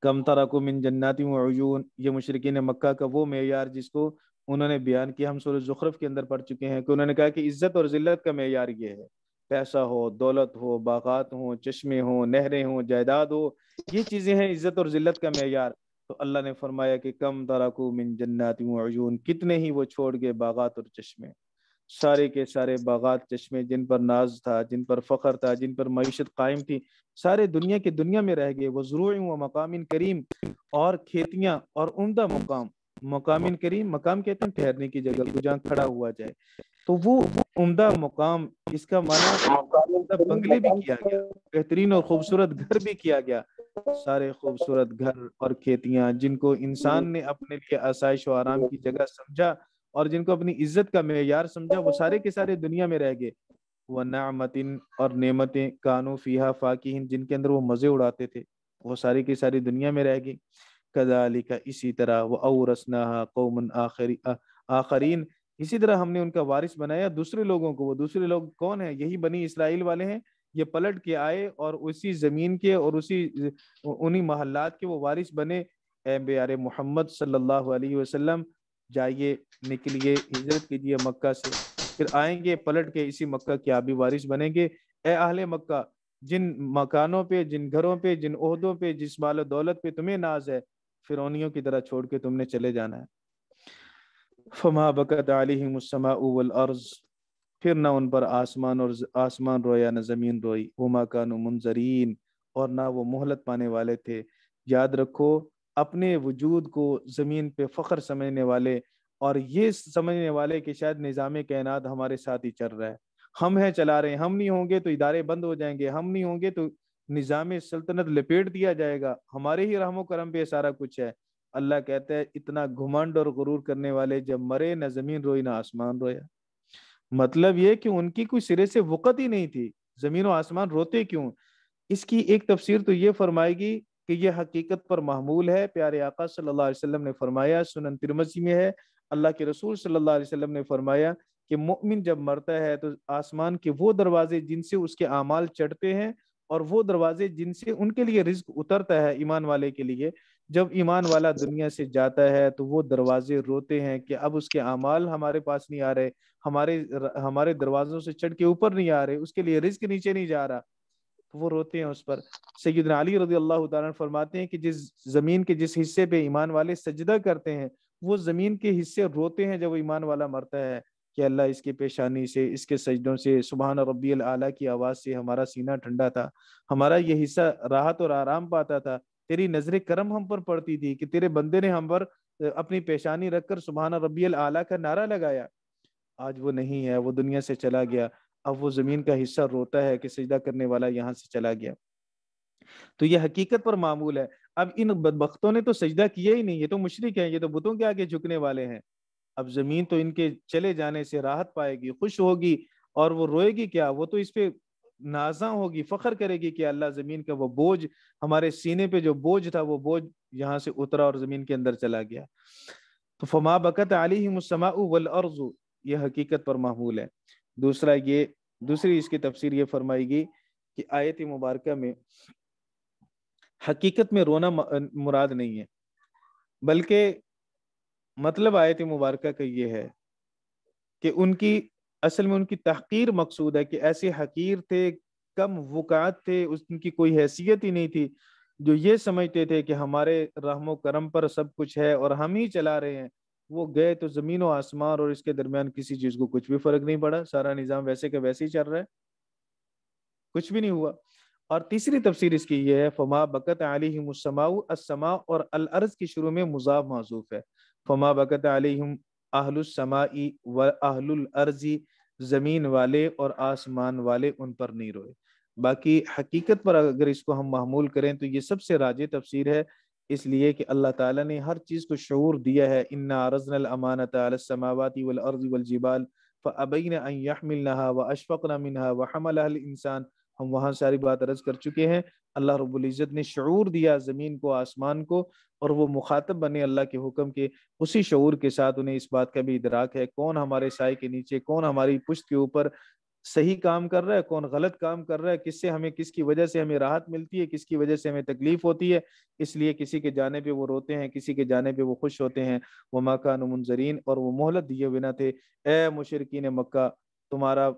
कम तरकुम इन जन्नाती वजून ये मशरकिन मक्का का वो मैार जिसको उन्होंने बयान किया हम सूरज जुखरफ के अंदर पढ़ चुके हैं कि उन्होंने कहा कि इज्जत और ज़िल्लत का मैार ये है पैसा हो दौलत हो बागात हो चश्मे हो नहरें हो जायदाद हो ये चीज़ें हैं इज्जत और ज़िल्लत का मैार तो अल्लाह ने फरमाया कि कम तराकू मिन जन्नाती कितने ही वो छोड़ गए बागात और चश्मे सारे के सारे बागात चश्मे जिन पर नाज था जिन पर फ़ख्र था जिन पर मीशत कायम थी सारे दुनिया के दुनिया में रह गए वज़रू व मकाम करीम और खेतियाँ और उमदा मुकाम मकामिन करीम मकाम कहते हैं ठहरने की जगह को जहाँ खड़ा हुआ जाए तो वो उम्दा मकाम इसका माना बंगले भी किया गया बेहतरीन और खूबसूरत घर भी किया गया सारे खूबसूरत घर और खेतियां जिनको इंसान ने अपने लिए आसाइश और आराम की जगह समझा और जिनको अपनी इज्जत का मैार समझा वो सारे के सारे दुनिया में रह गए वह नामतिन और नियमतें कानू फीहा फाकिन जिनके अंदर वो मजे उड़ाते थे वो सारी की सारी दुनिया में रह गई कदाली का इसी तरह वह औरसना कौमन आखरी आखरीन इसी तरह हमने उनका वारिस बनाया दूसरे लोगों को वो दूसरे लोग कौन है यही बनी इसराइल वाले हैं ये पलट के आए और उसी ज़मीन के और उसी उन्हीं महल्लात के वो वारिस बने ए मोहम्मद सल्लल्लाहु अलैहि वसल्लम जाइए निकलिए हिजरत कीजिए मक्का से फिर आएंगे पलट के इसी मक्का के आबी वारिस बनेंगे ए आहले मक्का जिन मकानों पे जिन घरों पे जिन ओहदों पे जिस माल दौलत पे तुम्हें नाज है फिरौनियों की तरह छोड़ के तुमने चले जाना है फमा बकत आलिमसमा उवल अर्ज फिर ना उन पर आसमान और आसमान रोया न ज़मीन रोई उमा का मुनजरीन और ना वो मोहलत पाने वाले थे याद रखो अपने वजूद को ज़मीन पे फ़ख्र समझने वाले और ये समझने वाले कि शायद निज़ाम कैनात हमारे साथ ही चल रहा है हम हैं चला रहे हैं हम नहीं होंगे तो इदारे बंद हो जाएंगे हम नहीं होंगे तो निज़ाम सल्तनत लपेट दिया जाएगा हमारे ही रहमो करम पे सारा कुछ है अल्लाह कहता है इतना घुमंड और गुरूर करने वाले जब मरे न जमीन रोई ना आसमान रोया मतलब ये कि उनकी कोई सिरे से वक़त ही नहीं थी जमीन और आसमान रोते क्यों इसकी एक तफसीर तो ये फरमाएगी कि यह हकीकत पर महमूल है प्यारे आका सल्लल्लाहु अलैहि वसल्लम ने फरमाया सुनन तिरमसी में है अल्लाह के रसूल सल्लल्लाहु अलैहि वसल्लम ने फरमाया कि मोमिन जब मरता है तो आसमान के वो दरवाजे जिनसे उसके अमाल चढ़ते हैं और वो दरवाजे जिनसे उनके लिए रिस्क उतरता है ईमान वाले के लिए जब ईमान वाला दुनिया से जाता है तो वो दरवाजे रोते हैं कि अब उसके अमाल हमारे पास नहीं आ रहे हमारे हमारे दरवाजों से चढ़ के ऊपर नहीं आ रहे उसके लिए रिस्क नीचे नहीं जा रहा तो वो रोते हैं उस पर सैद अली रजी अल्लाह तन फरमाते हैं कि जिस ज़मीन के जिस हिस्से पे ईमान वाले सजदा करते हैं वो ज़मीन के हिस्से रोते हैं जब ईमान वाला मरता है कि अल्लाह इसकी पेशानी से इसके सजदों से सुबहान रबी आला की आवाज़ से हमारा सीना ठंडा था हमारा ये हिस्सा राहत और आराम पाता था तेरी नजर करम हम पर पड़ती थी कि तेरे बंदे ने हम पर अपनी पेशानी रखकर सुबहाना रबी आला का नारा लगाया आज वो नहीं है वो दुनिया से चला गया अब वो जमीन का हिस्सा रोता है कि सजदा करने वाला यहाँ से चला गया तो ये हकीकत पर मामूल है अब इन बदबख्तों ने तो सजदा किया ही नहीं ये तो मुशरक है ये तो बुतों के आगे झुकने वाले हैं अब जमीन तो इनके चले जाने से राहत पाएगी खुश होगी और वो रोएगी क्या वो तो इस पर नाजा होगी फख्र करेगी कि अल्लाह ज़मीन का वो बोझ हमारे सीने पे जो बोझ था वो बोझ यहाँ से उतरा और ज़मीन के अंदर चला गया तो फमा बकत अली वल अर्जु ये हकीकत पर मामूल है दूसरा ये दूसरी इसकी तफसीर ये फरमाएगी कि आयत मुबारक में हकीकत में रोना मुराद नहीं है बल्कि मतलब आयत मुबारक का ये है कि उनकी असल में उनकी तहकीर मकसूद है कि ऐसे हकीर थे कम वक़ात थे उनकी कोई हैसियत ही नहीं थी जो ये समझते थे कि हमारे रहमो करम पर सब कुछ है और हम ही चला रहे हैं वो गए तो ज़मीन व आसमान और इसके दरमियान किसी चीज़ को कुछ भी फ़र्क नहीं पड़ा सारा निज़ाम वैसे के वैसे ही चल रहा है कुछ भी नहीं हुआ और तीसरी तफसीर इसकी यह है फमा बकत अली मुसमाऊ असमा और अलअर्ज के शुरू में मुजाफ मासूफ है फमा बकत अलहम आहलुसमाई व आहलर्जी ज़मीन वाले और आसमान वाले उन पर नहीं रोए बाकी हकीकत पर अगर इसको हम मामूल करें तो ये सबसे राज तफसीर है इसलिए कि अल्लाह ताला ने हर चीज़ को शूर दिया है इन्ना रजन अमानत अलसमावती वलअर्ज़ वलजिबाल फ़अबैन अन यहमिलनहा व अशफ़क़ना मिनहा व हमलहा इंसान हम वहाँ सारी बात अर्ज कर चुके हैं अल्लाह रबुल्ज़त ने शूर दिया ज़मीन को आसमान को और वो मुखातब बने अल्लाह के हुक्म के उसी शूर के साथ उन्हें इस बात का भी इदराक है कौन हमारे साय के नीचे कौन हमारी पुश्त के ऊपर सही काम कर रहा है कौन गलत काम कर रहा है किससे हमें किसकी वजह से हमें राहत मिलती है किसकी वजह से हमें तकलीफ होती है इसलिए किसी के जाने पे वो रोते हैं किसी के जाने पे वो खुश होते हैं वो मक्का नमनजरीन और वो मोहलत दिए बिना थे ए मुशरकिन मक्का तुम्हारा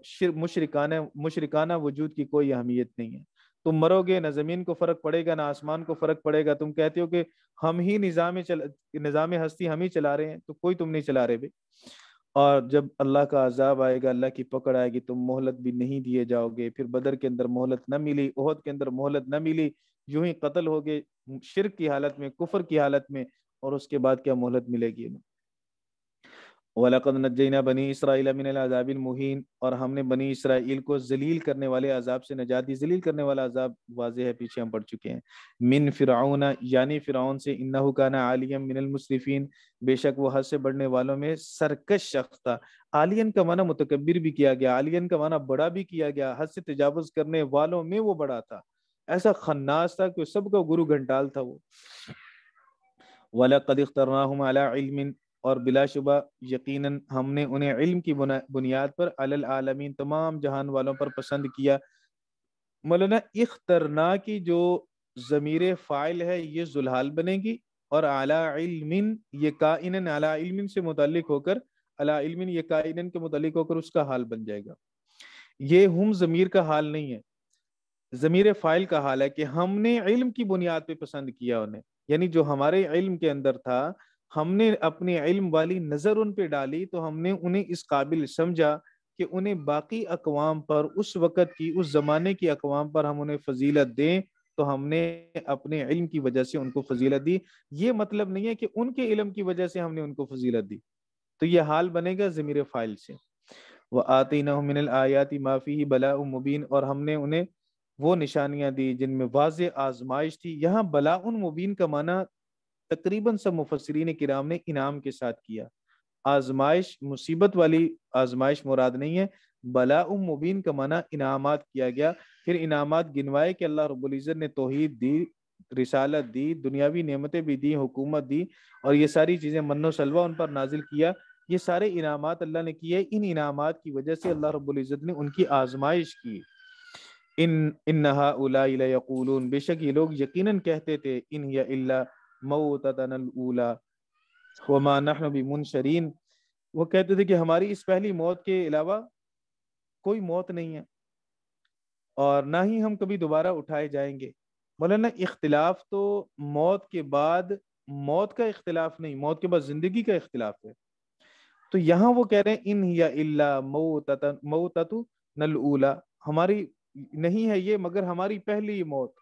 मुशरकाना मुशरकाना वजूद की कोई अहमियत नहीं है तुम मरोगे ना जमीन को फर्क पड़ेगा ना आसमान को फर्क पड़ेगा तुम कहते हो कि हम ही निज़ाम निज़ाम हस्ती हम ही चला रहे हैं तो कोई तुम नहीं चला रहे भाई और जब अल्लाह का अजाब आएगा अल्लाह की पकड़ आएगी तुम मोहलत भी नहीं दिए जाओगे फिर बदर के अंदर मोहलत न मिली ओहद के अंदर मोहलत न मिली यूं ही कत्ल हो गए शिरक की हालत में कुफर की हालत में और उसके बाद क्या मोहलत मिलेगी हमें वलकद नजैना बनी इसराइल अमिन अजाबिन मुहिन और हमने बनी इसराइल को जलील करने वाले अजाब से नजात दी जलील करने वाला अजाब वाज है पीछे हम पढ़ चुके हैं मिन फ़िरौन यानी फ़िरौन से इन्ना आलियम मिनल बेशक वो हद से बढ़ने वालों में सरकश शख्स था आलियन का माना मुतकबिर भी किया गया आलियन का माना बड़ा भी किया गया हद से तजावज़ करने वालों में वो बड़ा था ऐसा खन्नास था कि सबका गुरु घंटाल था वो वाला कद और बिलाशुबा यकीनन हमने उन्हें इल्म की बुनियाद पर अलल आलमीन तमाम जहान वालों पर पसंद किया मौलाना इख्तरना की जो ज़मीर फ़ाइल है ये जुल्हाल बनेगी और अला इल्मिन ये काइन अला इल्मिन से मुतल होकर अला इल्मिन ये काइन के मुतलिक होकर उसका हाल बन जाएगा ये हम ज़मीर का हाल नहीं है ज़मीर फ़ाइल का हाल है कि हमने इल्म की बुनियाद पर पसंद किया उन्हें यानी जो हमारे इल्म के अंदर था हमने अपने इल्म वाली नज़र उन पर डाली तो हमने उन्हें इस काबिल समझा कि उन्हें बाकी अकवाम पर उस वक़्त की उस ज़माने की अकवाम पर हम उन्हें फजीलत दें तो हमने अपने इल्म की वजह से उनको फजीलत दी ये मतलब नहीं है कि उनके इल्म की वजह से हमने उनको फजीलत दी तो ये हाल बनेगा ज़मीर फ़ाइल से वह आती नमिन आयाती माफ़ी बला मुबीन और हमने उन्हें वो निशानियाँ दी जिनमें वाज आजमाइश थी यहाँ बला मुबीन का माना तकरीबन सब मुफसरीन कराम ने इनाम के साथ किया आजमाइश मुसीबत वाली आजमाइश मुराद नहीं है बला मुबीन का माना इनाम किया गया फिर इनाम गिनवाए कि अल्लाह रबुल्ज़त ने तोहद दी रिसालत दी दुनियावी नियमतें भी दी हुकूमत दी और ये सारी चीज़ें मनो सलवा उन पर नाजिल किया ये सारे इनाम अल्लाह ने किए इन इनाम की वजह से अल्लाह रबुल्ज़त ने उनकी आजमाइश की इन इन्हा उलायकूल बेशक ये लोग यकीनन कहते थे इन या मऊतनूला वमा नहन मुनशरीन वो कहते थे कि हमारी इस पहली मौत के अलावा कोई मौत नहीं है और ना ही हम कभी दोबारा उठाए जाएंगे मौलाना इख्तिलाफ तो मौत के बाद मौत का इख्तिलाफ नहीं मौत के बाद जिंदगी का इख्तिलाफ है तो यहाँ वो कह रहे हैं इन या इल्ला मऊ ततु नल हमारी नहीं है ये मगर हमारी पहली मौत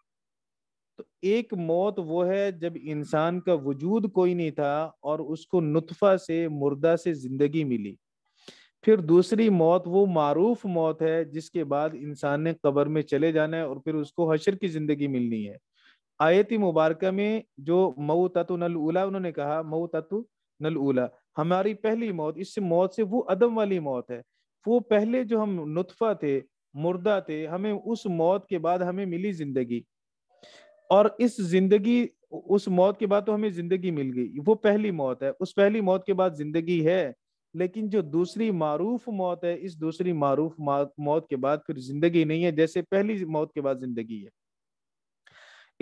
तो एक मौत वो है जब इंसान का वजूद कोई नहीं था और उसको नुतफा से मुर्दा से जिंदगी मिली फिर दूसरी मौत वो मारूफ मौत है जिसके बाद इंसान ने कबर में चले जाना है और फिर उसको हशर की जिंदगी मिलनी है आयती मुबारक में जो मऊ ततु नल उला उन्होंने कहा मऊ ततु नल उला हमारी पहली मौत इस मौत से वो अदम वाली मौत है वो पहले जो हम नुतफा थे मुर्दा थे हमें उस मौत के बाद हमें मिली जिंदगी और इस जिंदगी उस मौत के बाद तो हमें जिंदगी मिल गई वो पहली मौत है उस पहली मौत के बाद जिंदगी है लेकिन जो दूसरी मारूफ मौत है इस दूसरी मारूफ मौत के बाद फिर जिंदगी नहीं है जैसे पहली मौत के बाद जिंदगी है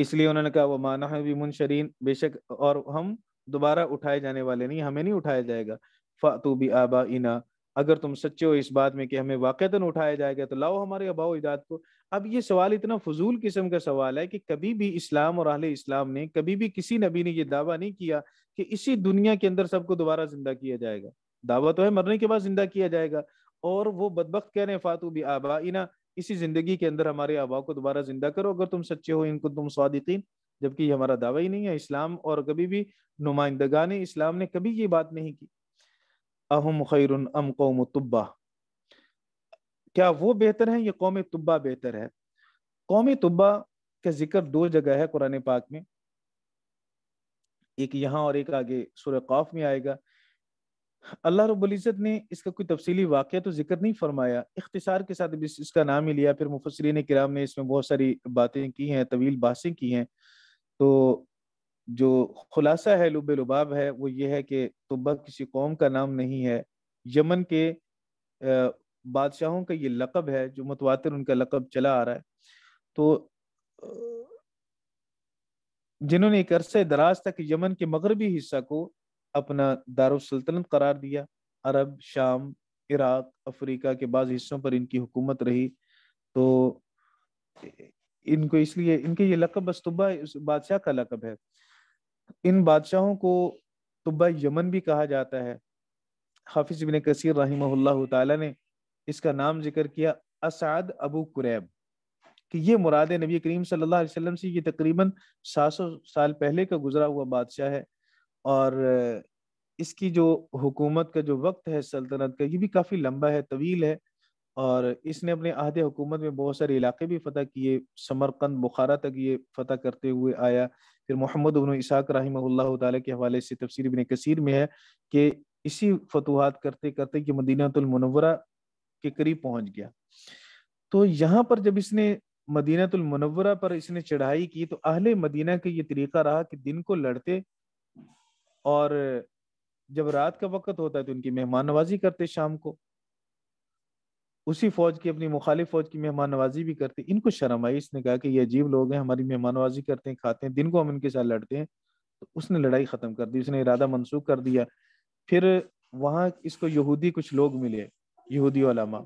इसलिए उन्होंने कहा वो माना है भी मुनशरीन बेशक और हम दोबारा उठाए जाने वाले नहीं हमें नहीं उठाया जाएगा फातू भी आबा इना अगर तुम सच्चे हो इस बात में कि हमें वाक़ता उठाया जाएगा तो लाओ हमारे अबाओ इजाद को अब ये सवाल इतना फजूल किस्म का सवाल है कि कभी भी इस्लाम और आहले इस्लाम ने कभी भी किसी नबी ने यह दावा नहीं किया कि इसी दुनिया के अंदर सबको दोबारा जिंदा किया जाएगा दावा तो है मरने के बाद जिंदा किया जाएगा और वो बदबक कह रहे फातू भी आबा इना इसी जिंदगी के अंदर हमारे आबा को दोबारा जिंदा करो अगर तुम सच्चे हो इनको तुम स्वादिकीन जबकि ये हमारा दावा ही नहीं है इस्लाम और कभी भी नुमाइंदगा ने इस्लाम ने कभी ये बात नहीं की अहम खैर अम कौम तुब्बा क्या वो बेहतर है या कौम तुब्बा बेहतर है कौम तुब्बा का जिक्र दो जगह है कुरान पाक में एक यहाँ और एक आगे सुर कौफ में आएगा अल्लाह रबुल्ज़त ने इसका कोई तफसीली वाक़ तो जिक्र नहीं फरमाया इख्तिसार के साथ इसका नाम ही लिया फिर मुफसरीन कराम ने इसमें बहुत सारी बातें की हैं तवील बासें की हैं तो जो खुलासा है लुब लुबाब है वो ये है कि तुब्बा किसी कौम का नाम नहीं है यमन के बादशाहों का ये लकब है जो मतवातर उनका लकब चला आ रहा है तो जिन्होंने एक अरसे दराज तक यमन के मगरबी हिस्सा को अपना दारुसल्तनत करार दिया अरब शाम इराक अफ्रीका के बाद हिस्सों पर इनकी हुकूमत रही तो इनको इसलिए इनके ये लकब बस तुब्बा बादशाह का लकब है इन बादशाहों को तुब्बा यमन भी कहा जाता है हाफिज बिन कसीर रही ने इसका नाम जिक्र किया असाद अबू कुरैब कि ये मुराद नबी करीम सल्लल्लाहु अलैहि वसल्लम से ये तकरीबन 700 साल पहले का गुजरा हुआ बादशाह है और इसकी जो हुकूमत का जो वक्त है सल्तनत का ये भी काफ़ी लंबा है तवील है और इसने अपने अहद हुकूमत में बहुत सारे इलाके भी फ़तह किए समरकंद बुखारा तक ये फ़तह करते हुए आया फिर मोहम्मद उबन इसाक रही के हवाले से तफसर बिन कसीर में है कि इसी फतवाहत करते करते कि मदीनातुलमनवरा के करीब पहुंच गया तो यहाँ पर जब इसने मदीनातुल मुनवरा पर इसने चढ़ाई की तो अहले मदीना का ये तरीका रहा कि दिन को लड़ते और जब रात का वक्त होता है तो उनकी मेहमान नवाजी करते शाम को उसी फौज की अपनी मुखालिफ फौज की मेहमान नवाजी भी करते इनको शर्म आई इसने कहा कि ये अजीब लोग हैं हमारी मेहमान नवाजी करते हैं खाते हैं दिन को हम इनके साथ लड़ते हैं तो उसने लड़ाई ख़त्म कर दी उसने इरादा मनसूख कर दिया फिर वहां इसको यहूदी कुछ लोग मिले यहूदी वालामा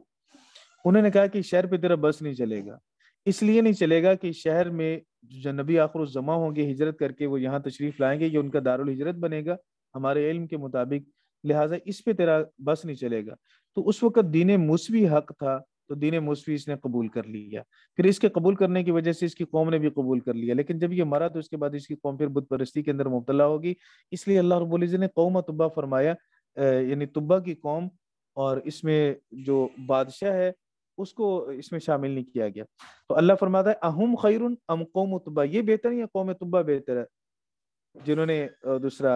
उन्होंने कहा कि शहर पे तेरा बस नहीं चलेगा इसलिए नहीं चलेगा कि शहर में जो नबी आखिर जमा होंगे हिजरत करके वो यहाँ तशरीफ लाएंगे ये उनका दारुल हिजरत बनेगा हमारे इल्म के मुताबिक लिहाजा इस पे तेरा बस नहीं चलेगा तो उस वक्त दीन मूसवी हक था तो दीन मूसवी इसने कबूल कर लिया फिर इसके कबूल करने की वजह से इसकी कौम ने भी कबूल कर लिया लेकिन जब ये मरा तो इसके बाद इसकी कौम फिर बुद्ध परस्ती के अंदर मुबतला होगी इसलिए अल्लाह रबुल ने कौम तुब्बा फरमाया यानी तुब्बा की कौम और इसमें जो बादशाह है उसको इसमें शामिल नहीं किया गया तो अल्लाह फरमाता है अहम खैर अम कौम तब्बा ये बेहतर है या कौम तुब्बा बेहतर है जिन्होंने दूसरा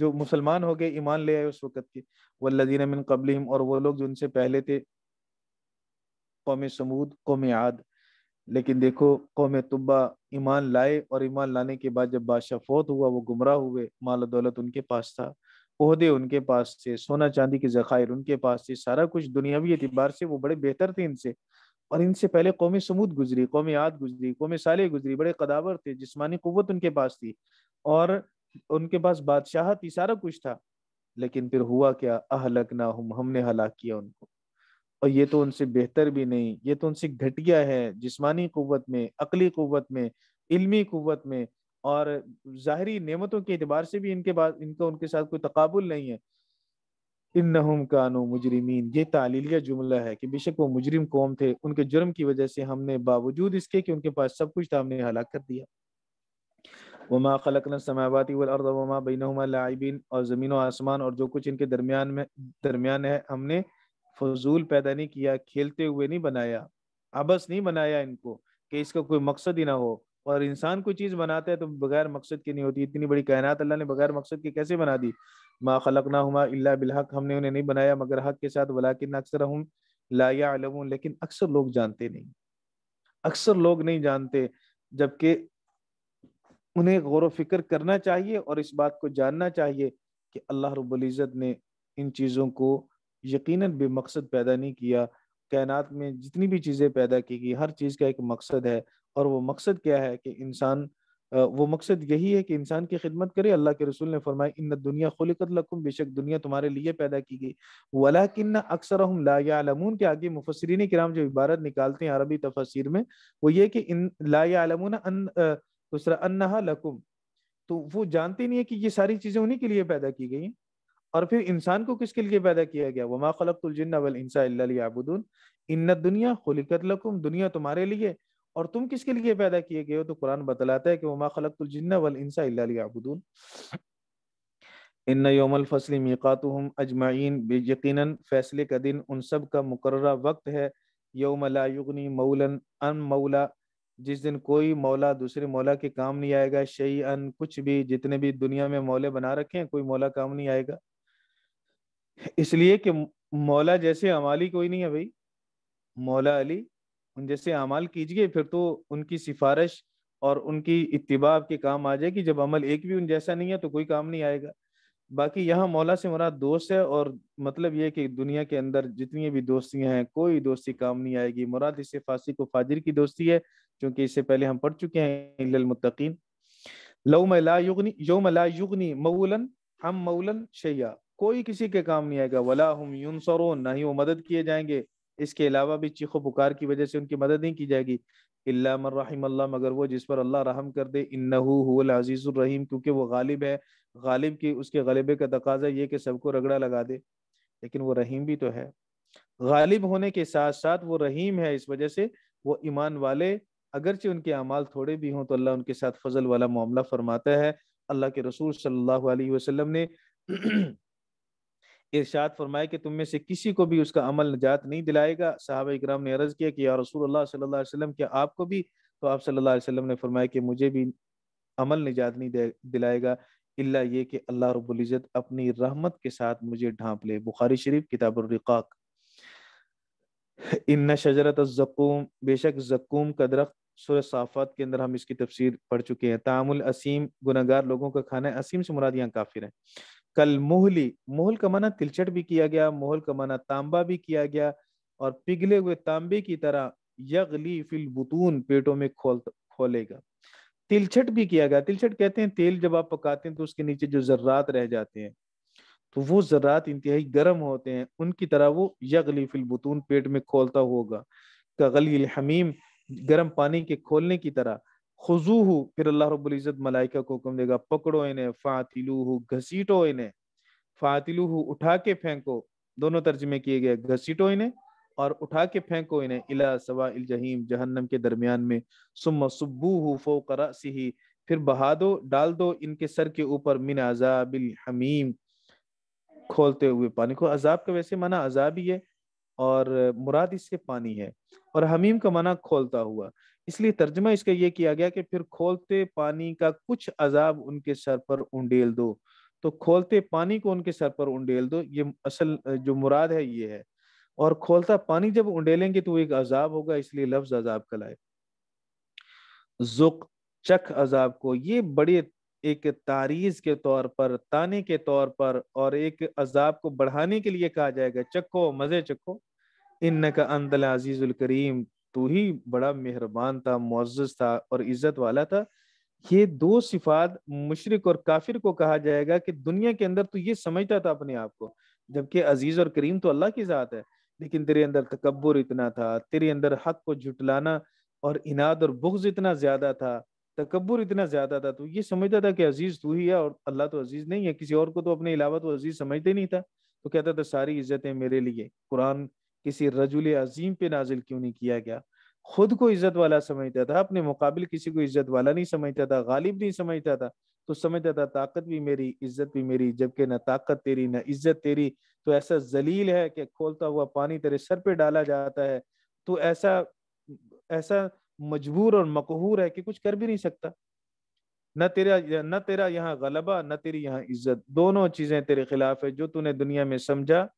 जो मुसलमान हो गए ईमान ले आए उस वक़्त के वल्लिन मिन कबलीम और वो लोग जो उनसे पहले थे कौम समूद कौम आद लेकिन देखो कौम तब्बा ईमान लाए और ईमान लाने के बाद जब बादशाह फौत हुआ वो गुमराह हुए माल दौलत उनके पास था उहदे उनके पास थे सोना चांदी के जखायर उनके पास थे सारा कुछ दुनियावी एतबार से वो बड़े बेहतर थे इनसे और इनसे पहले कौम समूद गुजरी कौम याद गुजरी कौम साले गुजरी बड़े कदावर थे जिसमानी कुत उनके पास थी और उनके पास बादशाह थी सारा कुछ था लेकिन फिर हुआ क्या अहलक ना हम हमने हलाक किया उनको और ये तो उनसे बेहतर भी नहीं ये तो उनसे घटिया है जिसमानी कुत में अकली कुत में इल्मी कुत में और ज़ाहरी नेमतों के अतबार से भी इनके बाद इनका उनके साथ कोई तकबुल नहीं है इन नहम कानो मुजरमीन ये तालीलिया जुमला है कि बेशक वो मुजरिम कौम थे उनके जुर्म की वजह से हमने बावजूद इसके कि उनके पास सब कुछ था हमने हलाक कर दिया वमा खलकन समावाती वर्द वमा लाइबिन और ज़मीन आसमान और जो कुछ इनके दरमियान में दरमियान है हमने फजूल पैदा नहीं किया खेलते हुए नहीं बनाया अबस नहीं बनाया इनको कि इसका कोई मकसद ही ना हो और इंसान कोई चीज़ बनाता है तो बगैर मकसद की नहीं होती इतनी बड़ी कायनात अल्लाह ने बगैर मकसद के कैसे बना दी मा खलक ना हुमा अल्ला बिलहक हमने उन्हें नहीं बनाया मगर हक के साथ वलाकिन अक्सर हूँ लाया आलम लेकिन अक्सर लोग जानते नहीं अक्सर लोग नहीं जानते जबकि उन्हें गौर फिक्र करना चाहिए और इस बात को जानना चाहिए कि अल्लाह रब्ज़त ने इन चीज़ों को बे बेमकसद पैदा नहीं किया कायनात में जितनी भी चीज़ें पैदा की गई हर चीज़ का एक मकसद है और वो मकसद क्या है कि इंसान वो मकसद यही है कि इंसान की खिदमत करे अल्लाह के रसूल ने फरमाया इन दुनिया खुलिकत लकुम बेशक दुनिया तुम्हारे लिए पैदा की गई वला किन्न अक्सर हम लायामून के आगे मुफसरीन कराम जो इबारत निकालते हैं अरबी तफसर में वो ये कि इन लायामून दूसरा अन्ना लकुम तो वो जानते नहीं है कि ये सारी चीज़ें उन्हीं के लिए पैदा की गई हैं और फिर इंसान को किसके लिए पैदा किया गया वमा खलकुलजिन्ना वल इंसा अबुदून इन्न दुनिया खुलकत लकुम दुनिया तुम्हारे लिए और तुम किसके लिए पैदा किए गए हो तो कुरान बतलाता है कि वमा खलक जिन्ना वल इंसा इन योमल फसली मीकातुम अजमाइन यकीन फैसले का दिन उन सब का मुकर वक्त है योम युगनी मौलन अन मौला जिस दिन कोई मौला दूसरे मौला के काम नहीं आएगा शई अन कुछ भी जितने भी दुनिया में मौले बना रखे हैं कोई मौला काम नहीं आएगा इसलिए कि मौला जैसे अमाली कोई नहीं है भाई मौला अली उन जैसे अमाल कीजिए फिर तो उनकी सिफारिश और उनकी इतबा के काम आ जाएगी जब अमल एक भी उन जैसा नहीं है तो कोई काम नहीं आएगा बाकी यहाँ मौला से मुराद दोस्त है और मतलब ये कि दुनिया के अंदर जितनी भी दोस्तियां हैं कोई दोस्ती काम नहीं आएगी मुराद इससे फासी को फाजिर की दोस्ती है क्योंकि इससे पहले हम पढ़ चुके हैं मुतकीन युगनी मऊलन हम मऊलन शैया कोई किसी के काम नहीं आएगा वला हम यूनसरों ना ही वो मदद किए जाएंगे इसके अलावा भी चीखो पुकार की वजह से उनकी मदद नहीं की जाएगी इलामरहिम अल्लाह मगर वो जिस पर अल्लाह रहम कर दे इन्नहुल क्योंकि वो गालिब है गालिब की उसके गलबे का तकाजा ये कि सबको रगड़ा लगा दे लेकिन वो रहीम भी तो है गालिब होने के साथ साथ वो रहीम है इस वजह से वो ईमान वाले अगरचे उनके अमाल थोड़े भी हों तो अल्लाह उनके साथ फजल वाला मामला फरमाता है अल्लाह के रसूल सल्लल्लाहु अलैहि वसल्लम ने [clears throat] इर्शाद फरमाए कि तुम में से किसी को भी उसका अमल निजात नहीं दिलाएगा साहब इक्राम ने अर्ज़ किया कि या रसूल अल्लाह सल्लल्लाहु अलैहि वसल्लम क्या आपको भी तो आप सल्लल्लाहु अलैहि वसल्लम ने फरमाया कि मुझे भी अमल निजात नहीं दिलाएगा इल्ला ये कि अल्लाह रबुल्ज़त अपनी रहमत के साथ मुझे ढांप ले बुखारी शरीफ किताबुल्रिकाक इन्ना शजरत जक्ूम बेशक जक्ूम का दरख्त सुर साफ़ात के अंदर हम इसकी तफसीर पढ़ चुके हैं तामुल असीम गुनागार लोगों का खाना असीम से मुराद यहाँ काफिर है कल मोहली मोहल का माना तिलचट भी किया गया मोहल का माना तांबा भी किया गया और पिघले हुए तांबे की तरह यगली फिल बुतून पेटों में खोल खोलेगा तिलछट भी किया गया तिलछट कहते हैं तेल जब आप पकाते हैं तो उसके नीचे जो जर्रात रह जाते हैं तो वो जरात इंतहाई गर्म होते हैं उनकी तरह वो यगली फिल बुतून पेट में खोलता होगा कगली हमीम गर्म पानी के खोलने की तरह खजूह फिर अल्लाह रब्ज़त मलाइका को हुक्म देगा पकड़ो इन्हें फातिलूह घसीटो इन्हें फातिलूह उठा के फेंको दोनों तर्जमे किए गए घसीटो इन्हें और उठा के फेंको इन्हें इला सवा जहीम जहन्नम के दरमियान में सुम सुबू सुबूह फोकर सिही फिर बहा दो डाल दो इनके सर के ऊपर मिन अजाबिल हमीम खोलते हुए पानी को अजाब का वैसे माना अजाब ही है और मुराद इससे पानी है और हमीम का माना खोलता हुआ इसलिए तर्जमा इसका ये किया गया कि फिर खोलते पानी का कुछ अजाब उनके सर पर उंडेल दो तो खोलते पानी को उनके सर पर उंडेल दो ये असल जो मुराद है ये है और खोलता पानी जब उंडेलेंगे तो एक अजाब होगा इसलिए लफ्ज अजाब का लाए जुक चख अजाब को ये बड़े एक तारीज के तौर पर ताने के तौर पर और एक अजाब को बढ़ाने के लिए कहा जाएगा चखो मजे चखो इन का अंदला अजीजुल करीम तू ही बड़ा मेहरबान था मुआज़ था और इज्जत वाला था ये दो सिफात मुशरक और काफिर को कहा जाएगा कि दुनिया के अंदर तो ये समझता था अपने आप को जबकि अजीज और करीम तो अल्लाह की ज़ात है लेकिन तेरे अंदर तकबर इतना था तेरे अंदर हक को झुटलाना और इनाद और बुग्ज इतना ज्यादा था तकबर इतना ज्यादा था तो ये समझता था कि अजीज तू ही है और अल्लाह तो अजीज नहीं है किसी और को तो अपने अलावा तो अजीज समझते नहीं था तो कहता था सारी इज्जतें मेरे लिए कुरान किसी रजुल अजीम पे नाजिल क्यों नहीं किया गया खुद को इज्जत वाला समझता था अपने मुकाबले किसी को इज्जत वाला नहीं समझता था गालिब नहीं समझता था तो समझता था ताकत भी मेरी इज्जत भी मेरी जबकि ना ताकत तेरी ना इज्जत तेरी तो ऐसा जलील है कि खोलता हुआ पानी तेरे सर पे डाला जाता है तो ऐसा ऐसा मजबूर और मकहूर है कि कुछ कर भी नहीं सकता न तेरा न तेरा यहाँ गलबा न तेरी यहाँ इज्जत दोनों चीजें तेरे खिलाफ है जो तूने दुनिया में समझा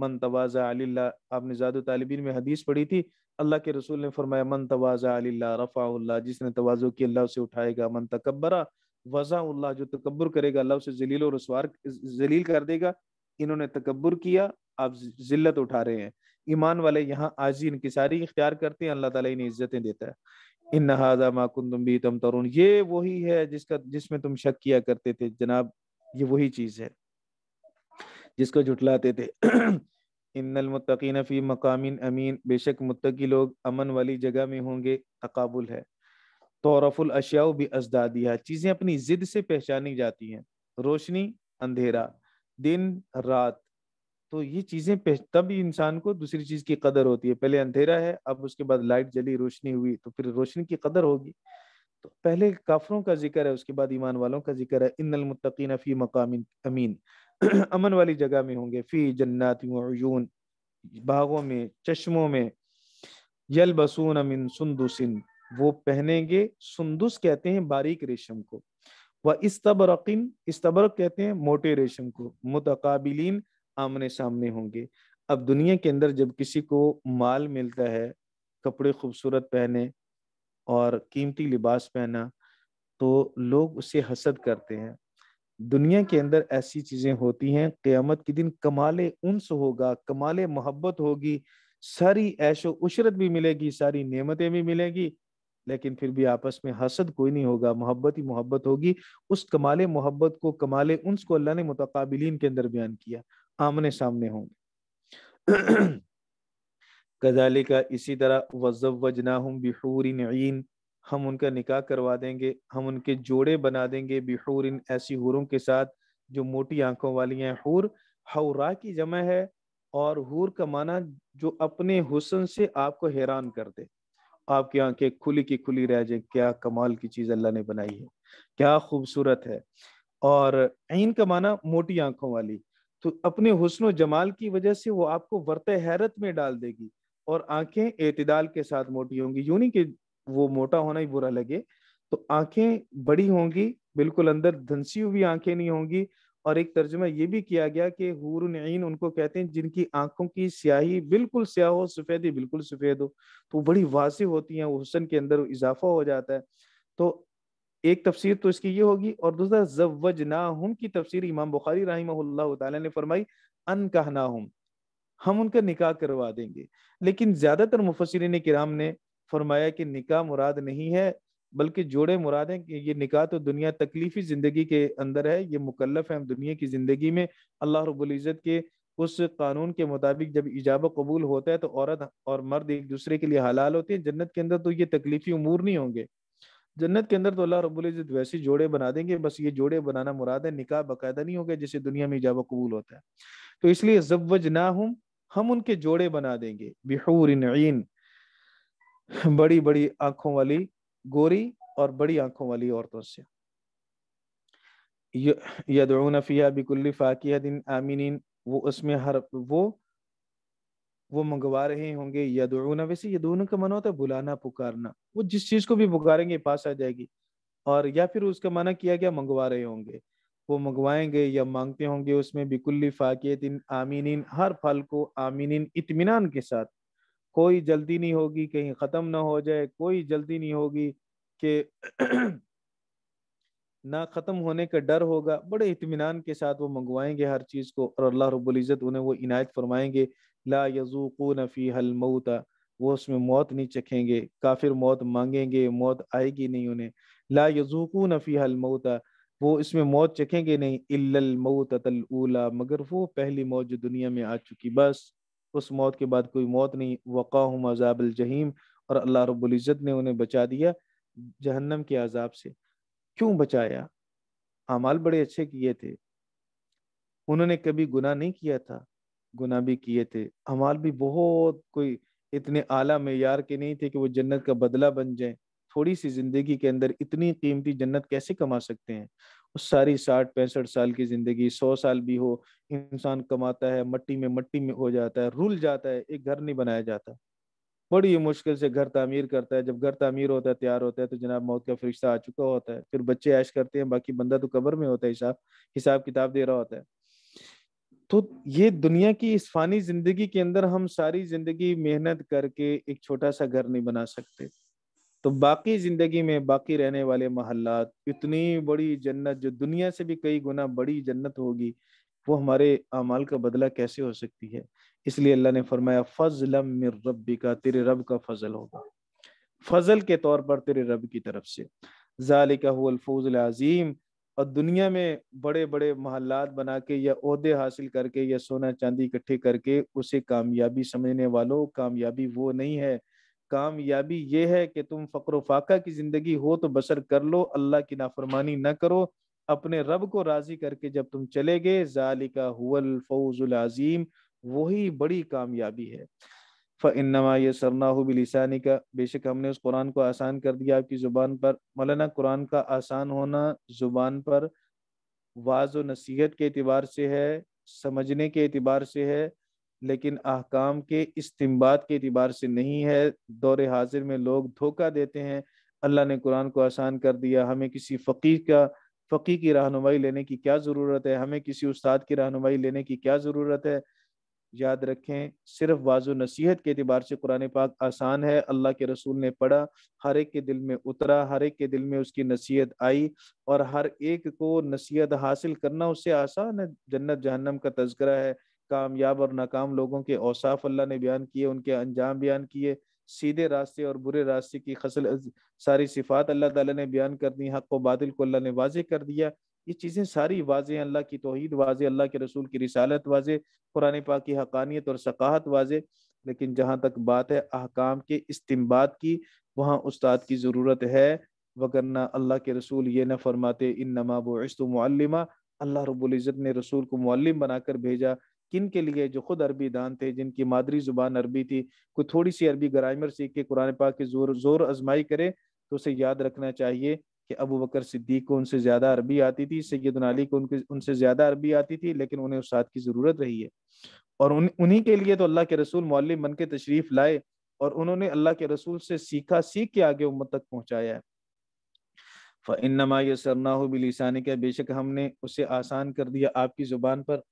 मन तवाज़ा अल्ला आपने ज़्यादा तालबिन में हदीस पढ़ी थी अल्लाह के रसूल ने फरमाया मन तवाज़ा अल्ला रफ़ा जिसने तवाज़ो की अल्लाह उसे उठाएगा मन तकबरा वज़ा जो तकबर करेगा अल्लाह उसे जलील और रसवार जलील कर देगा इन्होंने तकबर किया आप जिल्लत उठा रहे हैं ईमान वाले यहाँ आजी सारी इख्तियार करते हैं अल्लाह ताला इन्हें इज्जतें देता है इन नहाजा माकुन भी तम तरुण ये वही है जिसका जिसमें तुम शक किया करते थे जनाब ये वही चीज़ है जिसको झुटलाते थे [clears throat] इन्नमतकीन फ़ी मकामिन अमीन बेशक मुतकी लोग अमन वाली जगह में होंगे तकाबुल है तोरफुल अशियाओ भी अजदादिया चीज़ें अपनी ज़िद से पहचानी जाती हैं रोशनी अंधेरा दिन रात तो ये चीज़ें तब इंसान को दूसरी चीज़ की कदर होती है पहले अंधेरा है अब उसके बाद लाइट जली रोशनी हुई तो फिर रोशनी की कदर होगी तो पहले काफरों का जिक्र है उसके बाद ईमान वालों का जिक्र है इनमतकीन फ़ी मकामिन अमीन [clears throat] अमन वाली जगह में होंगे फ़ी जन्नात यून बागों में चश्मों में यल बसून अमिन सुंदुसिन वो पहनेंगे सुंदुस कहते हैं बारीक रेशम को व इस्तबरकिन इस्तबरक कहते हैं मोटे रेशम को मुतकाबिलीन आमने सामने होंगे अब दुनिया के अंदर जब किसी को माल मिलता है कपड़े खूबसूरत पहने और कीमती लिबास पहना तो लोग उसे हसद करते हैं दुनिया के अंदर ऐसी चीजें होती हैं क्यामत के दिन कमाल उन्स होगा कमाल मोहब्बत होगी सारी ऐशो उशरत भी मिलेगी सारी नेमतें भी मिलेंगी लेकिन फिर भी आपस में हसद कोई नहीं होगा मोहब्बत ही मोहब्बत होगी उस कमाले मोहब्बत को कमाल उन्स को अल्लाह ने मुतकबिलीन के अंदर बयान किया आमने सामने होंगे [clears throat] का इसी तरह वजवजना बिहूरिन हम उनका निकाह करवा देंगे हम उनके जोड़े बना देंगे बिहूर इन ऐसी हूरों के साथ जो मोटी आंखों वाली हैं हूर हौरा की जमा है और हूर का माना जो अपने हुसन से आपको हैरान कर दे आपकी आंखें खुली की खुली रह जाए क्या कमाल की चीज अल्लाह ने बनाई है क्या खूबसूरत है और इन का माना मोटी आंखों वाली तो अपने हुसन जमाल की वजह से वो आपको वर्त हैरत में डाल देगी और आंखें एतदाल के साथ मोटी होंगी यूं नहीं कि वो मोटा होना ही बुरा लगे तो आंखें बड़ी होंगी बिल्कुल अंदर धनसी हुई आंखें नहीं होंगी और एक तर्जुमा ये भी किया गया कि हूर नईन उनको कहते हैं जिनकी आंखों की स्याही बिल्कुल स्याह हो सफ़ेदी बिल्कुल सफ़ेद हो तो बड़ी वासी होती हैं हुसन के अंदर इजाफा हो जाता है तो एक तफसीर तो इसकी ये होगी और दूसरा जवज ना हम की तफसीर इमाम बुखारी रही ने फरमाई अन कहना हम हम उनका निकाह करवा देंगे लेकिन ज्यादातर मुफसरिन कराम ने फरमाया कि निकाह मुराद नहीं है बल्कि जोड़े मुराद हैं कि ये निकाह तो दुनिया तकलीफी ज़िंदगी के अंदर है ये मुकलफ है हम दुनिया की ज़िंदगी में अल्लाह रबुल्ज़त के उस कानून के मुताबिक जब इजाब कबूल होता है तो औरत और मर्द एक दूसरे के लिए हलाल होते हैं जन्नत के अंदर तो ये तकलीफी उमूर नहीं होंगे जन्नत के अंदर तो अल्लाह रबुल्ज़त वैसे जोड़े बना देंगे बस ये जोड़े बनाना मुराद है निकाह बायदा नहीं होगा जैसे दुनिया में इजाब कबूल होता है तो इसलिए जब्वज ना हम उनके जोड़े बना देंगे बिहूर इन [laughs] बड़ी बड़ी आंखों वाली गोरी और बड़ी आंखों वाली औरतों से यदून फ़िया बिकुल्ली फ़ाकिया दिन आमिन वो उसमें हर वो वो मंगवा रहे होंगे यदून वैसे यदून का मन होता है बुलाना पुकारना वो जिस चीज़ को भी पुकारेंगे पास आ जाएगी और या फिर उसका मना किया गया मंगवा रहे होंगे वो मंगवाएंगे या मांगते होंगे उसमें बिकुल्ली फ़ाकिया दिन आमिन हर फल को आमिन इतमान के साथ कोई जल्दी नहीं होगी कहीं ख़त्म ना हो जाए कोई जल्दी नहीं होगी कि [clears throat] ना ख़त्म होने का डर होगा बड़े इतमान के साथ वो मंगवाएंगे हर चीज़ को और अल्लाह इज़्ज़त उन्हें वो इनायत फरमाएंगे ला यजूक़ू नफ़ी हलमऊता वो उसमें मौत नहीं चखेंगे काफिर मौत मांगेंगे मौत आएगी नहीं उन्हें ला यजूकू नफ़ी हलमऊता वो इसमें मौत चखेंगे नहीं इल्लल तल उला मगर वो पहली मौत जो दुनिया में आ चुकी बस उस मौत के बाद कोई मौत नहीं वक़ाहम अजाबल जहीम और अल्लाह रबुल्ज़त ने उन्हें बचा दिया जहन्नम के अजाब से क्यों बचाया अमाल बड़े अच्छे किए थे उन्होंने कभी गुनाह नहीं किया था गुनाह भी किए थे अमाल भी बहुत कोई इतने आला मैार के नहीं थे कि वो जन्नत का बदला बन जाए थोड़ी सी जिंदगी के अंदर इतनी कीमती जन्नत कैसे कमा सकते हैं उस सारी साठ पैंसठ साल की जिंदगी सौ साल भी हो इंसान कमाता है मट्टी में मट्टी में हो जाता है रुल जाता है एक घर नहीं बनाया जाता बड़ी मुश्किल से घर तामीर करता है जब घर तामीर होता है तैयार होता है तो जनाब मौत का फरिश्ता आ चुका होता है फिर बच्चे ऐश करते हैं बाकी बंदा तो कबर में होता है हिसाब हिसाब किताब दे रहा होता है तो ये दुनिया की इस फानी जिंदगी के अंदर हम सारी जिंदगी मेहनत करके एक छोटा सा घर नहीं बना सकते तो बाकी ज़िंदगी में बाकी रहने वाले महल्लात इतनी बड़ी जन्नत जो दुनिया से भी कई गुना बड़ी जन्नत होगी वो हमारे अमाल का बदला कैसे हो सकती है इसलिए अल्लाह ने फरमाया फजल रबी का तेरे रब का फजल होगा फजल के तौर पर तेरे रब की तरफ से जालिका अजीम और दुनिया में बड़े बड़े महल्लात बना के या अहदे हासिल करके या सोना चांदी इकट्ठे करके उसे कामयाबी समझने वालों कामयाबी वो नहीं है कामयाबी ये है कि तुम फकर फाका की ज़िंदगी हो तो बसर कर लो अल्लाह की नाफरमानी न करो अपने रब को राज़ी करके जब तुम चले गए जालिकाजीम वही बड़ी कामयाबी है फ़नमा ये सरना बिलिसानी का बेशक हमने उस कुरान को आसान कर दिया आपकी ज़ुबान पर मौलाना कुरान का आसान होना ज़ुबान पर वाज व नसीहत के अतबार से है समझने के अतबार से है लेकिन अहकाम के इस्तेमाल के अतबार से नहीं है दौर हाजिर में लोग धोखा देते हैं अल्लाह ने कुरान को आसान कर दिया हमें किसी फ़कीर का फकीर की रहनुमाई लेने की क्या ज़रूरत है हमें किसी उस्ताद की रहनुमाई लेने की क्या ज़रूरत है याद रखें सिर्फ वाजो नसीहत के अतबार से कुरान पाक आसान है अल्लाह के रसूल ने पढ़ा हर एक के दिल में उतरा हर एक के दिल में उसकी नसीहत आई और हर एक को नसीहत हासिल करना उससे आसान है जन्नत जहन्नम का तस्करा है कामयाब और नाकाम लोगों के औसाफ अल्लाह ने बयान किए उनके अंजाम बयान किए सीधे रास्ते और बुरे रास्ते की खसल सारी सिफात अल्लाह ताला ने बयान कर दी हक व बादल को अल्लाह ने वाजे कर दिया ये चीज़ें सारी वाजे अल्लाह की तोहद वाजे अल्लाह के रसूल की रिसालत वाज़े कुरान पाक की हकानियत और सकाहत वाजे लेकिन जहाँ तक बात है अहकाम के इस्तेमाल की वहाँ उस्ताद की ज़रूरत है वगरना अल्लाह के रसूल ये न फरमाते इन नमा बुस्तुमलिमा अल्लाह रबुल्ज़त ने रसूल को मौलम बनाकर भेजा किन के लिए जो खुद अरबी दान थे जिनकी मादरी जुबान अरबी थी कोई थोड़ी सी अरबी ग्रामर सीख के कुरान पाक की जोर जोर आजमाई करे तो उसे याद रखना चाहिए कि अबू बकर सिद्दीक को उनसे ज़्यादा अरबी आती थी सैयद अली को उनके उनसे ज़्यादा अरबी आती थी लेकिन उन्हें उस की ज़रूरत रही है और उन उन्हीं के लिए तो अल्लाह के रसूल मौलिम बन के तशरीफ़ लाए और उन्होंने अल्लाह के रसूल से सीखा सीख के आगे उम्मत तक पहुँचाया है फ़िनमा सरना बिलिसानी का बेशक हमने उसे आसान कर दिया आपकी ज़ुबान पर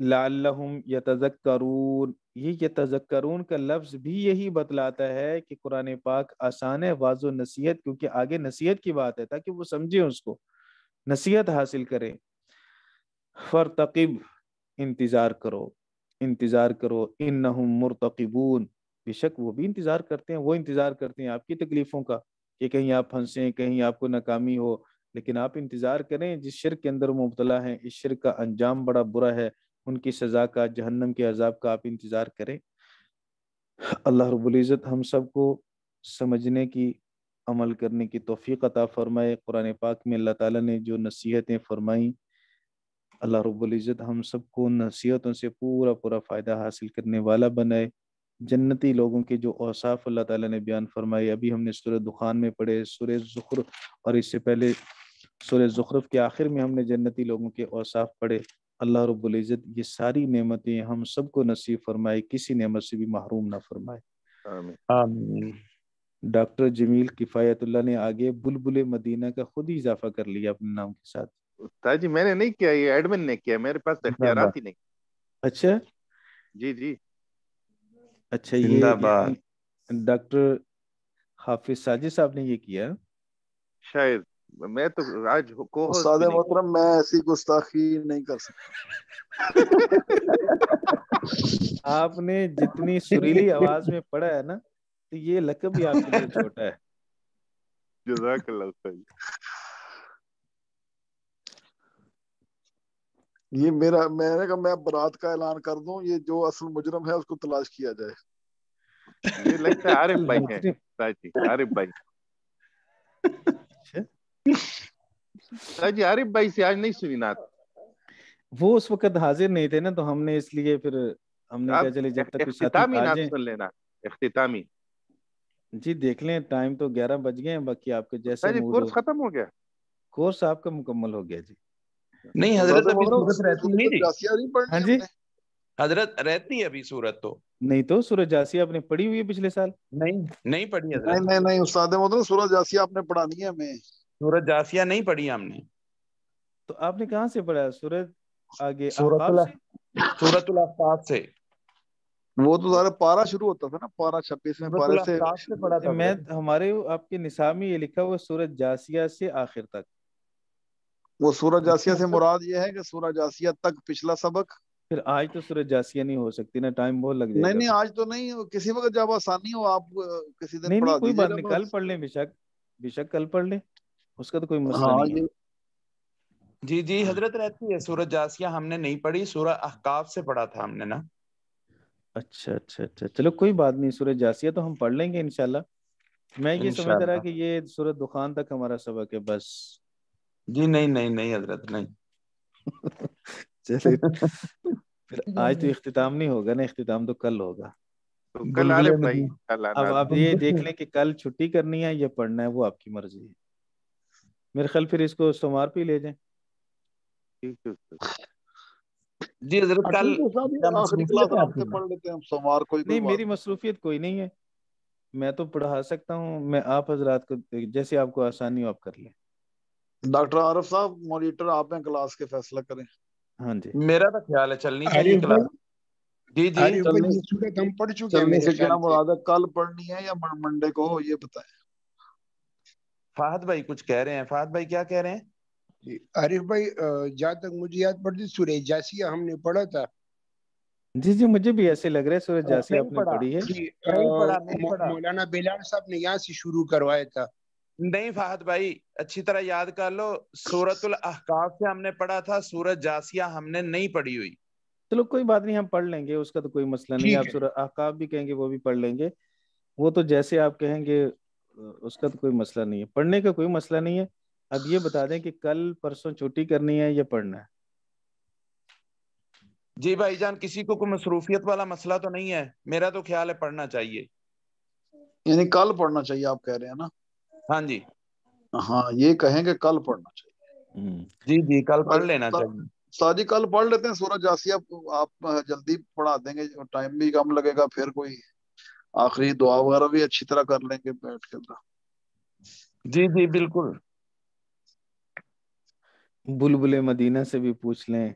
लालहम यतजक्करून ये यतजक्करून का लफ्ज़ भी यही बतलाता है कि कुरान पाक आसान है वाजो नसीहत क्योंकि आगे नसीहत की बात है ताकि वो समझे उसको नसीहत हासिल करें फ़रतकब इंतज़ार करो इंतज़ार करो इन मुरतकबून बेशक वो भी इंतज़ार करते हैं वो इंतज़ार करते हैं आपकी तकलीफ़ों का कि कहीं आप फंसे कहीं आपको नाकामी हो लेकिन आप इंतज़ार करें जिस शिर के अंदर मुबतला है इस शिर का अंजाम बड़ा बुरा है उनकी सज़ा का जहन्नम के अजाब का आप इंतज़ार करें अल्लाह रबुल्ज़त हम सबको समझने की अमल करने की तोफ़ी अता फ़रमाए कुरान पाक में अल्लाह ताला ने जो नसीहतें फ़रमाई अल्लाह रबुल्ज़त हम सबको उन नसीहतों से पूरा पूरा फ़ायदा हासिल करने वाला बनाए जन्नती लोगों के जो औसाफ अल्लाह ताला ने बयान फरमाए अभी हमने सूर्य दुखान में पढ़े सूर्य ज़ुखर और इससे पहले सूर्य ज़ुखरफ के आखिर में हमने जन्नती लोगों के औसाफ पढ़े अल्लाह रब्बुल इज़्ज़त ये सारी नेमतें हम सबको नसीब फरमाए किसी नेमत से भी महरूम ना फरमाए डॉक्टर जमील किफ़ायतुल्ला ने आगे बुलबुल मदीना का खुद ही इजाफा कर लिया अपने नाम के साथ ताजी मैंने नहीं किया ये एडमिन ने किया मेरे पास ही नहीं अच्छा जी जी अच्छा ये डॉक्टर हाफिज साजिद साहब ने ये किया शायद मैं तो आज को सादे मोहतरम मैं ऐसी गुस्ताखी नहीं कर सकता [laughs] आपने जितनी सुरीली आवाज में पढ़ा है ना तो ये लकब भी आपके लिए छोटा है जजाक अल्लाह ये मेरा मैंने कहा मैं बरात का ऐलान कर दूं ये जो असल मुजरम है उसको तलाश किया जाए ये लगता है आरिफ भाई है [laughs] आरिफ भाई जी आरिफ भाई से आज नहीं सुनी नात वो उस वक्त हाजिर नहीं थे ना तो हमने इसलिए फिर हमने कहा चले जब तक कुछ साथी सुन लेना इख्तितामी जी देख लें टाइम तो ग्यारह बज गए हैं बाकी आपके जैसे अच्छा जी कोर्स खत्म हो गया कोर्स आपका मुकम्मल हो गया जी नहीं तो हजरत अभी सूरत रहती नहीं तो हाँ जी हजरत रहती है अभी सूरत तो नहीं तो सूरज जासिया आपने पढ़ी हुई है पिछले साल नहीं नहीं पढ़ी है नहीं नहीं नहीं उस्ताद मोहतरम सूरज जासिया आपने पढ़ानी है हमें सूरत जासिया नहीं पढ़ी हमने तो आपने कहा से पढ़ा सूरत आगे सूरत आफताब से वो तो सारा पारा शुरू होता था ना पारा छब्बीस में पारा से, से पढ़ा था मैं हमारे आपके निशा में ये लिखा हुआ सूरज जासिया से आखिर तक वो सूरज अच्छा। जासिया से मुराद ये है कि सूरज जासिया तक पिछला सबक फिर आज तो सूरज जासिया नहीं हो सकती ना टाइम बहुत लग जाएगा नहीं नहीं आज तो नहीं किसी वक्त जब आसानी हो आप किसी दिन नहीं, नहीं कोई बात नहीं कल पढ़ लें बेशक बेशक कल पढ़ लें उसका तो कोई मसला हाँ, नहीं है जी जी हजरत रहती है सूरज जासिया हमने नहीं पढ़ी सूरज अहकाफ से पढ़ा था हमने ना अच्छा अच्छा अच्छा चलो कोई बात नहीं सूरज जासिया तो हम पढ़ लेंगे इनशाला मैं ये समझ रहा कि ये सूरज दुकान तक हमारा सबक है बस जी नहीं नहीं नहीं हजरत नहीं [laughs] चलिए फिर [laughs] आज तो इख्तिताम नहीं होगा ना इख्तिताम तो कल होगा तो कल आलिफ नहीं अब आप ये देख लें कि कल छुट्टी करनी है या पढ़ना है वो आपकी मर्जी है मेरे ख्याल फिर इसको सोमवार पे ले जाए जी हजरत कल तो पढ़ लेते हैं सोमवार को नहीं मेरी मसरूफियत कोई नहीं है मैं तो पढ़ा सकता हूँ मैं आप हजरात को जैसे आपको आसानी हो आप कर लें डॉक्टर आरफ साहब मॉनिटर आप हैं क्लास के फैसला करें हाँ जी मेरा तो ख्याल है चलनी चाहिए क्लास जी जी हम पढ़ चुके हैं कल पढ़नी है या मंडे को ये बताएं फाहद भाई कुछ कह रहे हैं फाहद भाई क्या कह रहे हैं आरिफ भाई जहाँ तक मुझे याद पड़ती सूर्य जासिया हमने पढ़ा था जी जी मुझे भी ऐसे लग रहा है सूर्य जासिया आपने पढ़ी है मौलाना बेलाल साहब ने यहाँ से शुरू करवाया था नहीं फाहद भाई अच्छी तरह याद कर लो सूरतुल अहकाफ से हमने पढ़ा था सूरज जासिया हमने नहीं पढ़ी हुई चलो कोई बात नहीं हम पढ़ लेंगे उसका तो कोई मसला नहीं आप सूरज अहकाफ भी कहेंगे वो भी पढ़ लेंगे वो तो जैसे आप कहेंगे उसका तो कोई मसला नहीं है पढ़ने का कोई मसला नहीं है अब ये बता दें कि कल परसों छुट्टी करनी है या पढ़ना है जी जान किसी को कोई मसरूफियत वाला मसला तो नहीं है मेरा तो ख्याल है पढ़ना चाहिए यानी कल पढ़ना चाहिए आप कह रहे हैं ना हाँ जी हाँ ये कहेंगे कल पढ़ना चाहिए हम्म। जी जी कल पढ़ लेना चाहिए साजी कल पढ़ लेते हैं सूरज जासिया आप जल्दी पढ़ा देंगे टाइम भी कम लगेगा फिर कोई आखिरी दुआ वगैरह भी अच्छी तरह कर लेंगे बैठ के ना जी जी बिल्कुल बुलबुले मदीना से भी पूछ लें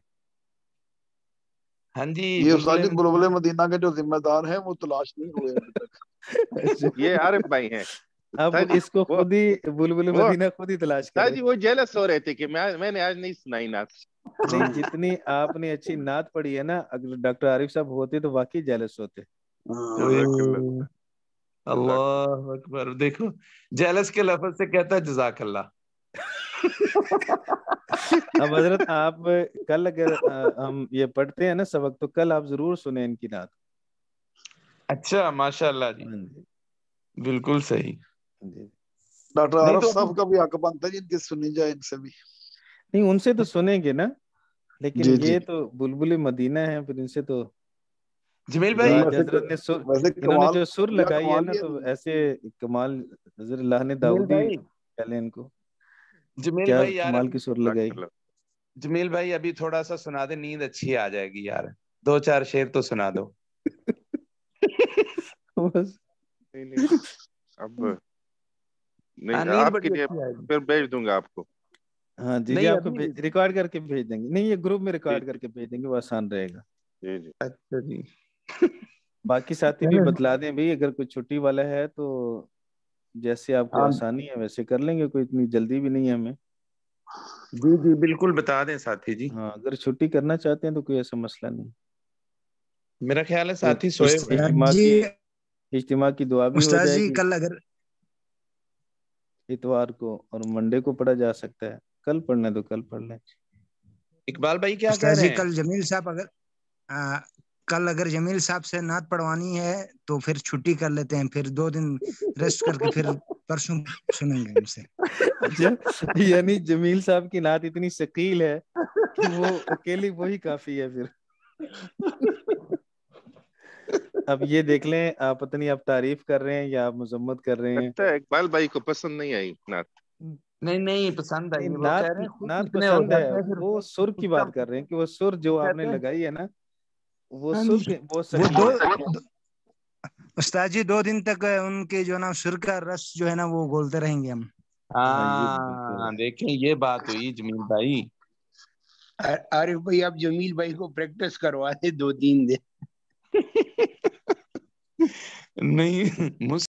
हाँ जी ये उस्ताद बुलबुल मदीना के जो जिम्मेदार हैं वो तलाश नहीं हुए [laughs] ये आरिफ भाई हैं अब इसको खुद ही बुलबुल मदीना खुद ही तलाश कर जी वो जेलस हो रहे थे कि मैं मैंने आज नहीं सुनाई नात नहीं जितनी आपने अच्छी नात पढ़ी है ना अगर डॉक्टर आरिफ साहब होते तो वाकई जेलस होते अल्लाह अकबर देखो जेलस के लफ्ज से कहता है जजाक अल्लाह अब हजरत आप कल अगर हम ये पढ़ते हैं ना सबक तो कल आप जरूर सुने इनकी नात अच्छा माशाल्लाह जी हाँ बिल्कुल सही हाँ डॉक्टर आरफ तो साहब का भी हक बनता है जिनकी सुनी जाए इनसे भी नहीं उनसे तो सुनेंगे ना लेकिन जी, ये जी. तो बुलबुल मदीना है फिर इनसे तो जमील भाई हजरत ने सुर इन्होंने जो सुर लगाई है ना तो ऐसे कमाल हजरत अल्लाह ने दाऊदी पहले इनको जमील भाई यार कमाल की सुर लगाई जमील भाई अभी थोड़ा सा सुना दे नींद अच्छी आ जाएगी यार दो चार शेर तो सुना दो [laughs] बस नहीं नहीं अब नहीं हाँ, आपके लिए फिर भेज दूंगा आपको हाँ जी जी आपको रिकॉर्ड करके भेज देंगे नहीं ये ग्रुप में रिकॉर्ड करके भेज देंगे वो आसान रहेगा जी जी अच्छा जी बाकी साथी भी बतला दें भाई अगर कोई छुट्टी वाला है तो जैसे आपको हाँ। आसानी है वैसे कर लेंगे कोई इतनी जल्दी भी नहीं है हमें जी जी बिल्कुल बता दें साथी जी हाँ अगर छुट्टी करना चाहते हैं तो कोई ऐसा मसला नहीं मेरा ख्याल है साथी सोए इज्तिमा की दुआ भी हो जाएगी कल अगर इतवार को और मंडे को पढ़ा जा सकता है कल पढ़ने तो कल पढ़ लें इकबाल भाई क्या कह रहे हैं कल जमील साहब अगर आ, कल अगर जमील साहब से नात पढ़वानी है तो फिर छुट्टी कर लेते हैं फिर दो दिन रेस्ट करके फिर परसों सुनेंगे उनसे यानी जमील साहब की नात इतनी शकील है कि वो अकेली वही काफी है फिर अब ये देख लें आप पता नहीं आप तारीफ कर रहे हैं या आप मुजम्मत कर रहे हैं लगता है इकबाल भाई को पसंद नहीं आई नात नहीं नहीं पसंद आई नात नात पसंद है वो सुर की बात कर रहे हैं कि वो सुर जो आपने लगाई है ना हाँ वो वो, वो दो उस्ताद जी दो दिन तक उनके जो ना सुर का रस जो है ना वो बोलते रहेंगे हम हाँ देखें ये बात हुई जमील भाई अरे भाई आप जमील भाई को प्रैक्टिस करवा दे दो तीन दिन [laughs] नहीं मुझ